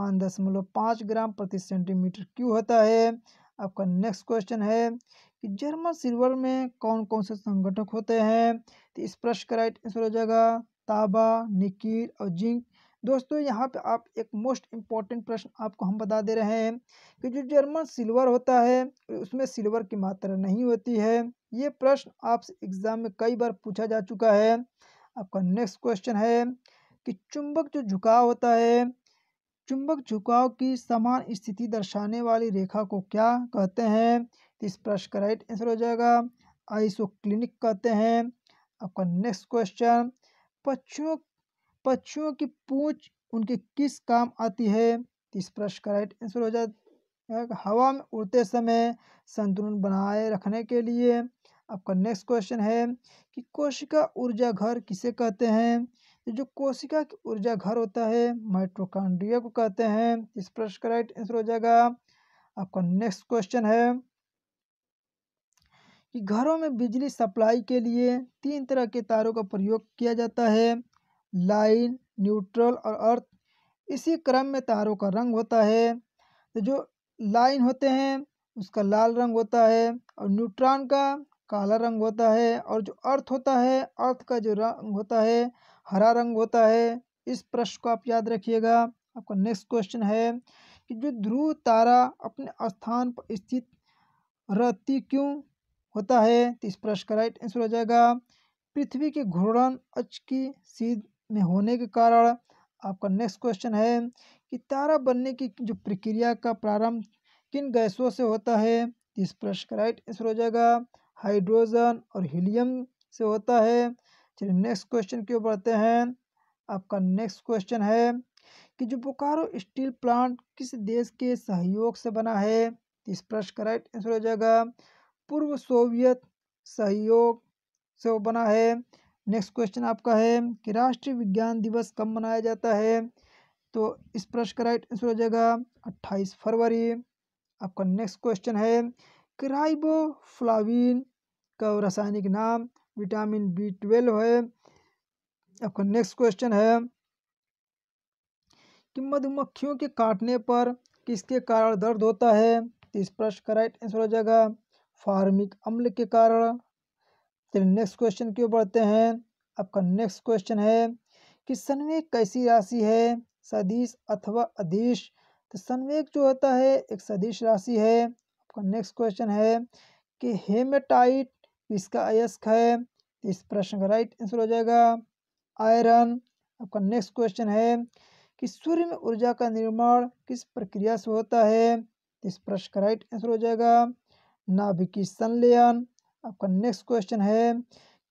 पाँच दशमलव पाँच ग्राम प्रति सेंटीमीटर क्यू होता है आपका नेक्स्ट क्वेश्चन है कि जर्मन सिल्वर में कौन कौन से संगठक होते हैं तो इस प्रश्न का राइट आंसर हो जाएगा ताबा निकिल और जिंक दोस्तों यहाँ पे आप एक मोस्ट इम्पॉर्टेंट प्रश्न आपको हम बता दे रहे हैं कि जो जर्मन सिल्वर होता है उसमें सिल्वर की मात्रा नहीं होती है ये प्रश्न आपसे एग्ज़ाम में कई बार पूछा जा चुका है आपका नेक्स्ट क्वेश्चन है कि चुंबक जो झुकाव होता है चुंबक झुकाव की समान स्थिति दर्शाने वाली रेखा को क्या कहते हैं तो इस प्रश्न का राइट आंसर हो जाएगा क्लिनिक कहते हैं आपका नेक्स्ट क्वेश्चन पक्षियों पक्षियों की पूंछ उनके किस काम आती है इस प्रश्न का राइट आंसर हो जाएगा हवा में उड़ते समय संतुलन बनाए रखने के लिए आपका नेक्स्ट क्वेश्चन है कि कोशिका ऊर्जा घर किसे कहते हैं तो जो कोशिका की ऊर्जा घर होता है माइट्रोकांड्रिया को कहते हैं इस प्रश्न का राइट आंसर हो जाएगा आपका नेक्स्ट क्वेश्चन है कि घरों में बिजली सप्लाई के लिए तीन तरह के तारों का प्रयोग किया जाता है लाइन न्यूट्रल और अर्थ इसी क्रम में तारों का रंग होता है तो जो लाइन होते हैं उसका लाल रंग होता है और न्यूट्रॉन का काला रंग होता है और जो अर्थ होता है अर्थ का जो रंग होता है हरा रंग होता है इस प्रश्न को आप याद रखिएगा आपका नेक्स्ट क्वेश्चन है कि जो ध्रुव तारा अपने स्थान पर स्थित रहती क्यों होता है तो इस प्रश्न का राइट आंसर हो जाएगा पृथ्वी के घूर्णन अच की सीध में होने के कारण आपका नेक्स्ट क्वेश्चन है कि तारा बनने की जो प्रक्रिया का प्रारंभ किन गैसों से होता है इस प्रश्न का राइट आंसर हो जाएगा हाइड्रोजन और हीलियम से होता है चलिए नेक्स्ट क्वेश्चन क्यों बढ़ते हैं आपका नेक्स्ट क्वेश्चन है कि जो बोकारो स्टील प्लांट किस देश के सहयोग से बना है इस प्रश्न का राइट आंसर हो जाएगा पूर्व सोवियत सहयोग से वो बना है नेक्स्ट क्वेश्चन आपका है कि राष्ट्रीय विज्ञान दिवस कब मनाया जाता है तो इस प्रश्न का राइट आंसर हो जाएगा अट्ठाईस फरवरी आपका नेक्स्ट क्वेश्चन है कि राइबोफ्लाविन का रासायनिक नाम विटामिन बी ट्वेल्व है आपका नेक्स्ट क्वेश्चन है कि मधुमक्खियों के काटने पर किसके कारण दर्द होता है तो इस प्रश्न का राइट आंसर हो जाएगा फार्मिक अम्ल के कारण चलिए नेक्स्ट क्वेश्चन क्यों बढ़ते हैं आपका नेक्स्ट क्वेश्चन है कि संवेग कैसी राशि है सदिश अथवा अधीश तो संवेग जो होता है एक सदिश राशि है आपका नेक्स्ट क्वेश्चन है कि हेमेटाइट इसका अयस्क है तो इस प्रश्न का राइट आंसर हो जाएगा आयरन आपका नेक्स्ट क्वेश्चन है कि सूर्य में ऊर्जा का निर्माण किस प्रक्रिया से होता है तो इस प्रश्न का राइट आंसर हो जाएगा नाभिकी संलयन आपका नेक्स्ट क्वेश्चन है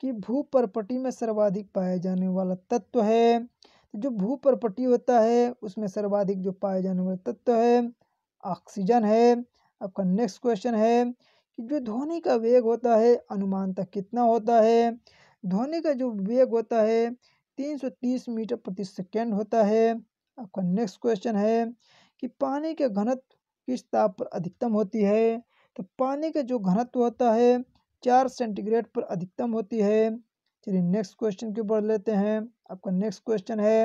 कि भू परपटी में सर्वाधिक पाया जाने वाला तत्व है तो जो भू परपटी होता है उसमें सर्वाधिक जो पाया जाने वाला तत्व है ऑक्सीजन है आपका नेक्स्ट क्वेश्चन है कि जो ध्वनि का वेग होता है तक कितना होता है ध्वनि का जो वेग होता है 330 मीटर प्रति सेकेंड होता है आपका नेक्स्ट क्वेश्चन है कि पानी के घनत्व किस ताप पर अधिकतम होती है तो पानी का जो घनत्व होता है चार सेंटीग्रेड पर अधिकतम होती है चलिए नेक्स्ट क्वेश्चन के ऊपर लेते हैं आपका नेक्स्ट क्वेश्चन है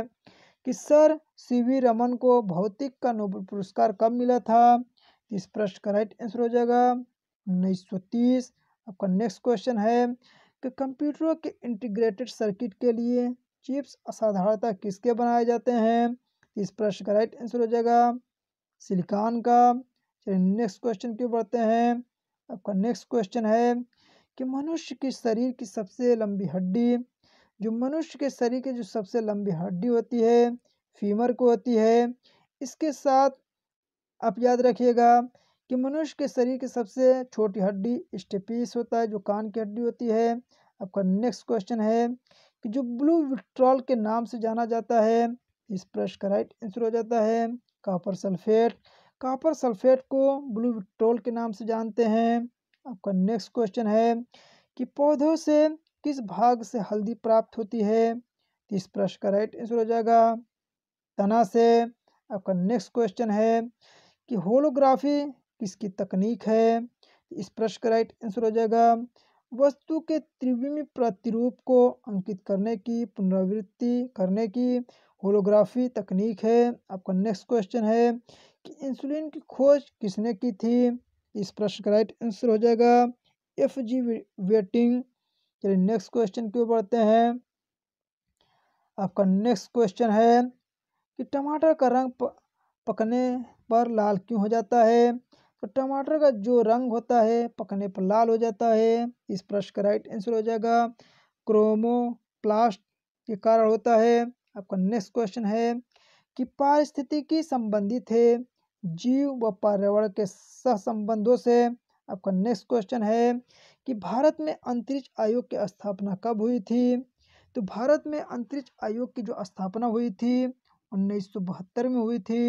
कि सर सी वी रमन को भौतिक का नोबल पुरस्कार कब मिला था इस प्रश्न का राइट आंसर हो जाएगा उन्नीस सौ तीस आपका नेक्स्ट क्वेश्चन है कि कंप्यूटरों के इंटीग्रेटेड सर्किट के लिए चिप्स असाधारणता किसके बनाए जाते हैं इस प्रश्न का राइट आंसर हो जाएगा सिलिकॉन का चलिए नेक्स्ट क्वेश्चन क्यों बढ़ते हैं आपका नेक्स्ट क्वेश्चन है कि मनुष्य के शरीर की सबसे लंबी हड्डी जो मनुष्य के शरीर की जो सबसे लंबी हड्डी होती है फीमर को होती है इसके साथ आप याद रखिएगा कि मनुष्य के शरीर की सबसे छोटी हड्डी स्टेपीस होता है जो कान की हड्डी होती है आपका नेक्स्ट क्वेश्चन है कि जो ब्लू विट्रॉल के नाम से जाना जाता है इस प्रश्न का राइट आंसर हो जाता है कापर सल्फेट कापर सल्फेट को ब्लू विट्रोल के नाम से जानते हैं आपका नेक्स्ट क्वेश्चन है कि पौधों से किस भाग से हल्दी प्राप्त होती है इस प्रश्न का राइट आंसर हो जाएगा तना से आपका नेक्स्ट क्वेश्चन है कि होलोग्राफी किसकी तकनीक है इस प्रश्न का राइट आंसर हो जाएगा वस्तु के त्रिविमी प्रतिरूप को अंकित करने की पुनरावृत्ति करने की होलोग्राफी तकनीक है आपका नेक्स्ट क्वेश्चन है कि इंसुलिन की खोज किसने की थी इस प्रश्न का राइट आंसर हो जाएगा एफ जी वेटिंग चलिए नेक्स्ट क्वेश्चन क्यों बढ़ते हैं आपका नेक्स्ट क्वेश्चन है कि टमाटर का रंग पकने पर लाल क्यों हो जाता है तो टमाटर का जो रंग होता है पकने पर लाल हो जाता है इस प्रश्न का राइट आंसर हो जाएगा क्रोमोप्लास्ट के कारण होता है आपका नेक्स्ट क्वेश्चन है कि पारिस्थितिकी संबंधित है जीव व पर्यावरण के सहसंबंधों से आपका नेक्स्ट क्वेश्चन है कि भारत में अंतरिक्ष आयोग की स्थापना कब हुई थी तो भारत में अंतरिक्ष आयोग की जो स्थापना हुई थी उन्नीस में हुई थी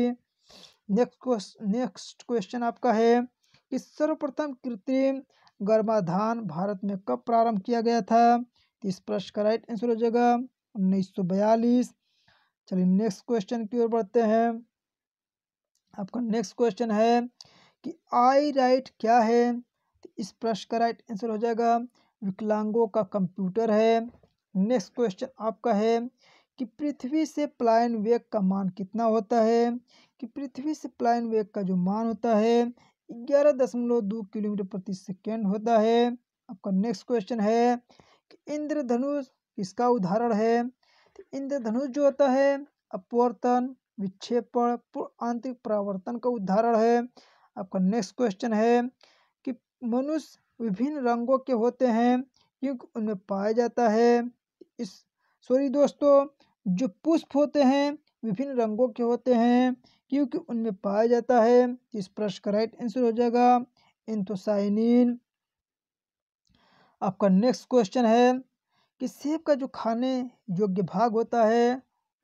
नेक्स्ट क्वेश्चन नेक्स्ट क्वेश्चन आपका है कि सर्वप्रथम कृत्रिम गर्भाधान भारत में कब प्रारंभ किया गया था तो इस प्रश्न का राइट आंसर हो जाएगा उन्नीस चलिए नेक्स्ट क्वेश्चन की ओर बढ़ते हैं आपका नेक्स्ट क्वेश्चन है कि आई राइट क्या है तो इस प्रश्न का राइट आंसर हो जाएगा विकलांगों का कंप्यूटर है नेक्स्ट क्वेश्चन आपका है कि पृथ्वी से प्लायन वेग का मान कितना होता है कि पृथ्वी से प्लायन वेग का जो मान होता है ग्यारह दशमलव दो किलोमीटर प्रति सेकेंड होता है आपका नेक्स्ट क्वेश्चन है कि इंद्रधनुष किसका उदाहरण है तो इंद्रधनुष जो होता है अपवर्तन विक्षेपण आंतरिक परावर्तन का उदाहरण है आपका नेक्स्ट क्वेश्चन है कि मनुष्य विभिन्न रंगों के होते हैं क्योंकि उनमें पाया जाता है इस सॉरी दोस्तों जो पुष्प होते हैं विभिन्न रंगों के होते हैं क्योंकि उनमें पाया जाता है इस प्रश्न का राइट आंसर हो जाएगा इंथोसाइनिन आपका नेक्स्ट क्वेश्चन है कि सेब का जो खाने योग्य भाग होता है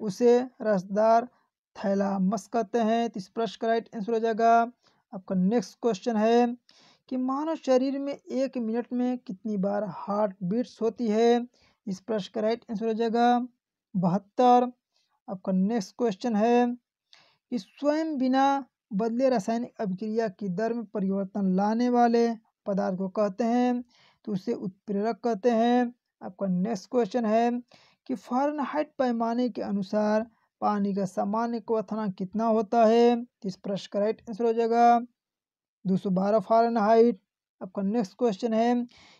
उसे रसदार थैला मस कहते हैं तो इस प्रश्न का राइट आंसर हो जाएगा आपका नेक्स्ट क्वेश्चन है कि मानव शरीर में एक मिनट में कितनी बार हार्ट बीट्स होती है इस प्रश्न का राइट आंसर हो जाएगा बहत्तर आपका नेक्स्ट क्वेश्चन है कि स्वयं बिना बदले रासायनिक अभिक्रिया की दर में परिवर्तन लाने वाले पदार्थ को कहते हैं तो उसे उत्प्रेरक कहते हैं आपका नेक्स्ट क्वेश्चन है कि फारनहाइट पैमाने के अनुसार पानी का सामान्य क्वथनांक कितना होता है तो इस प्रश्न का राइट आंसर हो जाएगा दो सौ बारह फारन हाइट आपका नेक्स्ट क्वेश्चन है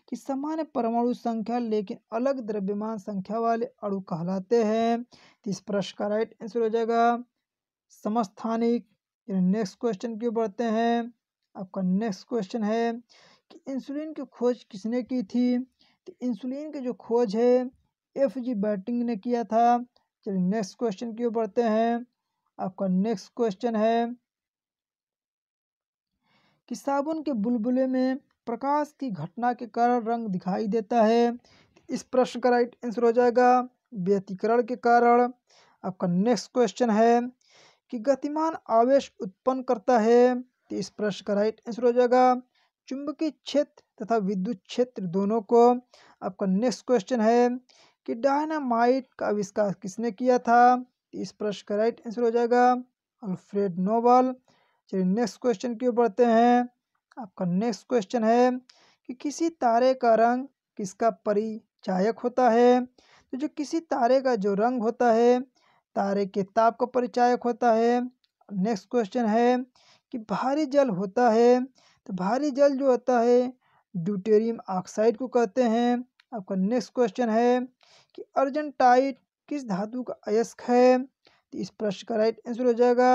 कि सामान्य परमाणु संख्या लेकिन अलग द्रव्यमान संख्या वाले अणु कहलाते हैं तो इस प्रश्न का राइट आंसर हो जाएगा समस्थानिक नेक्स्ट क्वेश्चन क्यों बढ़ते हैं आपका नेक्स्ट क्वेश्चन है कि इंसुलिन की खोज किसने की थी तो इंसुलिन की जो खोज है एफ जी बैटिंग ने किया था चलिए नेक्स्ट क्वेश्चन की ओर बढ़ते हैं आपका नेक्स्ट क्वेश्चन है कि साबुन के बुलबुले में प्रकाश की घटना के कारण रंग दिखाई देता है इस प्रश्न का राइट आंसर हो जाएगा व्यतिकरण के कारण आपका नेक्स्ट क्वेश्चन है कि गतिमान आवेश उत्पन्न करता है तो इस प्रश्न का राइट आंसर हो जाएगा चुंबकीय क्षेत्र तथा विद्युत क्षेत्र दोनों को आपका नेक्स्ट क्वेश्चन है कि डायनामाइट का आविष्कार किसने किया था इस प्रश्न का राइट आंसर हो जाएगा अल्फ्रेड नोबल चलिए नेक्स्ट क्वेश्चन की ओर बढ़ते हैं आपका नेक्स्ट क्वेश्चन है कि किसी तारे का रंग किसका परिचायक होता है तो जो किसी तारे का जो रंग होता है तारे के ताप का परिचायक होता है नेक्स्ट क्वेश्चन है कि भारी जल होता है तो भारी जल जो होता है ड्यूटेरियम ऑक्साइड को कहते हैं आपका नेक्स्ट क्वेश्चन है कि अर्जेंटाइट किस धातु का अयस्क है तो इस प्रश्न का राइट आंसर हो जाएगा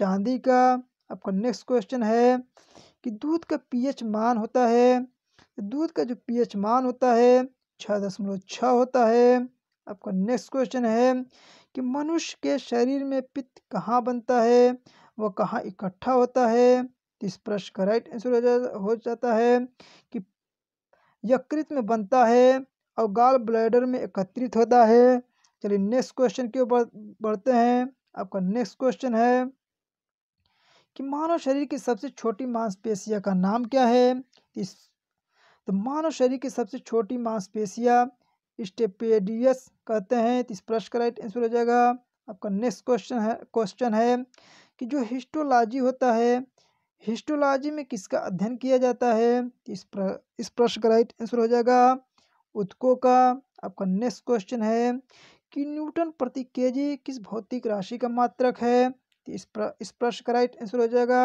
चांदी का आपका नेक्स्ट क्वेश्चन है कि दूध का पीएच मान होता है तो दूध का जो पीएच मान होता है छः दशमलव छः होता है आपका नेक्स्ट क्वेश्चन है कि मनुष्य के शरीर में पित्त कहाँ बनता है वह कहाँ इकट्ठा होता है तो इस प्रश्न का राइट आंसर हो जाता है कि यकृत में बनता है और गाल ब्लैडर में एकत्रित होता है चलिए नेक्स्ट क्वेश्चन के ऊपर बढ़ते हैं आपका नेक्स्ट क्वेश्चन है कि मानव शरीर की सबसे छोटी मांसपेशिया का नाम क्या है इस तो मानव शरीर की सबसे छोटी मांसपेशिया स्टेपेडियस कहते हैं तो इस प्रश्न का राइट आंसर हो जाएगा आपका नेक्स्ट क्वेश्चन है क्वेश्चन है कि जो हिस्टोलॉजी होता है हिस्टोलॉजी में किसका अध्ययन किया जाता है इस प्र, इस प्रश्न का राइट आंसर हो जाएगा उत्को का आपका नेक्स्ट क्वेश्चन है कि न्यूटन प्रति केजी किस भौतिक राशि का मात्रक है तो इस इस प्रश्न का राइट आंसर हो जाएगा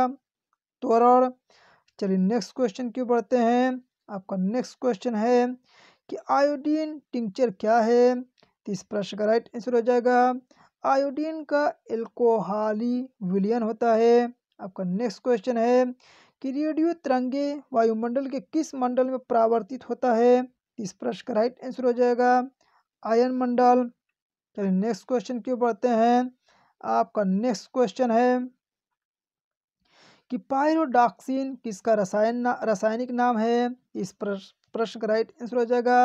त्वरण तो चलिए नेक्स्ट क्वेश्चन क्यों बढ़ते हैं आपका नेक्स्ट क्वेश्चन है कि आयोडीन टिंचर क्या है तो इस प्रश्न का राइट आंसर हो जाएगा आयोडीन का एल्कोहाली विलियन होता है आपका नेक्स्ट क्वेश्चन है कि रेडियो तिरंगे वायुमंडल के किस मंडल में परावर्तित होता है इस प्रश्न का राइट आंसर हो जाएगा आयन मंडल चलिए नेक्स्ट क्वेश्चन क्यों पढ़ते हैं आपका नेक्स्ट क्वेश्चन है कि पायरोडॉक्सिन किसका रसायन ना, रासायनिक नाम है इस प्रश्न का राइट आंसर हो जाएगा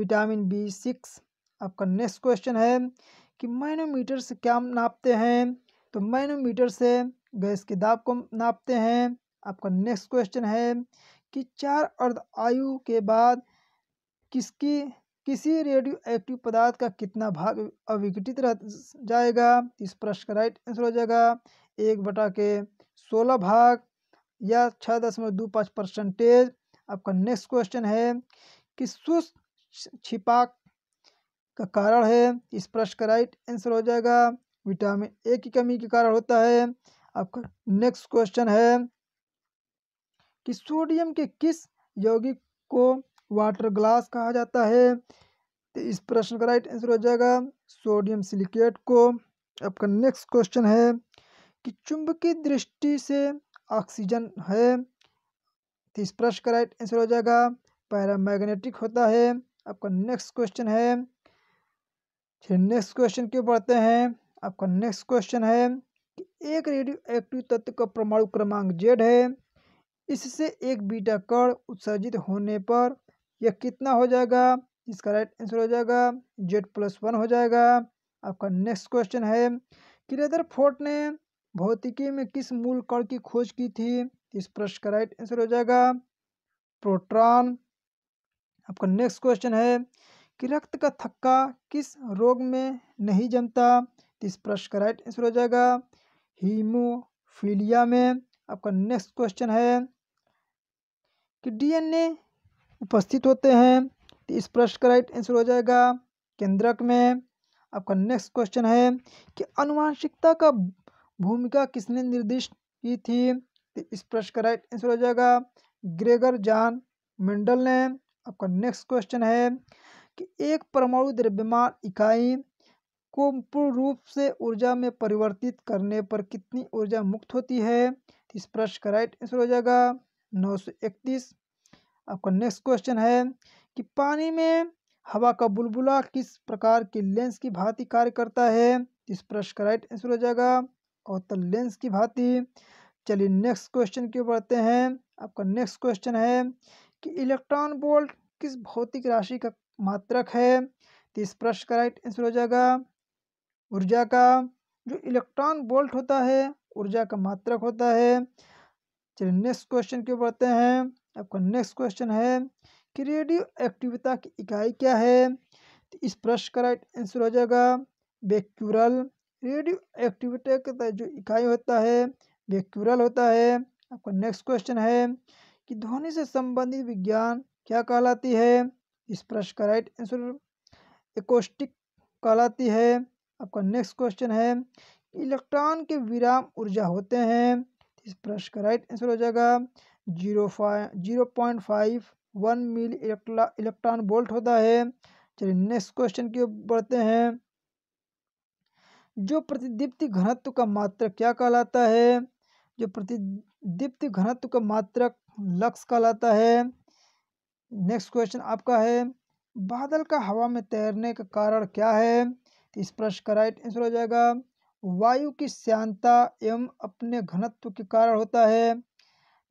विटामिन बी सिक्स आपका नेक्स्ट क्वेश्चन है कि माइनोमीटर से क्या नापते हैं तो माइनोमीटर से गैस के दाब को नापते हैं आपका नेक्स्ट क्वेश्चन है कि चार अर्ध आयु के बाद किसकी किसी रेडियो एक्टिव पदार्थ का कितना भाग अविघटित रह जाएगा इस प्रश्न का राइट आंसर हो जाएगा एक बटा के सोलह भाग या छः दशमलव दो पाँच परसेंटेज आपका नेक्स्ट क्वेश्चन है कि शुष्क छिपाक का कारण है इस प्रश्न का राइट आंसर हो जाएगा विटामिन ए की कमी के कारण होता है आपका नेक्स्ट क्वेश्चन है कि सोडियम के किस यौगिक को वाटर ग्लास कहा जाता है तो इस प्रश्न का राइट आंसर हो जाएगा सोडियम सिलिकेट को आपका नेक्स्ट क्वेश्चन है कि चुंबकीय दृष्टि से ऑक्सीजन है तो इस प्रश्न का राइट आंसर हो जाएगा पैरामैग्नेटिक होता है आपका नेक्स्ट क्वेश्चन है फिर नेक्स्ट क्वेश्चन क्यों पढ़ते हैं आपका नेक्स्ट क्वेश्चन है कि एक रेडियो एक्टिव तत्व का परमाणु क्रमांक जेड है इससे एक बीटा कण उत्सर्जित होने पर यह कितना हो जाएगा इसका राइट आंसर हो जाएगा जेड प्लस वन हो जाएगा आपका नेक्स्ट क्वेश्चन है किरेदर फोर्ट ने भौतिकी में किस मूल कण की खोज की थी इस प्रश्न का राइट आंसर हो जाएगा प्रोट्रॉन आपका नेक्स्ट क्वेश्चन है कि रक्त का थक्का किस रोग में नहीं जमता इस प्रश्न का राइट आंसर हो जाएगा हीमोफीलिया में आपका नेक्स्ट क्वेश्चन है कि डीएनए उपस्थित होते हैं तो इस प्रश्न का राइट आंसर हो जाएगा केंद्रक में आपका नेक्स्ट क्वेश्चन है कि अनुवांशिकता का भूमिका किसने निर्दिष्ट की थी तो इस प्रश्न का राइट आंसर हो जाएगा ग्रेगर जॉन मेंडल ने आपका नेक्स्ट क्वेश्चन है कि एक परमाणु द्रव्यमान इकाई को पूर्ण रूप से ऊर्जा में परिवर्तित करने पर कितनी ऊर्जा मुक्त होती है इस प्रश्न का राइट आंसर हो जाएगा नौ सौ इकतीस आपका नेक्स्ट क्वेश्चन है कि पानी में हवा का बुलबुला किस प्रकार की लेंस की भांति कार्य करता है इस प्रश्न का राइट आंसर हो जाएगा तो लेंस की भांति चलिए नेक्स्ट क्वेश्चन की बढ़ते हैं आपका नेक्स्ट क्वेश्चन है कि इलेक्ट्रॉन बोल्ट किस भौतिक राशि का मात्रक है तो इस प्रश्न का राइट आंसर हो जाएगा ऊर्जा का जो इलेक्ट्रॉन बोल्ट होता है ऊर्जा का मात्रक होता है चलिए नेक्स्ट क्वेश्चन की बढ़ते हैं आपका नेक्स्ट क्वेश्चन है कि रेडियो एक्टिविता की इकाई क्या है तो इस प्रश्न का राइट आंसर हो जाएगा बेक्यूरल रेडियो एक्टिविटी का जो इकाई होता है बेक्यूरल होता है आपका नेक्स्ट क्वेश्चन है कि ध्वनि से संबंधित विज्ञान क्या कहलाती है इस प्रश्न का राइट आंसर एकोस्टिक कहलाती है आपका नेक्स्ट क्वेश्चन है इलेक्ट्रॉन के विराम ऊर्जा होते हैं इस प्रश्न का राइट आंसर हो जाएगा zero five zero point five one milli electron volt होता है चलिए नेक्स्ट क्वेश्चन की ओर बढ़ते हैं जो प्रतिदीप्ति घनत्व का मात्रक क्या कहलाता है जो प्रतिदीप्ति घनत्व का मात्रक लक्स कहलाता है नेक्स्ट क्वेश्चन आपका है बादल का हवा में तैरने का कारण क्या है तो इस प्रश्न का राइट आंसर हो जाएगा वायु की श्यांता एवं अपने घनत्व के कारण होता है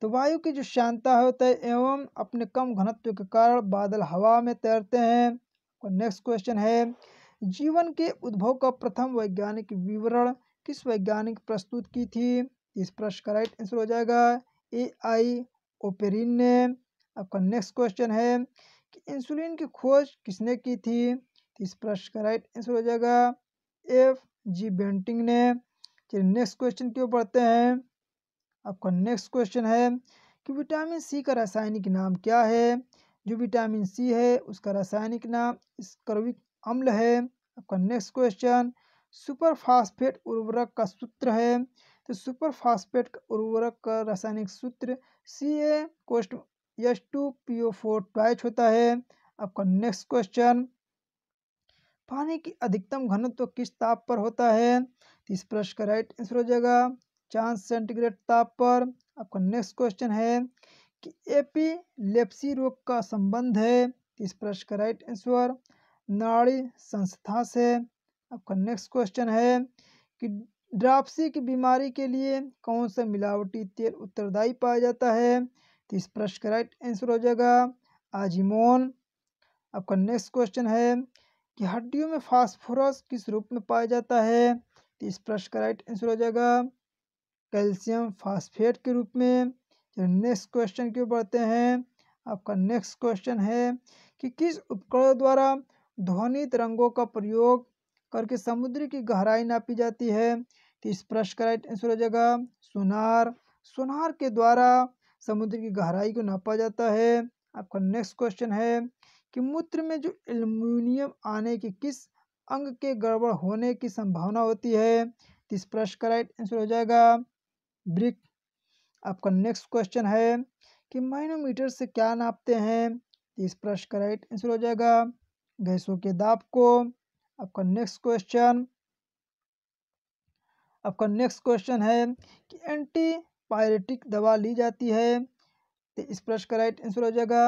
तो वायु की जो शांता होता है एवं अपने कम घनत्व के कारण बादल हवा में तैरते हैं और नेक्स्ट क्वेश्चन है जीवन के उद्भव का प्रथम वैज्ञानिक विवरण किस वैज्ञानिक प्रस्तुत की थी इस प्रश्न का राइट आंसर हो जाएगा ए आई ओपेरिन ने आपका नेक्स्ट क्वेश्चन है कि इंसुलिन की खोज किसने की थी इस प्रश्न का राइट आंसर हो जाएगा एफ जी बेंटिंग ने चलिए नेक्स्ट क्वेश्चन क्यों पढ़ते हैं आपका नेक्स्ट क्वेश्चन है कि विटामिन सी का रासायनिक नाम क्या है जो विटामिन सी है उसका रासायनिक नाम स्कर्विक अम्ल है आपका नेक्स्ट क्वेश्चन सुपर फास्फेट उर्वरक का सूत्र है तो सुपर फास्फेट उर्वरक का रासायनिक सूत्र सी ए कोस्ट S two P O four ट्वाइच होता है आपका नेक्स्ट क्वेश्चन पानी की अधिकतम घनत्व तो किस ताप पर होता है तो इस प्रश्न का राइट आंसर हो जाएगा चार सेंटीग्रेड ताप पर आपका नेक्स्ट क्वेश्चन है कि एपीलेप्सी रोग का संबंध है इस प्रश्न का राइट आंसर नाड़ी संस्था से आपका नेक्स्ट क्वेश्चन है कि ड्रापसी की बीमारी के लिए कौन सा मिलावटी तेल उत्तरदायी पाया जाता है तो इस प्रश्न का राइट आंसर हो जाएगा आजिमोन आपका नेक्स्ट क्वेश्चन है कि हड्डियों में फास्फोरस किस रूप में पाया जाता है तो इस प्रश्न का राइट आंसर हो जाएगा कैल्शियम फास्फेट के रूप में नेक्स्ट क्वेश्चन क्यों बढ़ते हैं आपका नेक्स्ट क्वेश्चन है कि किस उपकरण द्वारा ध्वनि तरंगों का प्रयोग करके समुद्र की गहराई नापी जाती है तो इस प्रश्न का राइट आंसर हो जाएगा सुनार सुनार के द्वारा समुद्र की गहराई को नापा जाता है आपका नेक्स्ट क्वेश्चन है कि मूत्र में जो एल्यूमिनियम आने की किस अंग के गड़बड़ होने की संभावना होती है तो इस प्रश्न का राइट आंसर हो जाएगा ब्रिक आपका नेक्स्ट क्वेश्चन है कि माइनोमीटर से क्या नापते हैं इस प्रश्न का राइट आंसर हो जाएगा गैसों के दाब को आपका नेक्स्ट क्वेश्चन आपका नेक्स्ट क्वेश्चन है कि एंटी पायरेटिक दवा ली जाती है तो इस प्रश्न का राइट आंसर हो जाएगा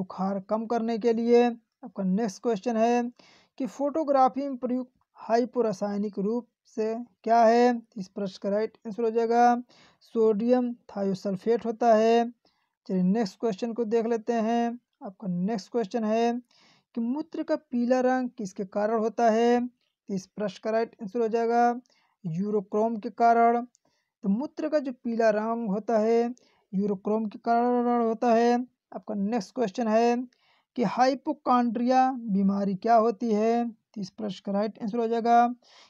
बुखार कम करने के लिए आपका नेक्स्ट क्वेश्चन है कि फोटोग्राफी में प्रयुक्त हाइपोरासायनिक रूप से क्या है इस प्रश्न का राइट आंसर हो जाएगा सोडियम थायोसल्फेट होता है चलिए नेक्स्ट क्वेश्चन को देख लेते हैं आपका नेक्स्ट क्वेश्चन है कि मूत्र का पीला रंग किसके कारण होता है तो इस प्रश्न का राइट आंसर हो जाएगा यूरोक्रोम के कारण तो मूत्र का जो पीला रंग होता है यूरोक्रोम के कारण होता है आपका नेक्स्ट क्वेश्चन है कि हाइपोकांड्रिया बीमारी क्या होती है तीस प्रश्न का राइट आंसर हो जाएगा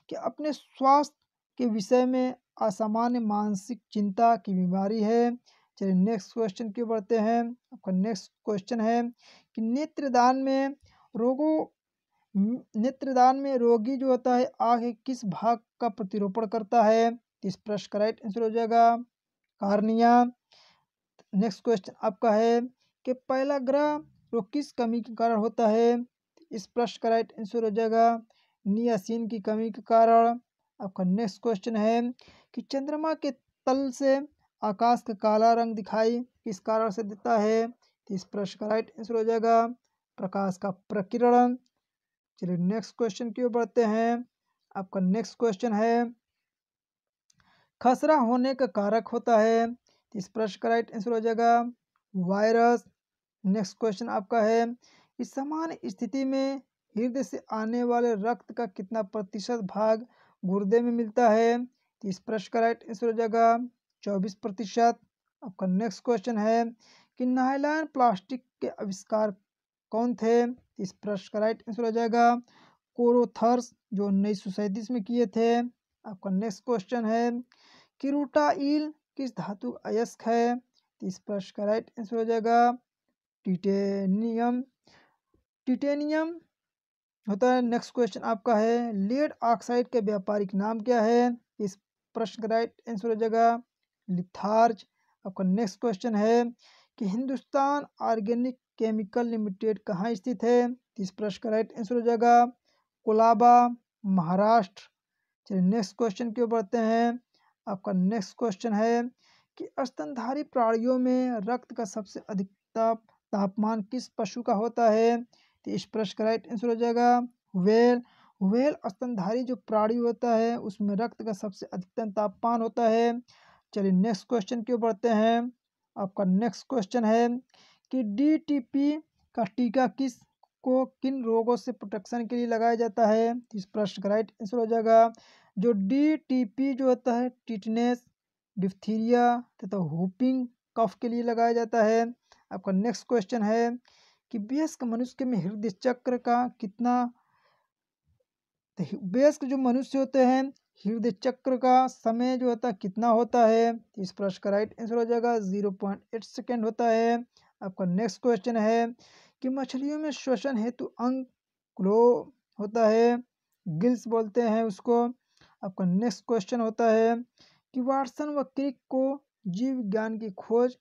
कि अपने स्वास्थ्य के विषय में असामान्य मानसिक चिंता की बीमारी है चलिए नेक्स्ट क्वेश्चन की बढ़ते हैं आपका नेक्स्ट क्वेश्चन है कि नेत्रदान में रोगों नेत्रदान में रोगी जो होता है आगे किस भाग का प्रतिरोपण करता है इस प्रश्न का राइट आंसर हो जाएगा कार्निया नेक्स्ट क्वेश्चन आपका है कि पहला ग्रह रोग किस कमी के कारण होता है इस प्रश्न का राइट आंसर हो जाएगा नियासीन की कमी के कारण आपका नेक्स्ट क्वेश्चन है कि चंद्रमा के तल से आकाश का काला रंग दिखाई किस कारण से देता है तो इस प्रश्न का राइट आंसर हो जाएगा प्रकाश का प्रकिरण चलिए नेक्स्ट क्वेश्चन की ओर बढ़ते हैं आपका नेक्स्ट क्वेश्चन है खसरा होने का कारक होता है इस प्रश्न का राइट आंसर हो जाएगा वायरस नेक्स्ट क्वेश्चन आपका है इस समान स्थिति में हृदय से आने वाले रक्त का कितना प्रतिशत भाग गुर्दे में मिलता है इस प्रश्न का राइट आंसर हो जाएगा चौबीस प्रतिशत आपका नेक्स्ट क्वेश्चन है कि नायलान प्लास्टिक के आविष्कार कौन थे इस प्रश्न का राइट आंसर हो जाएगा कोरोथर्स जो उन्नीस सौ सैंतीस में किए थे आपका नेक्स्ट क्वेश्चन है किरूटाइल किस धातु अयस्क है इस प्रश्न का राइट आंसर हो जाएगा टीटेनियम टिटेनियम होता है नेक्स्ट क्वेश्चन आपका है लेड ऑक्साइड के व्यापारिक नाम क्या है इस प्रश्न का राइट आंसर हो जाएगा लिथार्ज आपका नेक्स्ट क्वेश्चन है कि हिंदुस्तान ऑर्गेनिक केमिकल लिमिटेड कहाँ स्थित है इस प्रश्न का राइट आंसर हो जाएगा कोलाबा महाराष्ट्र चलिए नेक्स्ट क्वेश्चन की ओर बढ़ते हैं आपका नेक्स्ट क्वेश्चन है कि स्तनधारी प्राणियों में रक्त का सबसे अधिकता तापमान किस पशु का होता है तो स्पर्श का राइट आंसर हो जाएगा वेल वेल स्तनधारी जो प्राणी होता है उसमें रक्त का सबसे अधिकतम तापमान होता है चलिए नेक्स्ट क्वेश्चन क्यों बढ़ते हैं आपका नेक्स्ट क्वेश्चन है कि डी का टीका किस को किन रोगों से प्रोटेक्शन के लिए लगाया जाता है इस प्रश्न का राइट आंसर हो जाएगा जो डी जो होता है टिटनेस डिफ्थीरिया तथा तो हुपिंग कफ के लिए लगाया जाता है आपका नेक्स्ट क्वेश्चन है कि वयस्क मनुष्य में हृदय चक्र का कितना वयस्क जो मनुष्य होते हैं हृदय चक्र का समय जो होता है कितना होता है इस प्रश्न का राइट आंसर हो जाएगा जीरो पॉइंट एट सेकेंड होता है आपका नेक्स्ट क्वेश्चन है कि मछलियों में श्वसन हेतु अंग क्लो होता है गिल्स बोलते हैं उसको आपका नेक्स्ट क्वेश्चन होता है कि वाटसन व क्रिक को जीव विज्ञान की खोज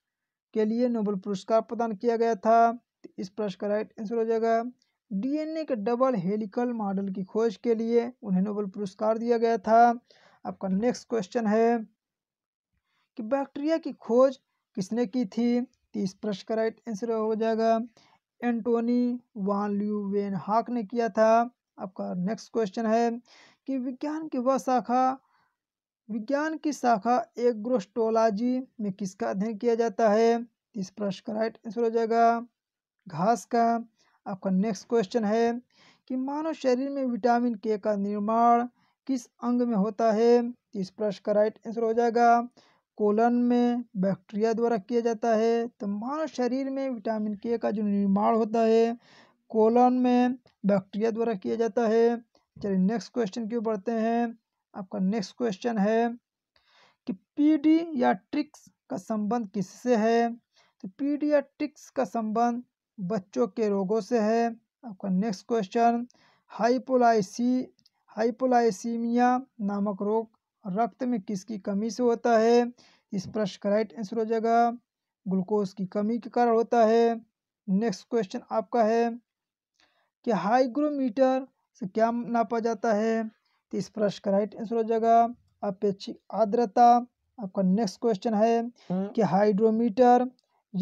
के लिए नोबेल पुरस्कार प्रदान किया गया था इस प्रश्न का राइट आंसर हो जाएगा डीएनए के डबल हेलिकल मॉडल की खोज के लिए उन्हें नोबेल पुरस्कार दिया गया था आपका नेक्स्ट क्वेश्चन है कि बैक्टीरिया की खोज किसने की थी तो इस प्रश्न का राइट आंसर हो जाएगा एंटोनी वान वेन हाक ने किया था आपका नेक्स्ट क्वेश्चन है कि विज्ञान की वह शाखा विज्ञान की शाखा एग्रोस्टोलॉजी में किसका अध्ययन किया जाता है तो इस प्रश्न का राइट आंसर हो जाएगा घास का आपका नेक्स्ट क्वेश्चन है कि मानव शरीर में विटामिन के का निर्माण किस अंग में होता है तो इस प्रश्न का राइट आंसर हो जाएगा कोलन में बैक्टीरिया द्वारा किया जाता है तो मानव शरीर में विटामिन के का जो निर्माण होता है कोलन में बैक्टीरिया द्वारा किया जाता है चलिए नेक्स्ट क्वेश्चन क्यों बढ़ते हैं आपका नेक्स्ट क्वेश्चन है कि पीडियाट्रिक्स का संबंध किससे है तो पीडियाट्रिक्स का संबंध बच्चों के रोगों से है आपका नेक्स्ट क्वेश्चन हाइपोलाइसी हाइपोलाइसीमिया नामक रोग रक्त में किसकी कमी से होता है इस प्रश्न का राइट आंसर हो जाएगा ग्लूकोज की कमी के कारण होता है नेक्स्ट क्वेश्चन आपका है कि हाइग्रोमीटर से क्या नापा जाता है तो इस प्रश्न का राइट आंसर हो जाएगा अपेक्षिक आर्द्रता आपका नेक्स्ट क्वेश्चन है हम्म। कि हाइड्रोमीटर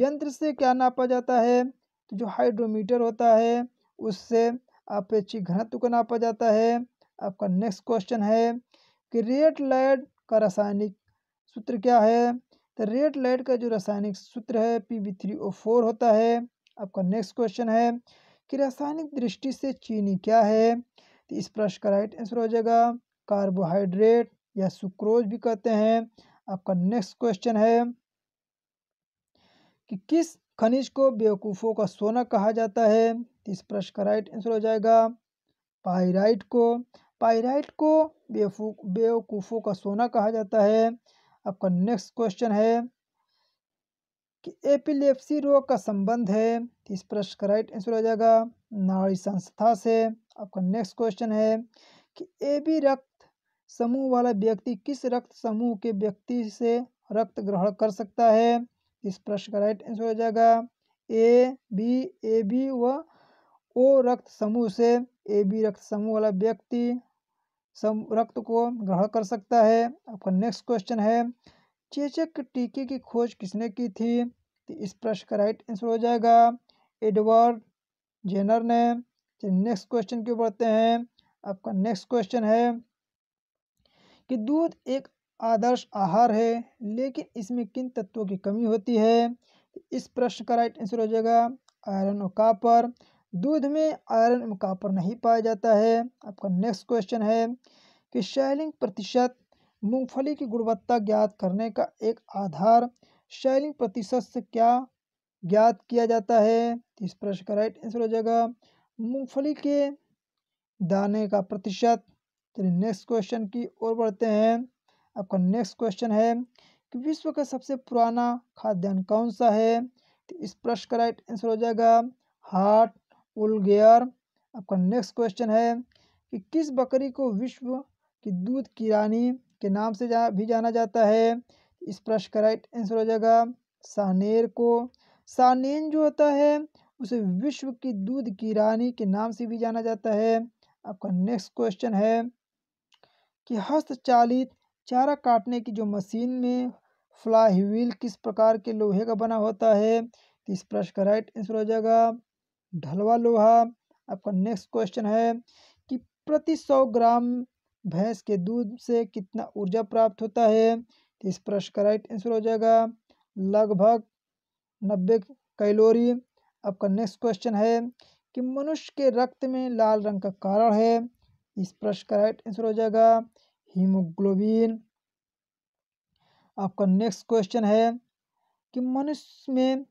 यंत्र से क्या नापा जाता है तो जो हाइड्रोमीटर होता है उससे अपेक्षिक घनत्व को नापा जाता है आपका नेक्स्ट क्वेश्चन है कि रेड लाइट का रासायनिक सूत्र क्या है तो रेड लाइट का जो रासायनिक सूत्र है P V three O four होता है आपका नेक्स्ट क्वेश्चन है कि रासायनिक दृष्टि से चीनी क्या है तो इस प्रश्न का राइट आंसर हो जाएगा कार्बोहाइड्रेट या सुक्रोज भी कहते हैं आपका नेक्स्ट क्वेश्चन है कि किस खनिज को बेवकूफ़ों का सोना कहा जाता है इस प्रश्न का राइट आंसर हो जाएगा पाइराइट को पाइराइट को बेवकूफ बेवकूफ़ों का सोना कहा जाता है आपका नेक्स्ट क्वेश्चन है कि एपिलेप्सी रोग का संबंध है इस प्रश्न का राइट आंसर हो जाएगा नाड़ी संस्था से आपका नेक्स्ट क्वेश्चन है कि ए बी रक्त समूह वाला व्यक्ति किस रक्त समूह के व्यक्ति से रक्त ग्रहण कर सकता है इस प्रश्न का राइट आंसर हो जाएगा ए बी ए बी व ओ रक्त समूह से ए बी रक्त समूह वाला व्यक्ति सम रक्त को ग्रहण कर सकता है आपका नेक्स्ट क्वेश्चन है चेचक टीके की खोज किसने की थी तो इस प्रश्न का राइट आंसर हो जाएगा एडवर्ड जेनर ने नेक्स्ट क्वेश्चन क्यों बढ़ते हैं आपका नेक्स्ट क्वेश्चन है कि दूध एक आदर्श आहार है लेकिन इसमें किन तत्वों की कमी होती है इस प्रश्न का राइट आंसर हो जाएगा आयरन और कापर दूध में आयरन एवं कापर नहीं पाया जाता है आपका नेक्स्ट क्वेश्चन है कि शैलिंग प्रतिशत मूंगफली की गुणवत्ता ज्ञात करने का एक आधार शैलिंग प्रतिशत से क्या ज्ञात किया जाता है इस प्रश्न का राइट आंसर हो जाएगा मूंगफली के दाने का प्रतिशत चलिए नेक्स्ट क्वेश्चन की ओर बढ़ते हैं आपका नेक्स्ट क्वेश्चन है कि विश्व का सबसे पुराना खाद्यान्न कौन सा है तो इस प्रश्न का राइट आंसर हो जाएगा हार्ट उलगेयर आपका नेक्स्ट क्वेश्चन है कि किस बकरी को विश्व की दूध की रानी के नाम से जा भी जाना जाता है इस प्रश्न का राइट आंसर हो जाएगा सानेर को सानेन जो होता है उसे विश्व की दूध की रानी के नाम से भी जाना जाता है आपका नेक्स्ट क्वेश्चन है कि हस्तचालित चारा काटने की जो मशीन में फ्लाई व्हील किस प्रकार के लोहे का बना होता है इस प्रश्न का राइट आंसर हो जाएगा ढलवा लोहा आपका नेक्स्ट क्वेश्चन है कि प्रति सौ ग्राम भैंस के दूध से कितना ऊर्जा प्राप्त होता है तो इस प्रश्न का राइट आंसर हो जाएगा लगभग नब्बे कैलोरी आपका नेक्स्ट क्वेश्चन है कि मनुष्य के रक्त में लाल रंग का कारण है इस प्रश्न का राइट आंसर हो जाएगा हीमोग्लोबिन आपका नेक्स्ट क्वेश्चन है कि मनुष्य में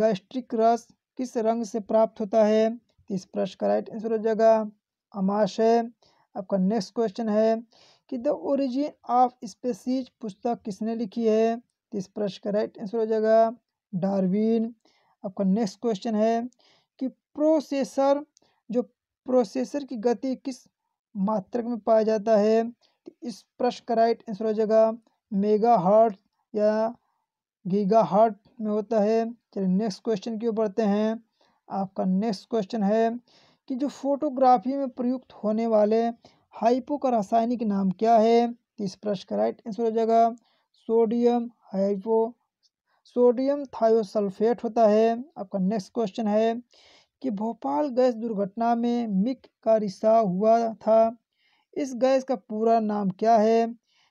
गैस्ट्रिक रस किस रंग से प्राप्त होता है तो इस प्रश्न का राइट आंसर हो जाएगा है आपका नेक्स्ट क्वेश्चन है कि द ओरिजिन ऑफ स्पेसीज पुस्तक किसने लिखी है तो इस प्रश्न का राइट आंसर हो जाएगा डार्विन आपका नेक्स्ट क्वेश्चन है कि प्रोसेसर जो प्रोसेसर की गति किस मात्रक में पाया जाता है स्पष्ट इसरो जगह मेगा हार्ट या गीगा हार्ट में होता है चलिए नेक्स्ट क्वेश्चन की ओर बढ़ते हैं आपका नेक्स्ट क्वेश्चन है कि जो फोटोग्राफी में प्रयुक्त होने वाले हाइपो का रासायनिक नाम क्या है इस तो प्रश्न का राइट आंसर हो जाएगा सोडियम हाइपो सोडियम थायोसल्फेट होता है आपका नेक्स्ट क्वेश्चन है कि भोपाल गैस दुर्घटना में मिक का रिसाव हुआ था इस गैस का पूरा नाम क्या है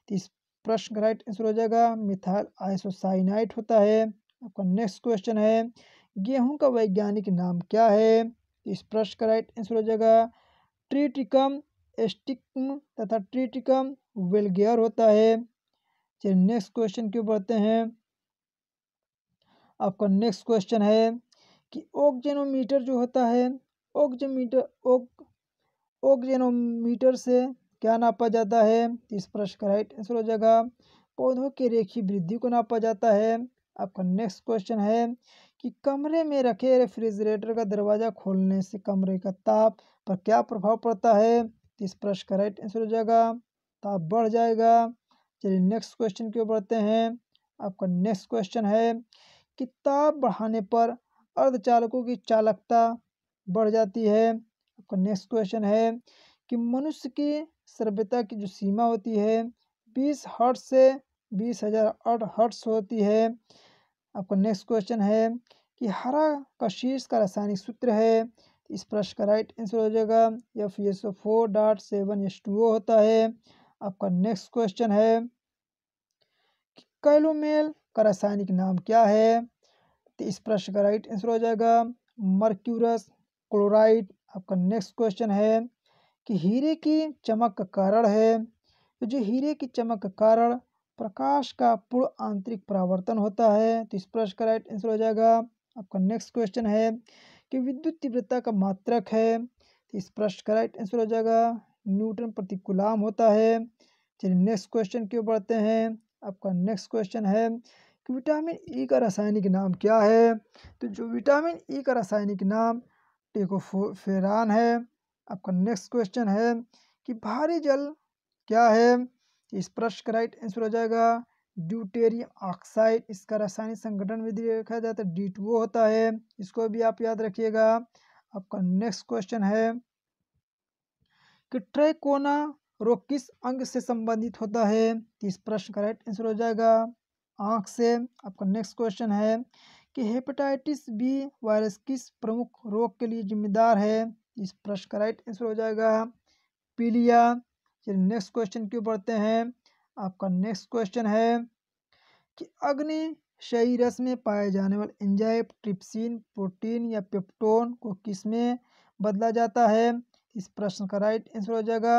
तो इस प्रश्न का राइट आंसर हो जाएगा मिथाइल आइसोसाइनाइट होता है आपका नेक्स्ट क्वेश्चन है गेहूं का वैज्ञानिक नाम क्या है तो इस प्रश्न का राइट आंसर हो जाएगा ट्रीटिकम एस्टिकम तथा ट्रीटिकम वेलगेयर होता है चलिए नेक्स्ट क्वेश्चन क्यों बढ़ते हैं आपका नेक्स्ट क्वेश्चन है कि ओक्जेनोमीटर जो होता है ओक्जेमीटर ओक ऑक्जेनोमीटर से क्या नापा जाता है इस प्रश्न का राइट आंसर हो जाएगा पौधों के रेखी वृद्धि को नापा जाता है आपका नेक्स्ट क्वेश्चन है कि कमरे में रखे रेफ्रिजरेटर का दरवाज़ा खोलने से कमरे का ताप पर क्या प्रभाव पड़ता है इस प्रश्न का राइट आंसर हो जाएगा ताप बढ़ जाएगा चलिए नेक्स्ट क्वेश्चन क्यों बढ़ते हैं आपका नेक्स्ट क्वेश्चन है कि ताप बढ़ाने पर अर्धचालकों की चालकता बढ़ जाती है आपका नेक्स्ट क्वेश्चन है कि मनुष्य की सभ्यता की जो सीमा होती है बीस हर्ट से बीस हज़ार हर्ट्स होती है आपका नेक्स्ट क्वेश्चन है कि हरा का शीर्ष का रासायनिक सूत्र है तो इस प्रश्न का राइट आंसर हो जाएगा F S O four dot seven S two O होता है आपका नेक्स्ट क्वेश्चन है कि कैलोमेल का रासायनिक नाम क्या है तो इस प्रश्न का राइट आंसर हो जाएगा मर्क्यूरस क्लोराइड आपका नेक्स्ट क्वेश्चन है कि हीरे की चमक का कारण है तो जो हीरे की चमक का कारण प्रकाश का पूर्ण आंतरिक परावर्तन होता है तो इस प्रश्न का राइट आंसर हो जाएगा आपका नेक्स्ट क्वेश्चन है कि विद्युत तीव्रता का मात्रक है तो इस प्रश्न का राइट आंसर हो जाएगा न्यूटन प्रति गुलाम होता है चलिए नेक्स्ट क्वेश्चन क्यों बढ़ते हैं आपका नेक्स्ट क्वेश्चन है कि विटामिन ई e का रासायनिक नाम क्या है तो जो विटामिन ई e का रासायनिक नाम टेकोफेरान है आपका नेक्स्ट क्वेश्चन है कि भारी जल क्या है इस प्रश्न का राइट आंसर हो जाएगा ड्यूटेरियम ऑक्साइड इसका रासायनिक संगठन विधि रखा जाता है डी टू होता है इसको भी आप याद रखिएगा आपका नेक्स्ट क्वेश्चन है कि ट्रेकोना रोग किस अंग से संबंधित होता है तो इस प्रश्न का राइट आंसर हो जाएगा आँख से आपका नेक्स्ट क्वेश्चन है कि हेपेटाइटिस बी वायरस किस प्रमुख रोग के लिए जिम्मेदार है इस प्रश्न का राइट आंसर हो जाएगा पीलिया चलिए नेक्स्ट क्वेश्चन क्यों पढ़ते हैं आपका नेक्स्ट क्वेश्चन है कि अग्निशयी रस में पाए जाने वाले एंजाइम ट्रिप्सिन प्रोटीन या पेप्टोन को किस में बदला जाता है इस प्रश्न का राइट आंसर हो जाएगा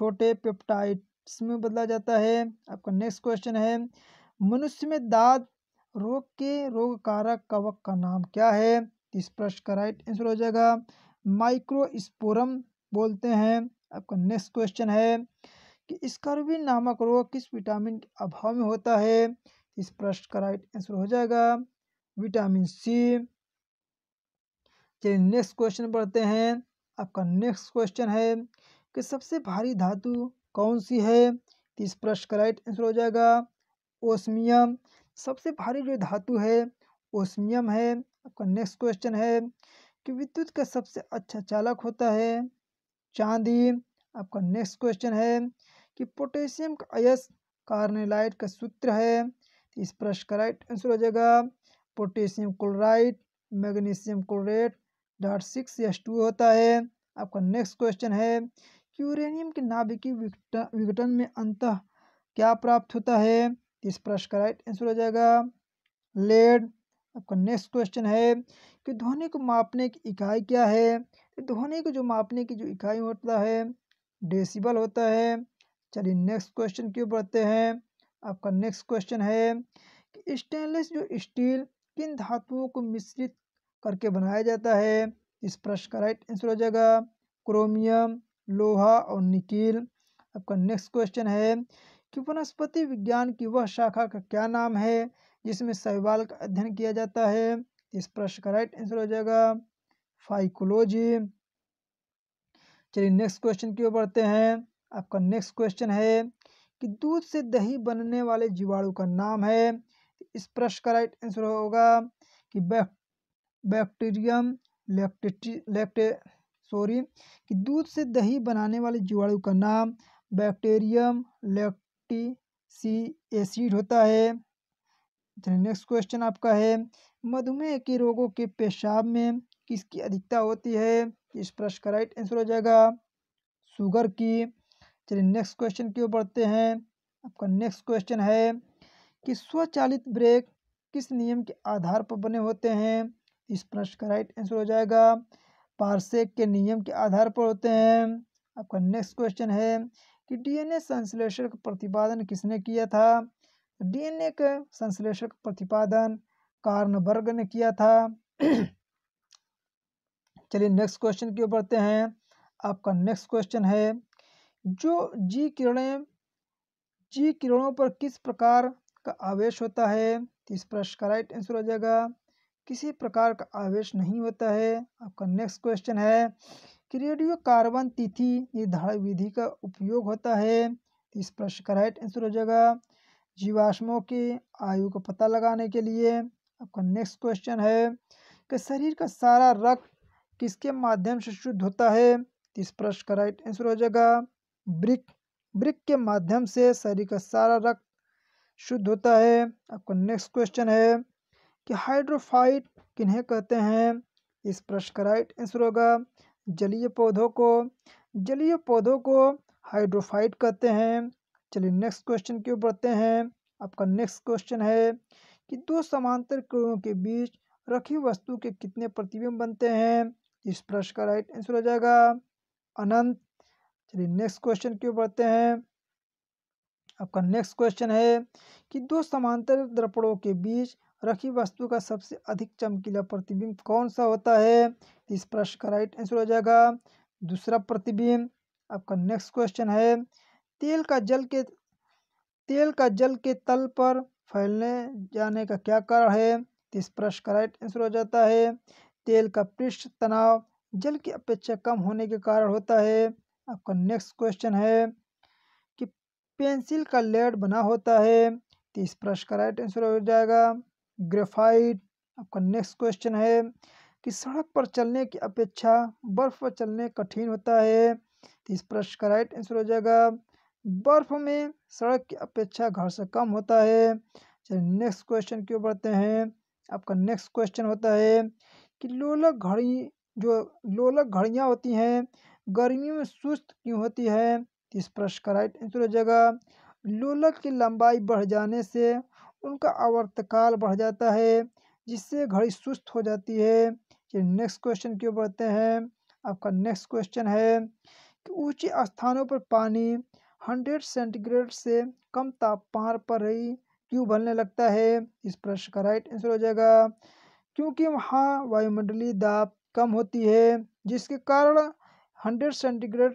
छोटे पेप्टाइट्स में बदला जाता है आपका नेक्स्ट क्वेश्चन है मनुष्य में दाद रोग के रोग कारक कवक का नाम क्या है इस प्रश्न का राइट आंसर हो जाएगा माइक्रोस्पोरम बोलते हैं आपका नेक्स्ट क्वेश्चन है कि स्कर्वी नामक रोग किस विटामिन के अभाव में होता है इस प्रश्न का राइट आंसर हो जाएगा विटामिन सी चलिए नेक्स्ट क्वेश्चन पढ़ते हैं आपका नेक्स्ट क्वेश्चन है कि सबसे भारी धातु कौन सी है इस प्रश्न का राइट आंसर हो जाएगा ओसमियम सबसे भारी जो धातु है ओसमियम है आपका नेक्स्ट क्वेश्चन है कि विद्युत का सबसे अच्छा चालक होता है चांदी आपका नेक्स्ट क्वेश्चन है कि पोटेशियम का अयस कार्नेलाइट का सूत्र है इस प्रश्न का राइट आंसर हो जाएगा potassium chloride magnesium chlorate dot six S two होता है आपका नेक्स्ट क्वेश्चन है कि यूरेनियम के नाभिकीय विघटन में अंत क्या प्राप्त होता है इस प्रश्न का राइट आंसर हो जाएगा लेड आपका नेक्स्ट क्वेश्चन है कि ध्वनि को मापने की इकाई क्या है तो ध्वनि को जो मापने की जो इकाई होता है डेसिबल होता है चलिए नेक्स्ट क्वेश्चन क्यों बढ़ते हैं आपका नेक्स्ट क्वेश्चन है कि स्टेनलेस जो स्टील किन धातुओं को मिश्रित करके बनाया जाता है इस प्रश्न का राइट आंसर हो जाएगा क्रोमियम लोहा और निकिल आपका नेक्स्ट क्वेश्चन है कि वनस्पति विज्ञान की वह शाखा का क्या नाम है जिसमें शैवाल का अध्ययन किया जाता है इस प्रश्न का राइट आंसर हो जाएगा फाइकोलॉजी चलिए नेक्स्ट क्वेश्चन की ओर बढ़ते हैं आपका नेक्स्ट क्वेश्चन है कि दूध से दही बनने वाले जीवाणु का नाम है इस प्रश्न का राइट आंसर होगा कि बैक्टीरियम लैक्टेटी लैक्टे सॉरी कि दूध से दही बनाने वाले जीवाणु का नाम bacterium lactic acid होता है नेक्स्ट क्वेश्चन आपका है मधुमेह के रोगों के पेशाब में किसकी अधिकता होती है इस प्रश्न का राइट आंसर हो जाएगा शुगर की चलिए नेक्स्ट क्वेश्चन की ओर बढ़ते हैं आपका नेक्स्ट क्वेश्चन है कि स्वचालित ब्रेक किस नियम के आधार पर बने होते हैं इस प्रश्न का राइट आंसर हो जाएगा पार्सेक के नियम के आधार पर होते हैं आपका नेक्स्ट क्वेश्चन है कि डीएनए संश्लेषण का प्रतिपादन किसने किया था डीएनए के संश्लेषण का प्रतिपादन कार्नबर्ग ने किया था चलिए नेक्स्ट क्वेश्चन की ओर बढ़ते हैं आपका नेक्स्ट क्वेश्चन है जो जी किरणें जी किरणों पर किस प्रकार का आवेश होता है तो इस प्रश्न का राइट आंसर हो जाएगा किसी प्रकार का आवेश नहीं होता है आपका नेक्स्ट क्वेश्चन है कि रेडियो कार्बन तिथि निर्धारण विधि का उपयोग होता है इस प्रश्न का राइट आंसर हो जाएगा जीवाश्मों के आयु का पता लगाने के लिए आपका नेक्स्ट क्वेश्चन है कि शरीर का सारा रक्त किसके माध्यम से शुद्ध होता है इस प्रश्न का राइट आंसर हो जाएगा ब्रिक ब्रिक के माध्यम से शरीर का सारा रक्त शुद्ध होता है आपका नेक्स्ट क्वेश्चन है कि हाइड्रोफाइट किन्हें कहते हैं इस प्रश्न आंसर होगा जलीय पौधों को जलीय पौधों को हाइड्रोफाइट कहते हैं चलिए नेक्स्ट क्वेश्चन की ओर बढ़ते हैं आपका नेक्स्ट क्वेश्चन है कि दो समांतर किरणों के बीच रखी वस्तु के कितने प्रतिबिंब बनते हैं इस प्रश्न का राइट आंसर हो जाएगा अनंत चलिए नेक्स्ट क्वेश्चन की ओर बढ़ते हैं आपका नेक्स्ट क्वेश्चन है कि दो समांतर दर्पणों के बीच रखी वस्तु का सबसे अधिक चमकीला प्रतिबिंब कौन सा होता है इस प्रश्न का राइट आंसर हो जाएगा दूसरा प्रतिबिंब आपका नेक्स्ट क्वेश्चन है तेल का जल के तेल का जल के तल पर फैलने जाने का क्या कारण है इस प्रश्न का राइट आंसर हो जाता है तेल का पृष्ठ तनाव जल की अपेक्षा कम होने के कारण होता है आपका नेक्स्ट क्वेश्चन है कि पेंसिल का लेड बना होता है तो इस प्रश्न का राइट आंसर हो जाएगा ग्रेफाइट आपका नेक्स्ट क्वेश्चन है कि सड़क पर चलने की अपेक्षा बर्फ पर चलने कठिन होता है तो इस प्रश्न का राइट आंसर हो जाएगा बर्फ में सड़क की अपेक्षा घर से कम होता है चलिए नेक्स्ट क्वेश्चन क्यों बढ़ते हैं आपका नेक्स्ट क्वेश्चन होता है कि लोलक घड़ी जो लोलक घड़ियाँ होती हैं गर्मियों में सुस्त क्यों होती है तो इस प्रश्न का राइट आंसर हो जाएगा लोलक की लंबाई बढ़ जाने से उनका आवर्तकाल बढ़ जाता है जिससे घड़ी सुस्त हो जाती है चलिए नेक्स्ट क्वेश्चन क्यों बढ़ते हैं आपका नेक्स्ट क्वेश्चन है कि ऊंचे स्थानों पर पानी हंड्रेड सेंटीग्रेड से कम तापमान पर ही क्यों बनने लगता है इस प्रश्न का राइट आंसर हो जाएगा क्योंकि वहाँ वायुमंडलीय दाब कम होती है जिसके कारण हंड्रेड सेंटीग्रेड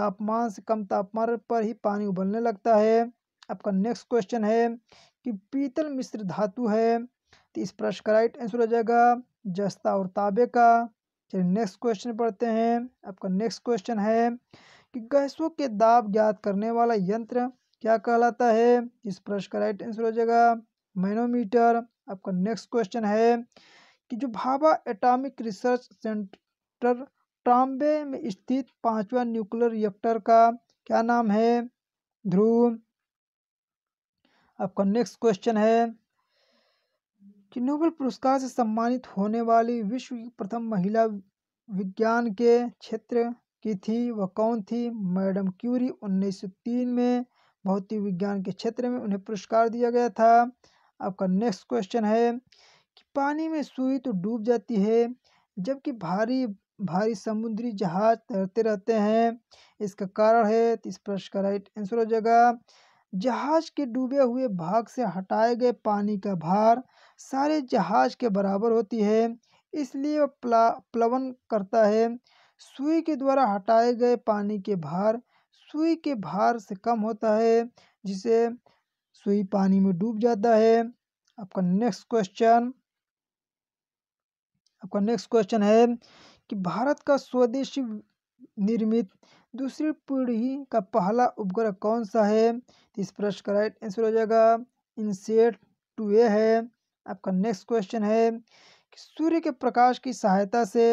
तापमान से कम तापमान पर ही पानी उबलने लगता है आपका नेक्स्ट क्वेश्चन है कि पीतल मिश्र धातु है तो इस प्रश्न का राइट आंसर हो जाएगा जस्ता और ताबे का चलिए नेक्स्ट क्वेश्चन पढ़ते हैं आपका नेक्स्ट क्वेश्चन है कि गैसों के दाब ज्ञात करने वाला यंत्र क्या कहलाता है इस प्रश्न का राइट आंसर हो जाएगा मैनोमीटर आपका नेक्स्ट क्वेश्चन है कि जो Bhabha atomic research centre Trombay में स्थित पांचवा न्यूक्लियर रिएक्टर का क्या नाम है ध्रुव आपका नेक्स्ट क्वेश्चन है कि नोबेल पुरस्कार से सम्मानित होने वाली विश्व की प्रथम महिला विज्ञान के क्षेत्र की थी वह कौन थी मैडम क्यूरी 1903 में भौतिक विज्ञान के क्षेत्र में उन्हें पुरस्कार दिया गया था आपका नेक्स्ट क्वेश्चन है कि पानी में सुई तो डूब जाती है जबकि भारी भारी समुद्री जहाज तैरते रहते हैं इसका कारण है तो इस प्रश्न का राइट आंसर हो जाएगा जहाज के डूबे हुए भाग से हटाए गए पानी का भार सारे जहाज के बराबर होती है इसलिए वह प्ला प्लवन करता है सुई के द्वारा हटाए गए पानी के भार सुई के भार से कम होता है जिसे सुई पानी में डूब जाता है आपका नेक्स्ट क्वेश्चन आपका नेक्स्ट क्वेश्चन है कि भारत का स्वदेशी निर्मित दूसरी पीढ़ी का पहला उपग्रह कौन सा है तो इस प्रश्न का राइट आंसर हो जाएगा इंसेट टू ए है आपका नेक्स्ट क्वेश्चन है कि सूर्य के प्रकाश की सहायता से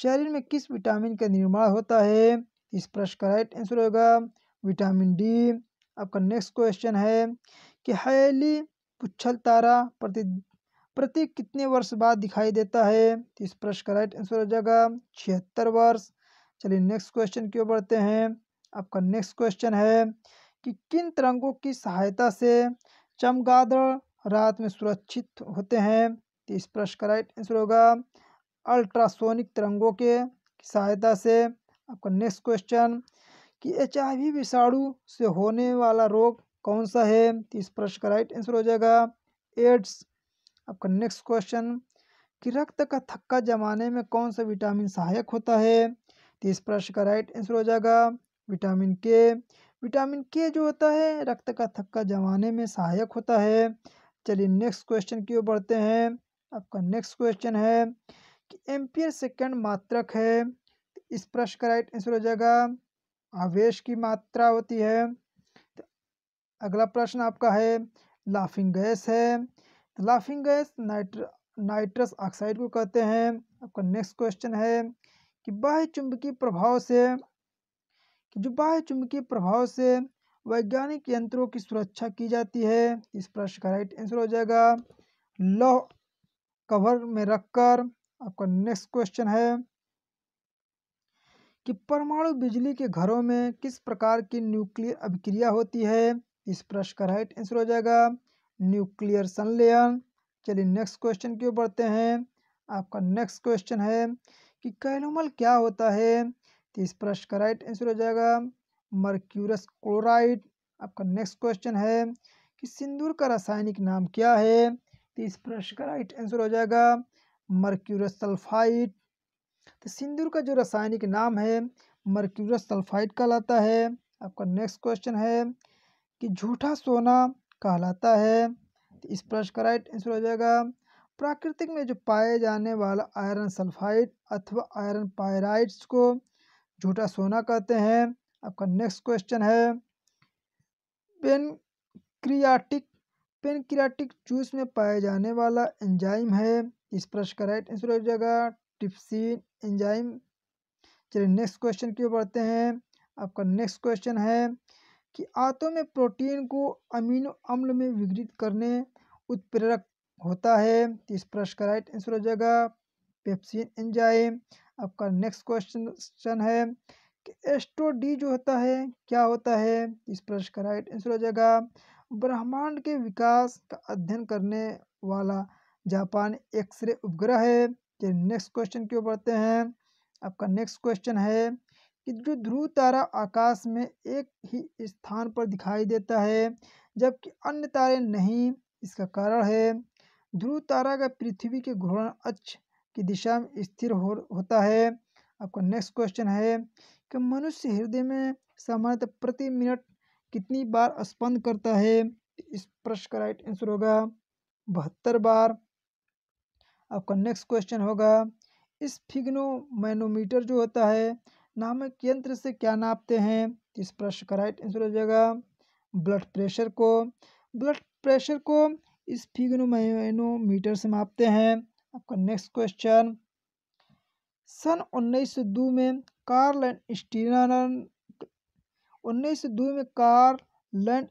शरीर में किस विटामिन का निर्माण होता है तो इस प्रश्न का राइट आंसर होगा विटामिन डी आपका नेक्स्ट क्वेश्चन है कि हैली पुच्छल तारा प्रति प्रति कितने वर्ष बाद दिखाई देता है तो इस प्रश्न का राइट आंसर हो जाएगा छिहत्तर वर्ष चलिए नेक्स्ट क्वेश्चन क्यों बढ़ते हैं आपका नेक्स्ट क्वेश्चन है कि किन तिरंगों की सहायता से चमगादड़ रात में सुरक्षित होते हैं तो इस प्रश्न का राइट आंसर होगा अल्ट्रासोनिक तिरंगों के सहायता से आपका नेक्स्ट क्वेश्चन कि एच आई विषाणु से होने वाला रोग कौन सा है तो इस प्रश्न का राइट आंसर हो जाएगा एड्स आपका नेक्स्ट क्वेश्चन कि रक्त का थक्का जमाने में कौन सा विटामिन सहायक होता है तीस प्रश्न का राइट आंसर हो जाएगा विटामिन के विटामिन के जो होता है रक्त का थक्का जमाने में सहायक होता है चलिए नेक्स्ट क्वेश्चन की ओर बढ़ते हैं आपका नेक्स्ट क्वेश्चन है कि एम्पियर सेकेंड मात्रक है तो इस प्रश्न का राइट आंसर हो जाएगा आवेश की मात्रा होती है तो अगला प्रश्न आपका है लाफिंग गैस है तो लाफिंग गैस नाइट्र नाइट्रस ऑक्साइड को कहते हैं आपका नेक्स्ट क्वेश्चन है कि बाह्य चुंबकीय प्रभाव से कि जो बाह्य चुंबकीय प्रभाव से वैज्ञानिक यंत्रों की सुरक्षा की जाती है इस प्रश्न का राइट आंसर हो जाएगा लौह कवर में रखकर आपका नेक्स्ट क्वेश्चन है कि परमाणु बिजली के घरों में किस प्रकार की न्यूक्लियर अभिक्रिया होती है इस प्रश्न का राइट आंसर हो जाएगा न्यूक्लियर संलयन चलिए नेक्स्ट क्वेश्चन की ओर बढ़ते हैं आपका नेक्स्ट क्वेश्चन है कि कैनोमल क्या होता है तो इस प्रश्न का राइट आंसर हो जाएगा मर्क्यूरस क्लोराइड आपका नेक्स्ट क्वेश्चन है कि सिंदूर का रासायनिक नाम क्या है तो इस प्रश्न का राइट आंसर हो जाएगा मर्क्यूरस सल्फाइड तो सिंदूर का जो रासायनिक नाम है मर्क्यूरस सल्फाइड कहलाता है आपका नेक्स्ट क्वेश्चन है कि झूठा सोना कहलाता है तो इस प्रश्न का राइट आंसर हो जाएगा प्राकृतिक में जो पाए जाने वाला आयरन सल्फाइड अथवा आयरन पायराइड्स को झूठा सोना कहते हैं आपका नेक्स्ट क्वेश्चन है पेनक्रियाटिक पेनक्रियाटिक जूस में पाए जाने वाला एंजाइम है इस प्रश्न का राइट आंसर हो जाएगा टिप्सिन एंजाइम चलिए नेक्स्ट क्वेश्चन की ओर बढ़ते हैं आपका नेक्स्ट क्वेश्चन है कि आंतों में प्रोटीन को अमीनो अम्ल में विघटित करने उत्प्रेरक होता है तो इस प्रश्न का राइट आंसर हो जाएगा पेप्सिन एंजाइम आपका नेक्स्ट क्वेश्चन है कि एस्ट्रोडी जो होता है क्या होता है इस प्रश्न का राइट आंसर हो जाएगा ब्रह्मांड के विकास का अध्ययन करने वाला जापान एक्सरे उपग्रह है तो नेक्स्ट क्वेश्चन क्यों पढ़ते हैं आपका नेक्स्ट क्वेश्चन है कि जो ध्रुव तारा आकाश में एक ही स्थान पर दिखाई देता है जबकि अन्य तारे नहीं इसका कारण है ध्रुव तारा का पृथ्वी के घूर्ण अक्ष की दिशा में स्थिर हो होता है आपका नेक्स्ट क्वेश्चन है कि मनुष्य हृदय में सामान्यतः प्रति मिनट कितनी बार स्पंद करता है तो इस प्रश्न का राइट आंसर होगा बहत्तर बार आपका नेक्स्ट क्वेश्चन होगा इस फिग्नो मैनोमीटर जो होता है नामक यंत्र से क्या नापते हैं तो इस प्रश्न का राइट आंसर हो जाएगा ब्लड प्रेशर को ब्लड प्रेशर को इस मैनोमीटर से मापते हैं आपका नेक्स्ट क्वेश्चन सन 1902 में कार्ल एंड स्टीनर उन्नीस सौ दो में कार्ल लैंड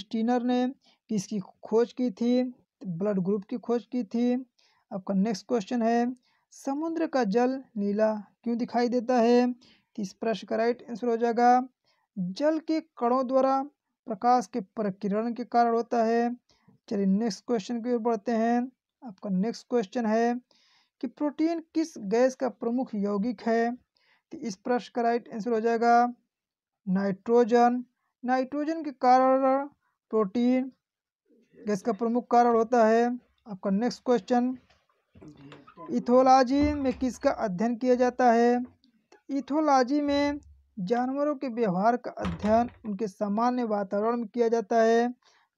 स्टीनर ने किसकी खोज की थी ब्लड ग्रुप की खोज की थी आपका नेक्स्ट क्वेश्चन है समुद्र का जल नीला क्यों दिखाई देता है तो इस प्रश्न का राइट आंसर हो जाएगा जल के कणों द्वारा प्रकाश के प्रकिरण के कारण होता है चलिए नेक्स्ट क्वेश्चन की ओर बढ़ते हैं आपका नेक्स्ट क्वेश्चन है कि प्रोटीन किस गैस का प्रमुख यौगिक है तो इस प्रश्न का राइट आंसर हो जाएगा नाइट्रोजन नाइट्रोजन के कारण प्रोटीन गैस का प्रमुख कारण होता है आपका नेक्स्ट क्वेश्चन इथोलॉजी में किसका अध्ययन किया जाता है तो इथोलॉजी में जानवरों के व्यवहार का अध्ययन उनके सामान्य वातावरण में किया जाता है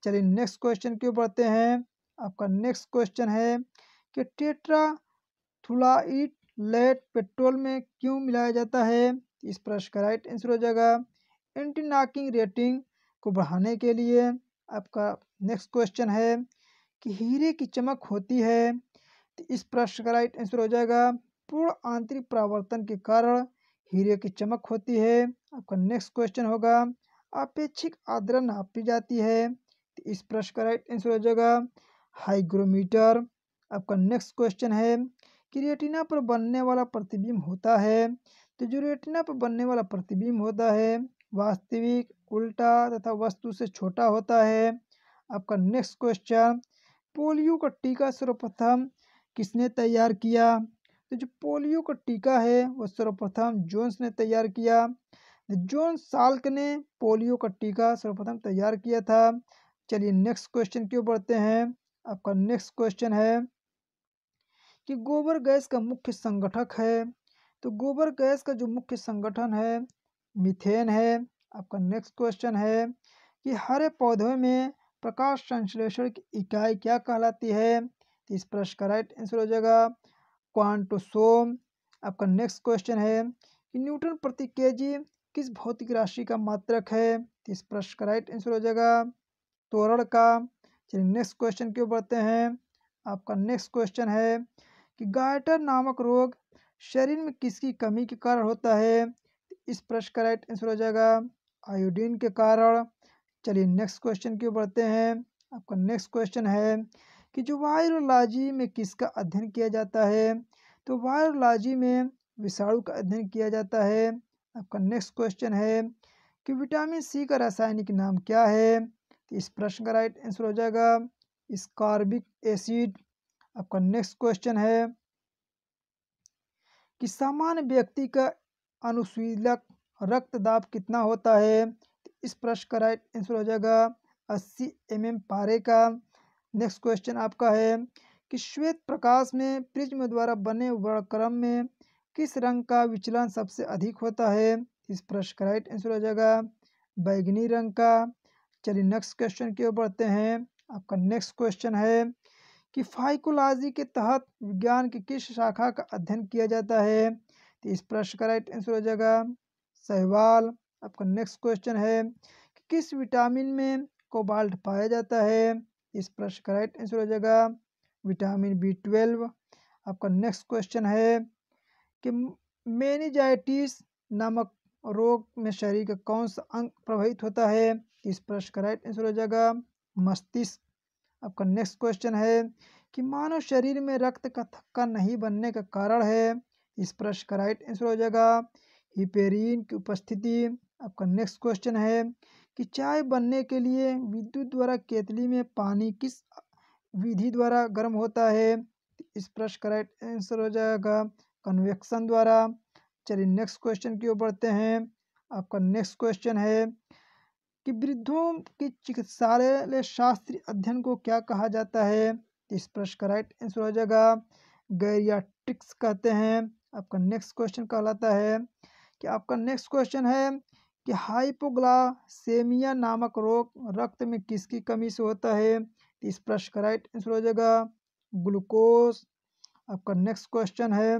चलिए नेक्स्ट क्वेश्चन क्यों पढ़ते हैं आपका नेक्स्ट क्वेश्चन है कि टेट्रा थुलाइट लेट पेट्रोल में क्यों मिलाया जाता है इस प्रश्न का राइट आंसर हो जाएगा एंटी नाकिंग रेटिंग को बढ़ाने के लिए आपका नेक्स्ट क्वेश्चन है कि हीरे की चमक होती है तो इस प्रश्न का राइट आंसर हो जाएगा पूर्ण आंतरिक परावर्तन के कारण हीरे की चमक होती है आपका नेक्स्ट क्वेश्चन होगा अपेक्षिक आदरण नापी जाती है इस प्रश्न का राइट आंसर हो जाएगा हाइग्रोमीटर आपका नेक्स्ट क्वेश्चन है कि रेटिना पर बनने वाला प्रतिबिंब होता है तो जो रेटिना पर बनने वाला प्रतिबिंब होता है वास्तविक उल्टा तथा वस्तु से छोटा होता है आपका नेक्स्ट क्वेश्चन पोलियो का टीका सर्वप्रथम किसने तैयार किया तो जो पोलियो का टीका है वह सर्वप्रथम जोन्स ने तैयार किया तो जोन साल्क ने पोलियो का टीका सर्वप्रथम तैयार किया था चलिए नेक्स्ट क्वेश्चन क्यों बढ़ते हैं आपका नेक्स्ट क्वेश्चन है कि गोबर गैस का मुख्य संगठक है तो गोबर गैस का जो मुख्य संगठन है मिथेन है आपका नेक्स्ट क्वेश्चन है कि हरे पौधे में प्रकाश संश्लेषण की इकाई क्या कहलाती है तो इस प्रश्न का राइट आंसर हो जाएगा क्वांटोसोम आपका नेक्स्ट क्वेश्चन है कि न्यूटन प्रति केजी किस भौतिक राशि का मात्रक है तो इस प्रश्न का राइट आंसर हो जाएगा तोरण का चलिए नेक्स्ट क्वेश्चन क्यों बढ़ते हैं आपका नेक्स्ट क्वेश्चन है कि गायटर नामक रोग शरीर में किसकी कमी के कारण होता है इस प्रश्न का राइट आंसर हो जाएगा आयोडीन के कारण चलिए नेक्स्ट क्वेश्चन क्यों बढ़ते हैं आपका नेक्स्ट क्वेश्चन है कि जो वायरोलॉजी में किसका अध्ययन किया जाता है तो वायरोलॉजी में विषाणु का अध्ययन किया जाता है आपका नेक्स्ट क्वेश्चन है कि विटामिन सी का रासायनिक नाम क्या है तो इस प्रश्न का राइट आंसर हो जाएगा कार्बिक एसिड आपका नेक्स्ट क्वेश्चन है कि सामान्य व्यक्ति का अनुशीलक रक्त दाब कितना होता है तो इस प्रश्न का राइट आंसर हो जाएगा अस्सी एम एम पारे का नेक्स्ट क्वेश्चन आपका है कि श्वेत प्रकाश में प्रिज्म द्वारा बने वर्णक्रम में किस रंग का विचलन सबसे अधिक होता है इस प्रश्न का राइट आंसर हो जाएगा बैगनी रंग का चलिए नेक्स्ट क्वेश्चन की ओर बढ़ते हैं आपका नेक्स्ट क्वेश्चन है कि फाइकोलॉजी के तहत विज्ञान की किस शाखा का अध्ययन किया जाता है तो इस प्रश्न का राइट आंसर हो जाएगा सहवाल आपका नेक्स्ट क्वेश्चन है कि किस विटामिन में कोबाल्ट पाया जाता है इस प्रश्न का राइट आंसर हो जाएगा विटामिन बी ट्वेल्व आपका नेक्स्ट क्वेश्चन है कि मेनिजाइटिस नामक रोग में शरीर का कौन सा अंग प्रभावित होता है इस प्रश्न का राइट आंसर हो जाएगा मस्तिष्क आपका नेक्स्ट क्वेश्चन है कि मानव शरीर में रक्त का थक्का नहीं बनने का कारण है इस प्रश्न का राइट आंसर हो जाएगा हिपेरिन की उपस्थिति आपका नेक्स्ट क्वेश्चन है कि चाय बनने के लिए विद्युत द्वारा केतली में पानी किस विधि द्वारा गर्म होता है इस प्रश्न का राइट आंसर हो जाएगा कन्वेक्शन द्वारा चलिए नेक्स्ट क्वेश्चन की ओर बढ़ते हैं आपका नेक्स्ट क्वेश्चन है कि वृद्धों के चिकित्सालय शास्त्रीय अध्ययन को क्या कहा जाता है इस प्रश्न का राइट आंसर हो जाएगा गैरियाट्रिक्स कहते हैं आपका नेक्स्ट क्वेश्चन कहलाता है कि आपका नेक्स्ट क्वेश्चन है कि हाइपोग्लासेमिया नामक रोग रक्त में किसकी कमी से होता है तो इस प्रश्न का राइट आंसर हो जाएगा ग्लूकोज आपका नेक्स्ट क्वेश्चन है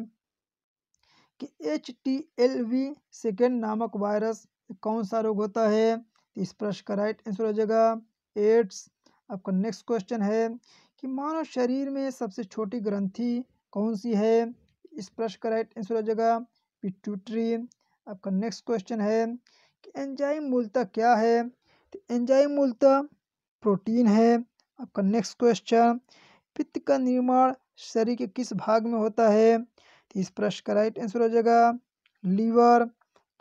कि H T L V second नामक वायरस कौन सा रोग होता है तो इस प्रश्न का राइट आंसर हो जाएगा एड्स आपका नेक्स्ट क्वेश्चन है कि मानव शरीर में सबसे छोटी ग्रंथि कौन सी है इस प्रश्न का राइट आंसर हो जाएगा पिट्यूटरी आपका नेक्स्ट क्वेश्चन है कि एंजाइम मूलता क्या है तो एंजाइम मूलता प्रोटीन है आपका नेक्स्ट क्वेश्चन पित्त का निर्माण शरीर के किस भाग में होता है तो इस प्रश्न का राइट आंसर हो जाएगा लीवर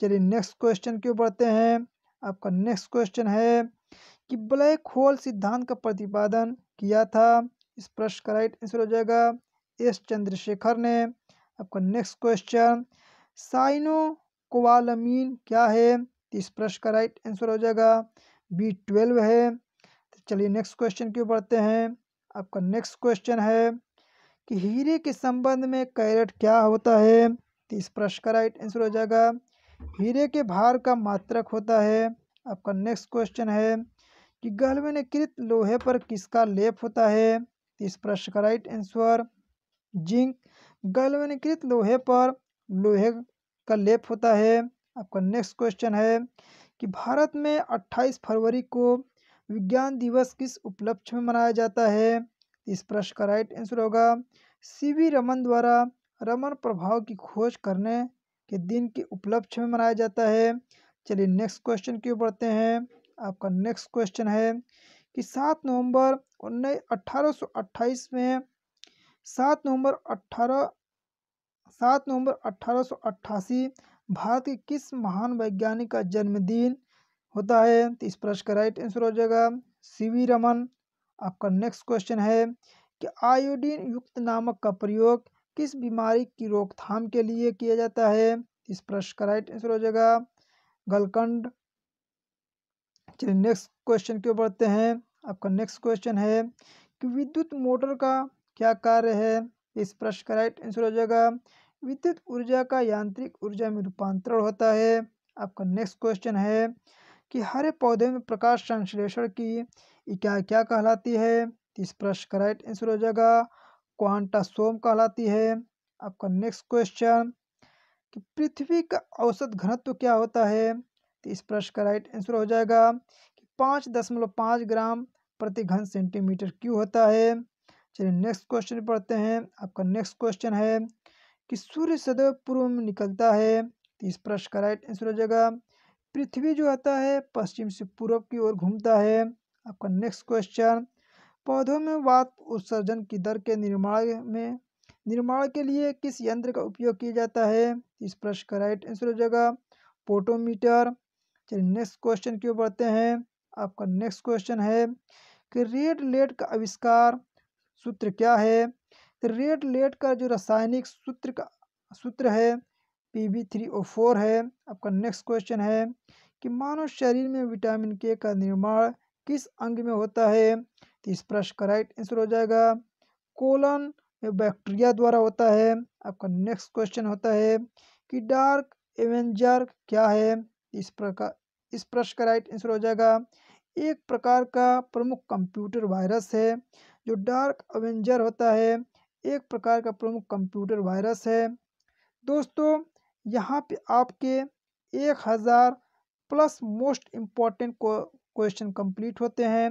चलिए नेक्स्ट क्वेश्चन क्यों पढ़ते हैं आपका नेक्स्ट क्वेश्चन है कि ब्लैक होल सिद्धांत का प्रतिपादन किया था इस प्रश्न का राइट आंसर हो जाएगा एस चंद्रशेखर ने आपका नेक्स्ट क्वेश्चन साइनो कोवालमीन क्या है तो इस प्रश्न का राइट आंसर हो जाएगा बी ट्वेल्व है तो चलिए नेक्स्ट क्वेश्चन क्यों पढ़ते हैं आपका नेक्स्ट क्वेश्चन है कि हीरे के संबंध में कैरेट क्या होता है तो इस प्रश्न का राइट आंसर हो जाएगा हीरे के भार का मात्रक होता है आपका नेक्स्ट क्वेश्चन है कि गलवनीकृत लोहे पर किसका लेप होता है इस प्रश्न का राइट आंसर जिंक गलवनीकृत लोहे पर लोहे का लेप होता है आपका नेक्स्ट क्वेश्चन है कि भारत में 28 फरवरी को विज्ञान दिवस किस उपलक्ष्य में मनाया जाता है इस प्रश्न का राइट आंसर होगा सी वी रमन द्वारा रमन प्रभाव की खोज करने के दिन के उपलक्ष्य में मनाया जाता है चलिए नेक्स्ट क्वेश्चन की ओर बढ़ते हैं आपका नेक्स्ट क्वेश्चन है कि सात नवंबर उन्नीस अट्ठारह में सात नवंबर अट्ठारह सात नवंबर अट्ठारह भारत के किस महान वैज्ञानिक का जन्मदिन होता है तो इस प्रश्न का राइट आंसर हो जाएगा सी वी रमन आपका नेक्स्ट क्वेश्चन है कि आयोडीन युक्त नामक का प्रयोग किस बीमारी की रोकथाम के लिए किया जाता है इस प्रश्न का राइट आंसर हो जाएगा गलकंड चलिए नेक्स्ट क्वेश्चन क्यों बढ़ते हैं आपका नेक्स्ट क्वेश्चन है कि विद्युत मोटर का क्या कार्य है इस प्रश्न का राइट आंसर हो जाएगा विद्युत ऊर्जा का यांत्रिक ऊर्जा में रूपांतरण होता है आपका नेक्स्ट क्वेश्चन है कि हरे पौधे में प्रकाश संश्लेषण की इकाई क्या कहलाती है इस प्रश्न का राइट आंसर हो जाएगा क्वांटासोम कहलाती है आपका नेक्स्ट क्वेश्चन कि पृथ्वी का औसत घनत्व क्या होता है तो इस प्रश्न का राइट आंसर हो जाएगा कि पाँच दशमलव पाँच ग्राम प्रति घन सेंटीमीटर क्यों होता है चलिए नेक्स्ट क्वेश्चन पढ़ते हैं आपका नेक्स्ट क्वेश्चन है कि सूर्य सदैव पूर्व में निकलता है तो इस प्रश्न का राइट आंसर हो जाएगा पृथ्वी जो आता है पश्चिम से पूर्व की ओर घूमता है आपका नेक्स्ट क्वेश्चन पौधों में वात उत्सर्जन की दर के निर्माण में निर्माण के लिए किस यंत्र का उपयोग किया जाता है इस प्रश्न का राइट आंसर हो जाएगा पोटोमीटर चलिए नेक्स्ट क्वेश्चन की ओर बढ़ते हैं आपका नेक्स्ट क्वेश्चन है कि रेड लेट का आविष्कार सूत्र क्या है रेड तो लेट का जो रासायनिक सूत्र का सूत्र है पी थ्री ओ फोर है आपका नेक्स्ट क्वेश्चन है कि मानव शरीर में विटामिन के का निर्माण किस अंग में होता है तो इस प्रश्न का राइट आंसर हो जाएगा कोलन बैक्टीरिया द्वारा होता है आपका नेक्स्ट क्वेश्चन होता है कि डार्क एवेंजर क्या है इस प्रकार इस प्रश्न का राइट आंसर हो जाएगा एक प्रकार का प्रमुख कंप्यूटर वायरस है जो डार्क एवेंजर होता है एक प्रकार का प्रमुख कंप्यूटर वायरस है दोस्तों यहाँ पे आपके एक हज़ार plus most important question complete होते हैं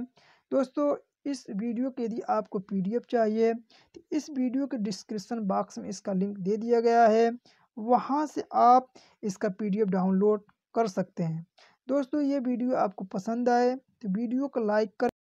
दोस्तों इस वीडियो के यदि आपको पीडीएफ चाहिए तो इस वीडियो के डिस्क्रिप्सन बॉक्स में इसका लिंक दे दिया गया है वहाँ से आप इसका पीडीएफ डाउनलोड कर सकते हैं दोस्तों ये वीडियो आपको पसंद आए तो वीडियो को लाइक कर